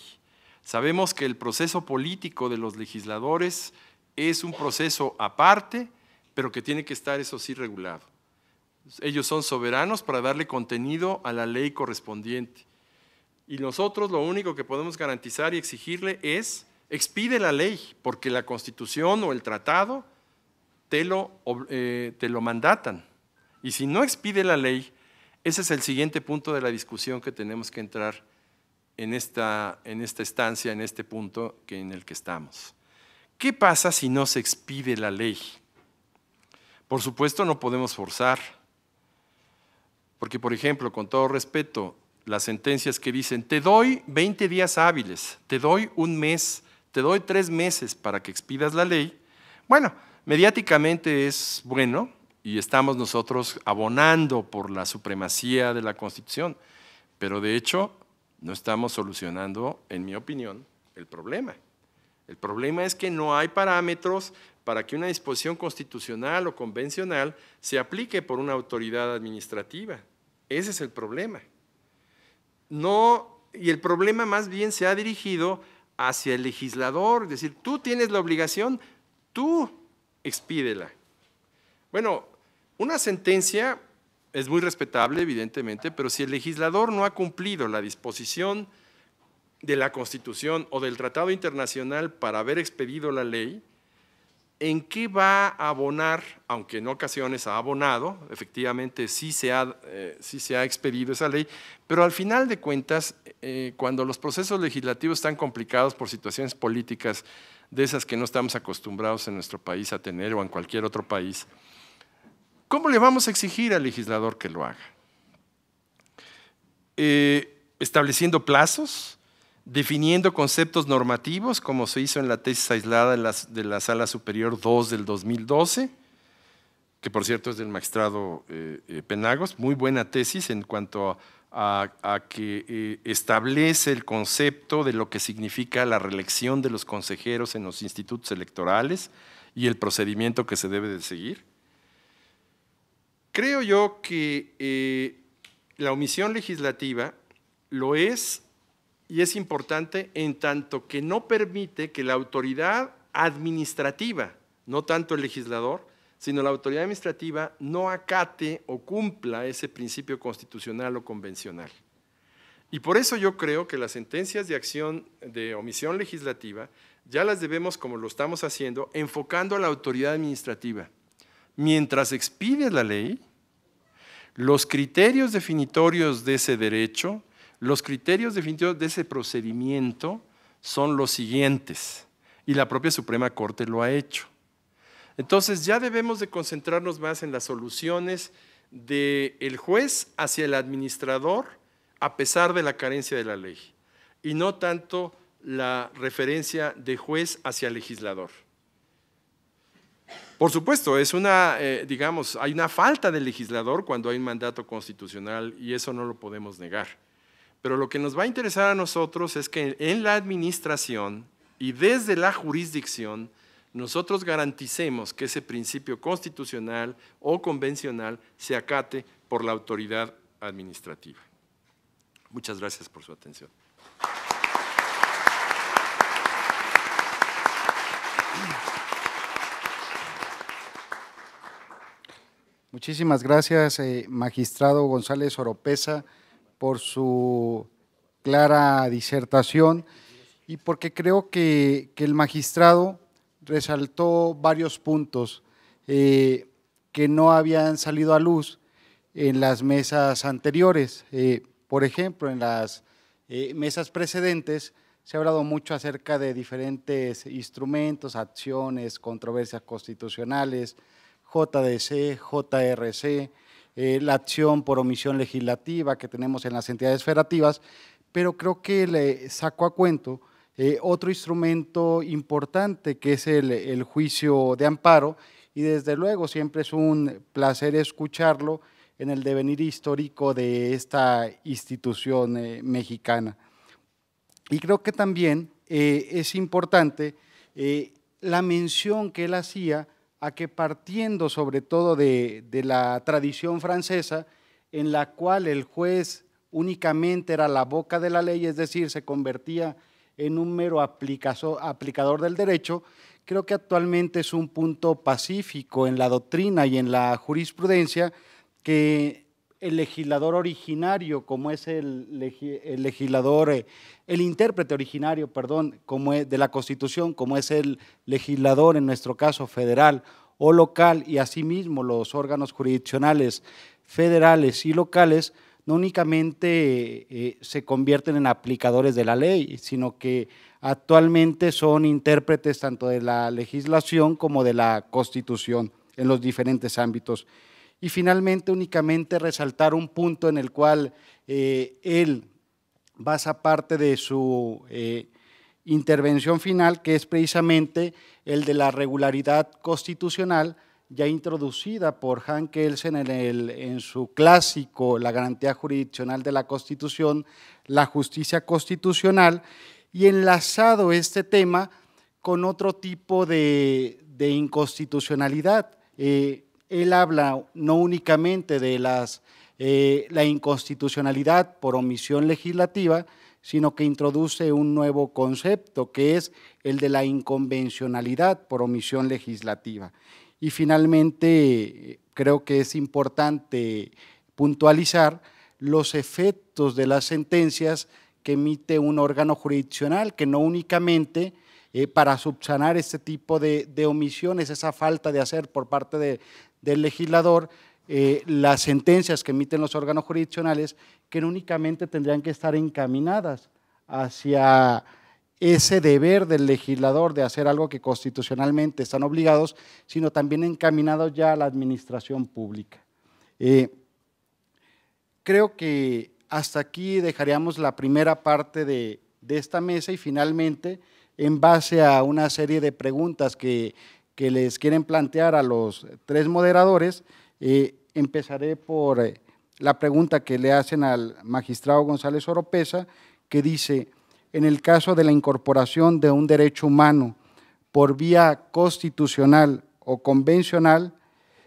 Speaker 1: Sabemos que el proceso político de los legisladores es un proceso aparte, pero que tiene que estar, eso sí, regulado. Ellos son soberanos para darle contenido a la ley correspondiente. Y nosotros lo único que podemos garantizar y exigirle es, expide la ley, porque la constitución o el tratado eh, te lo, mandatan. Y si no expide la ley, ese es el siguiente punto de la discusión que tenemos que entrar en esta, en esta estancia, en este punto que, en el que estamos. ¿Qué pasa si no se expide la ley? Por supuesto, no podemos forzar porque, por ejemplo, con todo respeto, las sentencias que dicen, te doy 20 días hábiles, te doy un mes, te doy tres meses para que expidas la ley, bueno, mediáticamente es bueno y estamos nosotros abonando por la supremacía de la Constitución, pero de hecho no estamos solucionando, en mi opinión, el problema. El problema es que no hay parámetros para que una disposición constitucional o convencional se aplique por una autoridad administrativa. Ese es el problema. No, y el problema más bien se ha dirigido hacia el legislador, es decir, tú tienes la obligación, tú expídela. Bueno, una sentencia es muy respetable, evidentemente, pero si el legislador no ha cumplido la disposición de la Constitución o del Tratado Internacional para haber expedido la ley, ¿en qué va a abonar, aunque en ocasiones ha abonado, efectivamente sí se ha, eh, expedido esa ley, pero al final de cuentas, eh, cuando los procesos legislativos están complicados por situaciones políticas de esas que no estamos acostumbrados en nuestro país a tener o en cualquier otro país, ¿cómo le vamos a exigir al legislador que lo haga? Eh, ¿Estableciendo plazos? definiendo conceptos normativos, como se hizo en la tesis aislada de la, Sala Superior 2 del 2012, que por cierto es del magistrado eh, eh, Penagos, muy buena tesis en cuanto a, que eh, establece el concepto de lo que significa la reelección de los consejeros en los institutos electorales y el procedimiento que se debe de seguir. Creo yo que la omisión legislativa lo es y es importante en tanto que no permite que la autoridad administrativa, no tanto el legislador, sino la autoridad administrativa no acate o cumpla ese principio constitucional o convencional. Y por eso yo creo que las sentencias de acción de omisión legislativa ya las debemos, como lo estamos haciendo, enfocando a la autoridad administrativa. Mientras expide la ley, los criterios definitorios de ese derecho los criterios definitivos de ese procedimiento son los siguientes, y la propia Suprema Corte lo ha hecho. Entonces ya debemos de concentrarnos más en las soluciones del juez hacia el administrador a pesar de la carencia de la ley y no tanto la referencia de juez hacia legislador. Por supuesto, es una, eh, digamos, hay una falta de legislador cuando hay un mandato constitucional y eso no lo podemos negar. Pero lo que nos va a interesar a nosotros es que en la administración y desde la jurisdicción nosotros garanticemos que ese principio constitucional o convencional se acate por la autoridad administrativa. Muchas gracias por su atención.
Speaker 3: Muchísimas gracias, eh, magistrado González Oropesa por su clara disertación y porque creo que, el magistrado resaltó varios puntos eh, que no habían salido a luz en las mesas anteriores. Eh, por ejemplo, en las eh, mesas precedentes se ha hablado mucho acerca de diferentes instrumentos, acciones, controversias constitucionales, JDC, JRC, eh, la acción por omisión legislativa que tenemos en las entidades federativas, pero creo que le saco a cuento eh, otro instrumento importante que es el, juicio de amparo y desde luego siempre es un placer escucharlo en el devenir histórico de esta institución eh, mexicana. Y creo que también es importante la mención que él hacía a que partiendo sobre todo de, la tradición francesa, en la cual el juez únicamente era la boca de la ley, es decir, se convertía en un mero aplicador del derecho, creo que actualmente es un punto pacífico en la doctrina y en la jurisprudencia que el legislador originario, como es el, legislador, eh, el intérprete originario, perdón, como es de la Constitución, como es el legislador, en nuestro caso federal o local, y asimismo los órganos jurisdiccionales federales y locales, no únicamente eh, se convierten en aplicadores de la ley, sino que actualmente son intérpretes tanto de la legislación como de la Constitución en los diferentes ámbitos. Y finalmente, únicamente resaltar un punto en el cual eh, él basa parte de su eh, intervención final, que es precisamente el de la regularidad constitucional ya introducida por Hank Elsen en, su clásico La garantía jurisdiccional de la Constitución, la justicia constitucional, y enlazado este tema con otro tipo de, inconstitucionalidad. Eh, él habla no únicamente de las, eh, la inconstitucionalidad por omisión legislativa, sino que introduce un nuevo concepto que es el de la inconvencionalidad por omisión legislativa. Y finalmente, creo que es importante puntualizar los efectos de las sentencias que emite un órgano jurisdiccional, que no únicamente eh, para subsanar este tipo de, omisiones, esa falta de hacer por parte de, del legislador eh, las sentencias que emiten los órganos jurisdiccionales que únicamente tendrían que estar encaminadas hacia ese deber del legislador de hacer algo que constitucionalmente están obligados, sino también encaminados ya a la administración pública. Eh, creo que hasta aquí dejaríamos la primera parte de esta mesa y finalmente, en base a una serie de preguntas que que les quieren plantear a los tres moderadores. Eh, empezaré por eh, la pregunta que le hacen al magistrado González Oropesa, que dice, en el caso de la incorporación de un derecho humano por vía constitucional o convencional,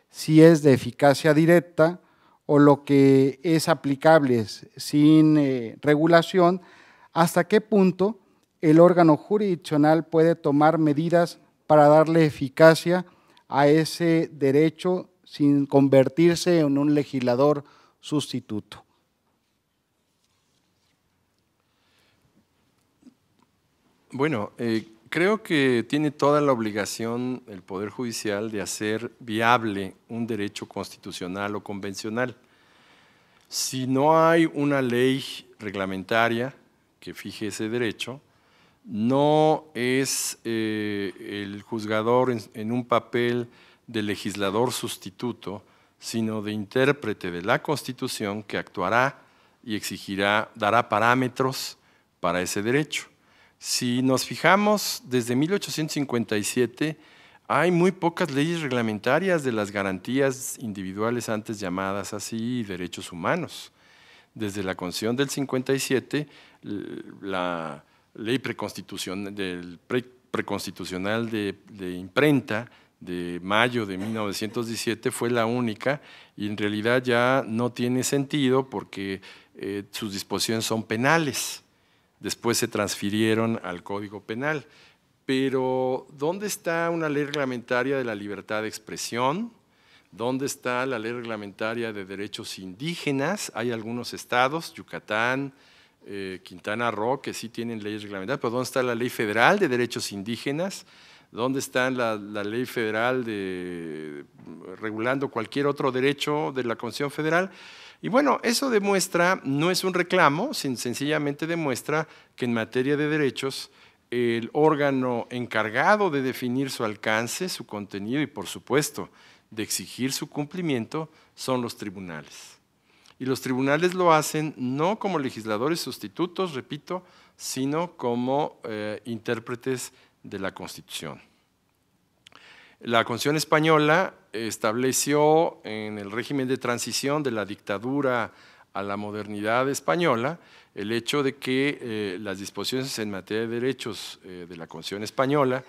Speaker 3: si es de eficacia directa o lo que es aplicable sin eh, regulación, hasta qué punto el órgano jurisdiccional puede tomar medidas para darle eficacia a ese derecho sin convertirse en un legislador sustituto.
Speaker 1: Bueno, eh, creo que tiene toda la obligación el Poder Judicial de hacer viable un derecho constitucional o convencional. Si no hay una ley reglamentaria que fije ese derecho, no es eh, el juzgador en, un papel de legislador sustituto, sino de intérprete de la Constitución que actuará y exigirá, dará parámetros para ese derecho. Si nos fijamos, desde 1857 hay muy pocas leyes reglamentarias de las garantías individuales antes llamadas así derechos humanos. Desde la Constitución del 57, la ley preconstitucional, de, imprenta de mayo de 1917 fue la única y en realidad ya no tiene sentido porque eh, sus disposiciones son penales. Después se transfirieron al Código Penal. Pero ¿dónde está una ley reglamentaria de la libertad de expresión? ¿Dónde está la ley reglamentaria de derechos indígenas? Hay algunos estados, Yucatán, eh, Quintana Roo, que sí tienen leyes reglamentarias, pero ¿dónde está la ley federal de derechos indígenas? ¿Dónde está la, ley federal de, regulando cualquier otro derecho de la Constitución Federal? Y bueno, eso demuestra, no es un reclamo, sencillamente demuestra que en materia de derechos el órgano encargado de definir su alcance, su contenido y por supuesto de exigir su cumplimiento son los tribunales. Y los tribunales lo hacen no como legisladores sustitutos, repito, sino como eh, intérpretes de la Constitución. La Constitución española estableció en el régimen de transición de la dictadura a la modernidad española el hecho de que eh, las disposiciones en materia de derechos eh, de la Constitución española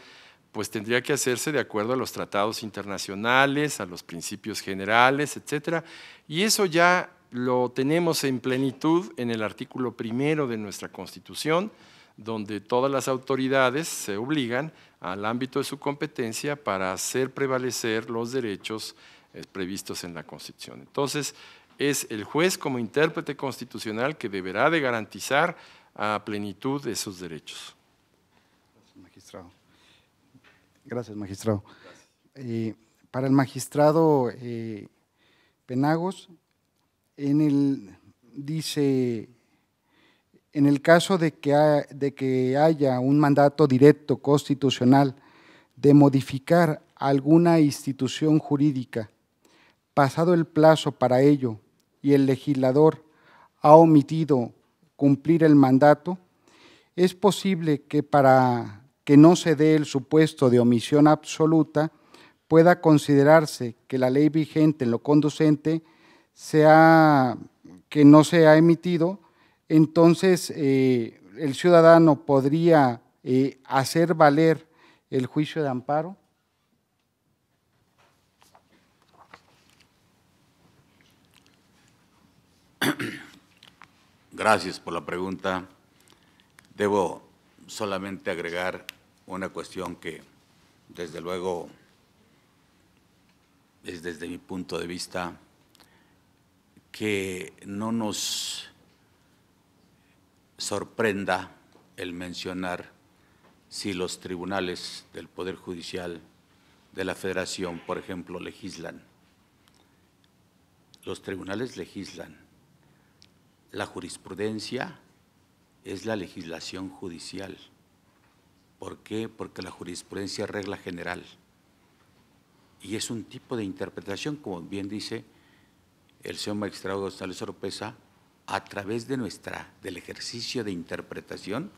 Speaker 1: pues tendría que hacerse de acuerdo a los tratados internacionales, a los principios generales, etcétera, y eso ya lo tenemos en plenitud en el artículo primero de nuestra Constitución, donde todas las autoridades se obligan al ámbito de su competencia para hacer prevalecer los derechos eh, previstos en la Constitución. Entonces, es el juez como intérprete constitucional que deberá de garantizar a plenitud esos derechos. Gracias, magistrado. Gracias,
Speaker 3: magistrado. Eh, para el magistrado eh, Penagos, en el, dice, en el caso de que, de que haya un mandato directo constitucional de modificar alguna institución jurídica, pasado el plazo para ello y el legislador ha omitido cumplir el mandato, es posible que para que no se dé el supuesto de omisión absoluta, pueda considerarse que la ley vigente en lo conducente sea que no se ha emitido, entonces eh, el ciudadano podría eh, hacer valer el juicio de amparo.
Speaker 5: Gracias por la pregunta. Debo solamente agregar una cuestión que desde luego es desde mi punto de vista que no nos sorprenda el mencionar si los tribunales del Poder Judicial de la Federación, por ejemplo, legislan. Los tribunales legislan. La jurisprudencia es la legislación judicial. ¿Por qué? Porque la jurisprudencia es regla general y es un tipo de interpretación, como bien dice el señor magistrado González sorpresa. a través de nuestra, del ejercicio de interpretación,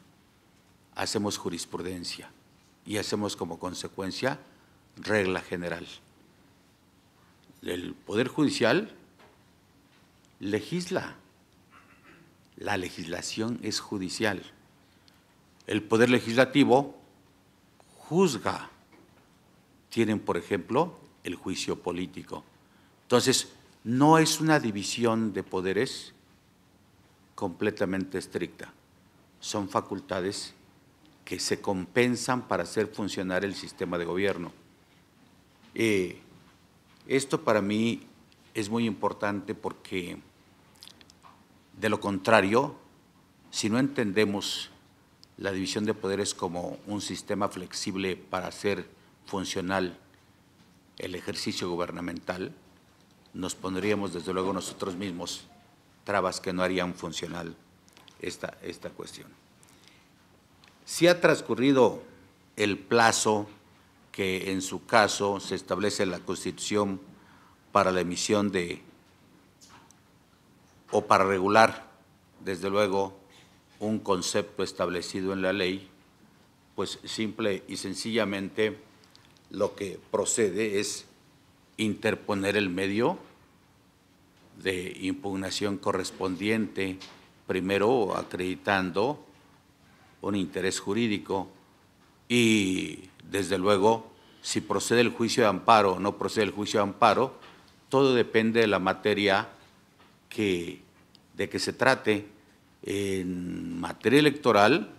Speaker 5: hacemos jurisprudencia y hacemos como consecuencia regla general. El Poder Judicial legisla, la legislación es judicial. El Poder Legislativo juzga, tienen por ejemplo el juicio político. Entonces, no es una división de poderes completamente estricta. Son facultades que se compensan para hacer funcionar el sistema de gobierno. Eh, esto para mí es muy importante porque de lo contrario, si no entendemos la división de poderes como un sistema flexible para hacer funcional el ejercicio gubernamental, nos pondríamos desde luego nosotros mismos trabas que no harían funcional esta, esta cuestión. Si ha transcurrido el plazo que en su caso se establece en la Constitución para la emisión de, o para regular, desde luego, un concepto establecido en la ley, pues simple y sencillamente lo que procede es interponer el medio de impugnación correspondiente, primero acreditando un interés jurídico y desde luego si procede el juicio de amparo o no procede el juicio de amparo, todo depende de la materia que, de que se trate. En materia electoral,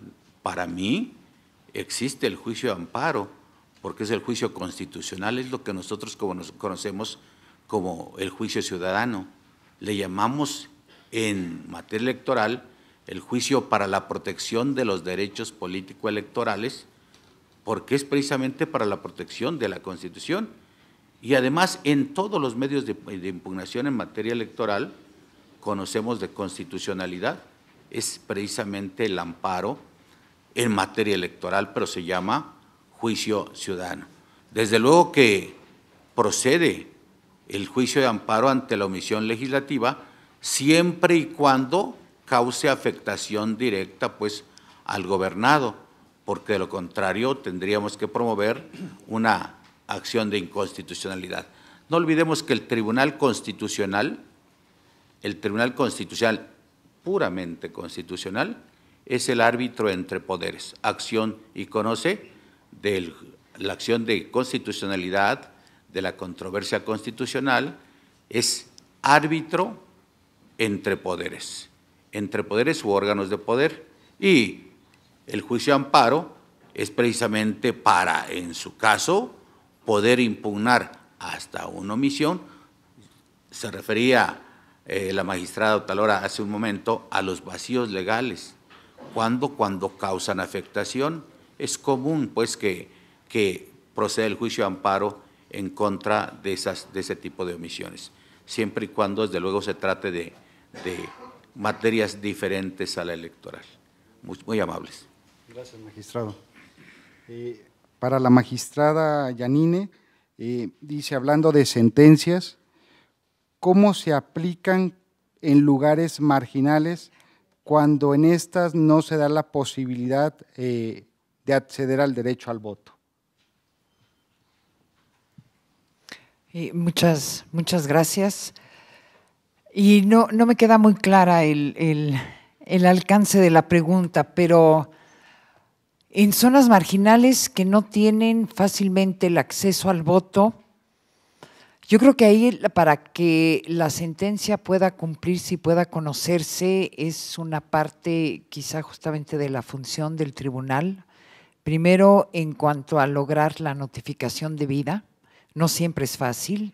Speaker 5: para mí, existe el juicio de amparo, porque es el juicio constitucional, es lo que nosotros como conocemos como el juicio ciudadano le llamamos en materia electoral el juicio para la protección de los derechos político-electorales, porque es precisamente para la protección de la Constitución. Y además en todos los medios de, impugnación en materia electoral conocemos de constitucionalidad, es precisamente el amparo en materia electoral, pero se llama juicio ciudadano. Desde luego que procede el juicio de amparo ante la omisión legislativa siempre y cuando cause afectación directa pues al gobernado, porque de lo contrario tendríamos que promover una acción de inconstitucionalidad. No olvidemos que el Tribunal Constitucional, el Tribunal Constitucional puramente constitucional, es el árbitro entre poderes, acción y conoce de la acción de constitucionalidad, de la controversia constitucional es árbitro entre poderes, entre poderes u órganos de poder. Y el juicio de amparo es precisamente para, en su caso, poder impugnar hasta una omisión. Se refería eh, la magistrada Otalora hace un momento a los vacíos legales. cuando Cuando causan afectación. Es común pues que, que proceda el juicio de amparo en contra de, esas, de ese tipo de omisiones, siempre y cuando, desde luego, se trate de, materias diferentes a la electoral.
Speaker 3: Muy, amables. Gracias, magistrado. Eh, para la magistrada Yanine, eh, dice, hablando de sentencias, ¿cómo se aplican en lugares marginales cuando en estas no se da la posibilidad eh, de acceder al derecho al voto?
Speaker 4: muchas, muchas gracias. Y no, no me queda muy clara el, alcance de la pregunta, pero en zonas marginales que no tienen fácilmente el acceso al voto, yo creo que ahí para que la sentencia pueda cumplirse y pueda conocerse es una parte quizá justamente de la función del tribunal. Primero, en cuanto a lograr la notificación de no siempre es fácil.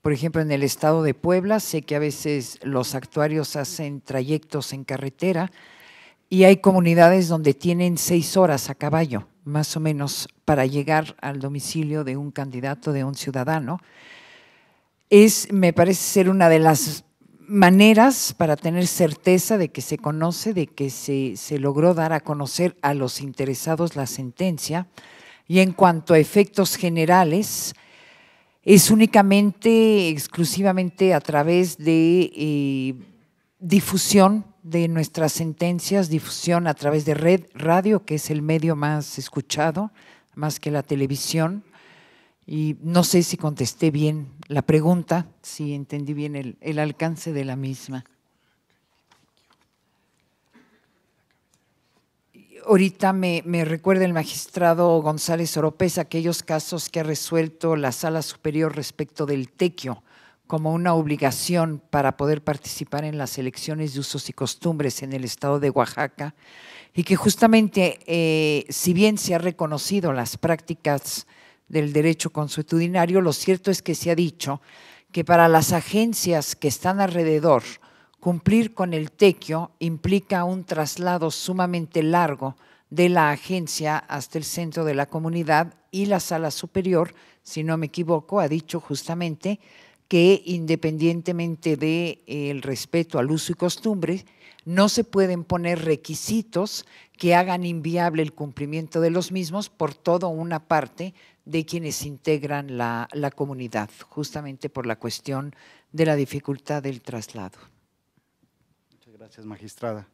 Speaker 4: por ejemplo, en el estado de Puebla sé que a veces los actuarios hacen trayectos en carretera y hay comunidades donde tienen seis horas a caballo, más o menos, para llegar al domicilio de un candidato, de un ciudadano. Es, me parece ser una de las maneras para tener certeza de que se conoce, de que se, se logró dar a conocer a los interesados la sentencia. Y en cuanto a efectos generales, es únicamente, exclusivamente a través de eh, difusión de nuestras sentencias, difusión a través de red radio, que es el medio más escuchado, más que la televisión. Y no sé si contesté bien la pregunta, si entendí bien el alcance de la misma. ahorita me, recuerda el magistrado González Oropés aquellos casos que ha resuelto la sala superior respecto del tequio como una obligación para poder participar en las elecciones de usos y costumbres en el estado de Oaxaca y que justamente, eh, si bien se ha reconocido las prácticas del derecho consuetudinario, lo cierto es que se ha dicho que para las agencias que están alrededor, Cumplir con el tequio implica un traslado sumamente largo de la agencia hasta el centro de la comunidad y la sala superior, si no me equivoco, ha dicho justamente que independientemente del eh, respeto al uso y costumbre, no se pueden poner requisitos que hagan inviable el cumplimiento de los mismos por toda una parte de quienes integran la comunidad, justamente por la cuestión de la
Speaker 3: dificultad del traslado. Gracias, magistrada.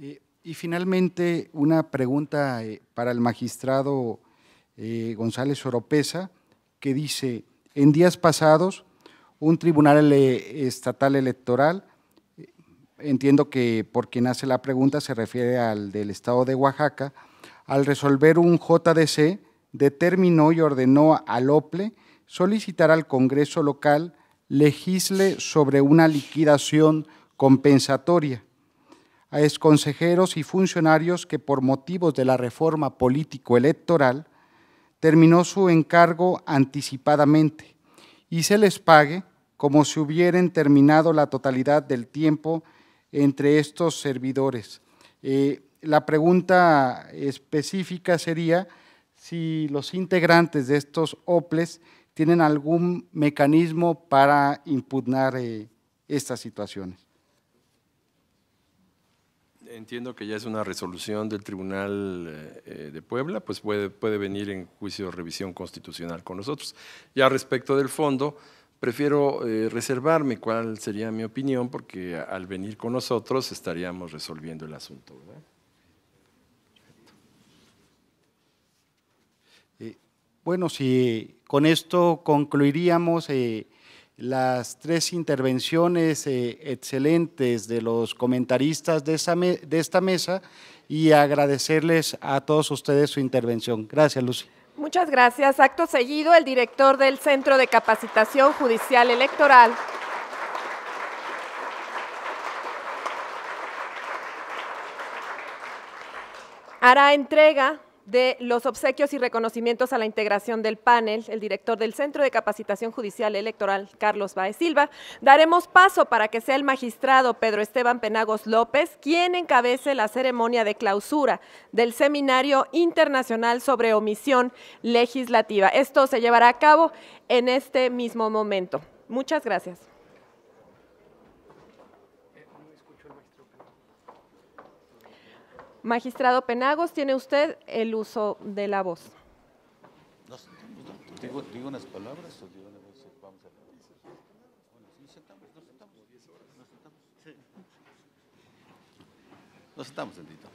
Speaker 3: Eh, y finalmente, una pregunta eh, para el magistrado eh, González Oropesa, que dice, en días pasados, un tribunal estatal electoral, entiendo que por quien hace la pregunta se refiere al del estado de Oaxaca, al resolver un JDC, determinó y ordenó al OPLE solicitar al Congreso local legisle sobre una liquidación compensatoria a exconsejeros y funcionarios que por motivos de la reforma político-electoral terminó su encargo anticipadamente y se les pague como si hubieran terminado la totalidad del tiempo entre estos servidores. Eh, la pregunta específica sería si los integrantes de estos OPLES tienen algún mecanismo para impugnar eh, estas situaciones
Speaker 1: entiendo que ya es una resolución del Tribunal eh, eh, de Puebla, pues puede, puede venir en juicio de revisión constitucional con nosotros. Ya respecto del fondo, prefiero eh, reservarme cuál sería mi opinión, porque al venir con nosotros estaríamos resolviendo el asunto.
Speaker 3: bueno, si con esto concluiríamos las tres intervenciones eh, excelentes de los comentaristas de, de esta mesa y agradecerles a todos ustedes su intervención. Gracias, Lucy.
Speaker 2: Muchas gracias. Acto seguido, el director del Centro de Capacitación Judicial Electoral. Hará entrega de los obsequios y reconocimientos a la integración del panel, el director del Centro de Capacitación Judicial Electoral, Carlos Baez Silva. Daremos paso para que sea el magistrado Pedro Esteban Penagos López quien encabece la ceremonia de clausura del Seminario Internacional sobre Omisión Legislativa. Esto se llevará a cabo en este mismo momento. Muchas gracias. Magistrado Penagos, tiene usted el uso de la voz.
Speaker 5: No, sentamos, pues, digo, digo, unas palabras o digo una voz? Vamos a si Nos sentamos, nos sentamos. Nos sentamos. Nos sentamos, sentito.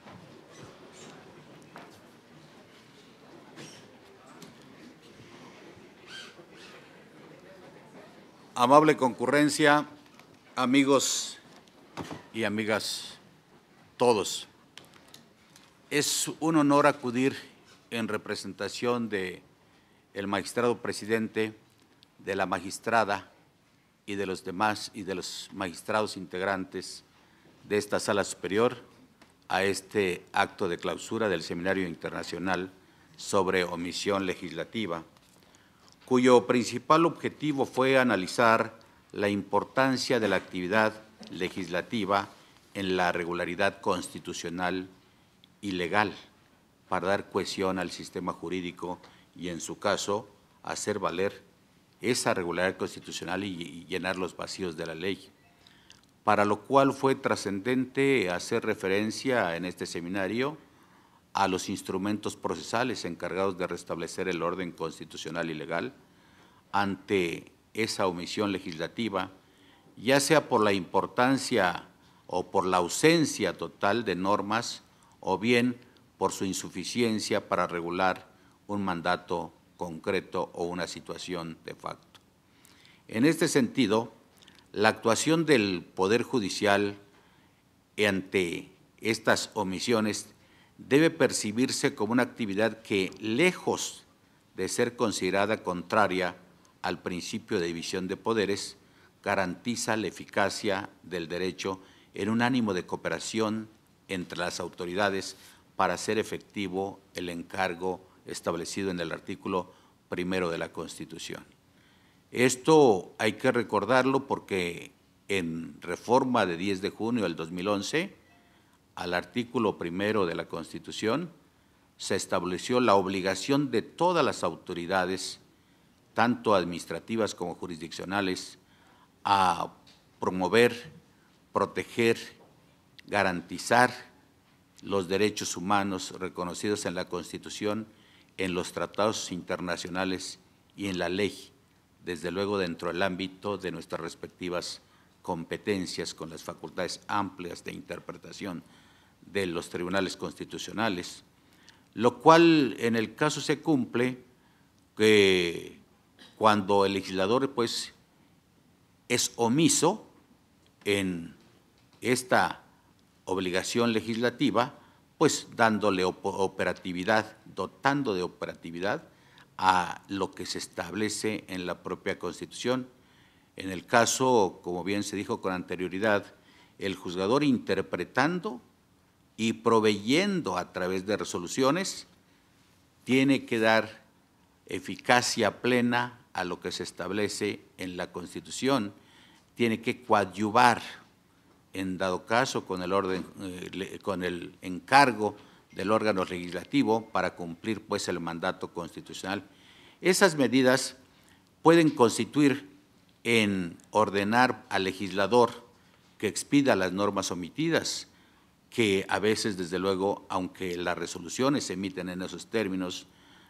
Speaker 5: Amable concurrencia, amigos y amigas todos. Es un honor acudir en representación de el magistrado presidente, de la magistrada y de los demás y de los magistrados integrantes de esta sala superior a este acto de clausura del Seminario Internacional sobre Omisión Legislativa, cuyo principal objetivo fue analizar la importancia de la actividad legislativa en la regularidad constitucional ilegal para dar cohesión al sistema jurídico y, en su caso, hacer valer esa regularidad constitucional y, llenar los vacíos de la ley, para lo cual fue trascendente hacer referencia en este seminario a los instrumentos procesales encargados de restablecer el orden constitucional y legal ante esa omisión legislativa, ya sea por la importancia o por la ausencia total de normas o bien por su insuficiencia para regular un mandato concreto o una situación de facto. En este sentido, la actuación del Poder Judicial ante estas omisiones debe percibirse como una actividad que, lejos de ser considerada contraria al principio de división de poderes, garantiza la eficacia del derecho en un ánimo de cooperación, entre las autoridades para hacer efectivo el encargo establecido en el artículo primero de la Constitución. Esto hay que recordarlo porque en reforma de 10 de junio del 2011, al artículo primero de la Constitución, se estableció la obligación de todas las autoridades, tanto administrativas como jurisdiccionales, a promover, proteger garantizar los derechos humanos reconocidos en la Constitución, en los tratados internacionales y en la ley, desde luego dentro del ámbito de nuestras respectivas competencias con las facultades amplias de interpretación de los tribunales constitucionales, lo cual en el caso se cumple que cuando el legislador pues es omiso en esta obligación legislativa, pues dándole operatividad, dotando de operatividad a lo que se establece en la propia Constitución. En el caso, como bien se dijo con anterioridad, el juzgador interpretando y proveyendo a través de resoluciones tiene que dar eficacia plena a lo que se establece en la Constitución, tiene que coadyuvar en dado caso con el, orden, eh, con el encargo del órgano legislativo para cumplir pues el mandato constitucional. Esas medidas pueden constituir en ordenar al legislador que expida las normas omitidas, que a veces, desde luego, aunque las resoluciones se emiten en esos términos,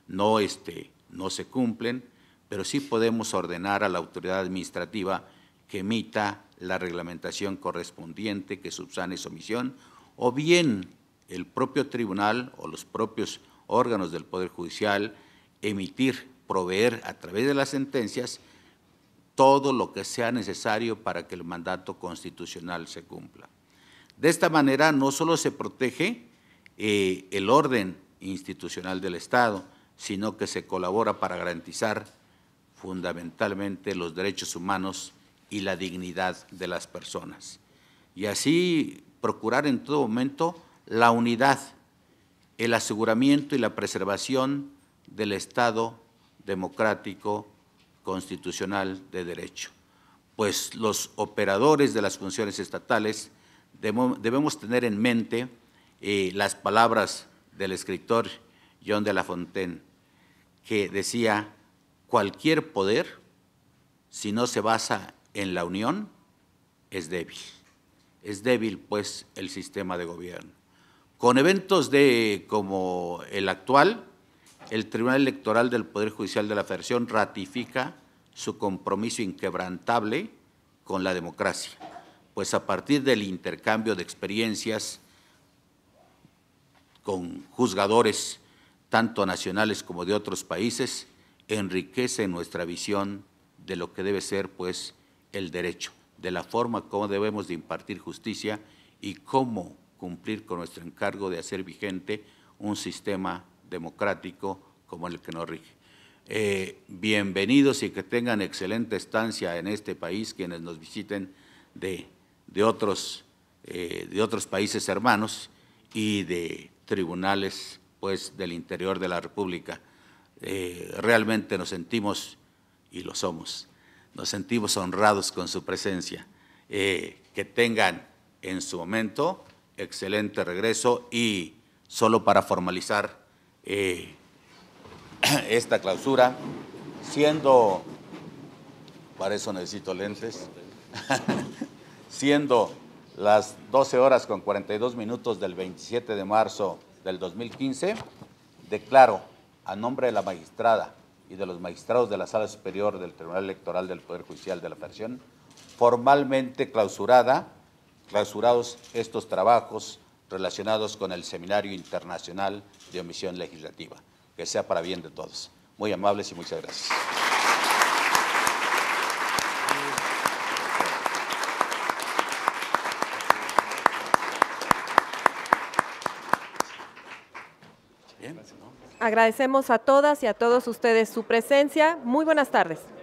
Speaker 5: no, este, no se cumplen, pero sí podemos ordenar a la autoridad administrativa que emita la reglamentación correspondiente que subsane su omisión, o bien el propio tribunal o los propios órganos del Poder Judicial emitir, proveer a través de las sentencias todo lo que sea necesario para que el mandato constitucional se cumpla. De esta manera no solo se protege eh, el orden institucional del Estado, sino que se colabora para garantizar fundamentalmente los derechos humanos y la dignidad de las personas. Y así procurar en todo momento la unidad, el aseguramiento y la preservación del Estado democrático constitucional de derecho. Pues los operadores de las funciones estatales debemos tener en mente eh, las palabras del escritor John de La Fontaine, que decía, cualquier poder, si no se basa en la Unión es débil. Es débil, pues, el sistema de gobierno. Con eventos de, como el actual, el Tribunal Electoral del Poder Judicial de la Federación ratifica su compromiso inquebrantable con la democracia, pues a partir del intercambio de experiencias con juzgadores tanto nacionales como de otros países, enriquece nuestra visión de lo que debe ser pues el derecho, de la forma como debemos de impartir justicia y cómo cumplir con nuestro encargo de hacer vigente un sistema democrático como el que nos rige. Eh, bienvenidos y que tengan excelente estancia en este país quienes nos visiten de, otros, eh, de otros países hermanos y de tribunales pues, del interior de la República. Eh, realmente nos sentimos y lo somos nos sentimos honrados con su presencia. Eh, que tengan en su momento excelente regreso y solo para formalizar eh, esta clausura, siendo, para eso necesito lentes, siendo las 12 horas con 42 minutos del 27 de marzo del 2015, declaro a nombre de la magistrada y de los magistrados de la Sala Superior del Tribunal Electoral del Poder Judicial de la Federación, formalmente clausurada, clausurados estos trabajos relacionados con el Seminario Internacional de Omisión Legislativa. Que sea para bien de todos. Muy amables y muchas gracias.
Speaker 2: Agradecemos a todas y a todos ustedes su presencia. Muy buenas tardes.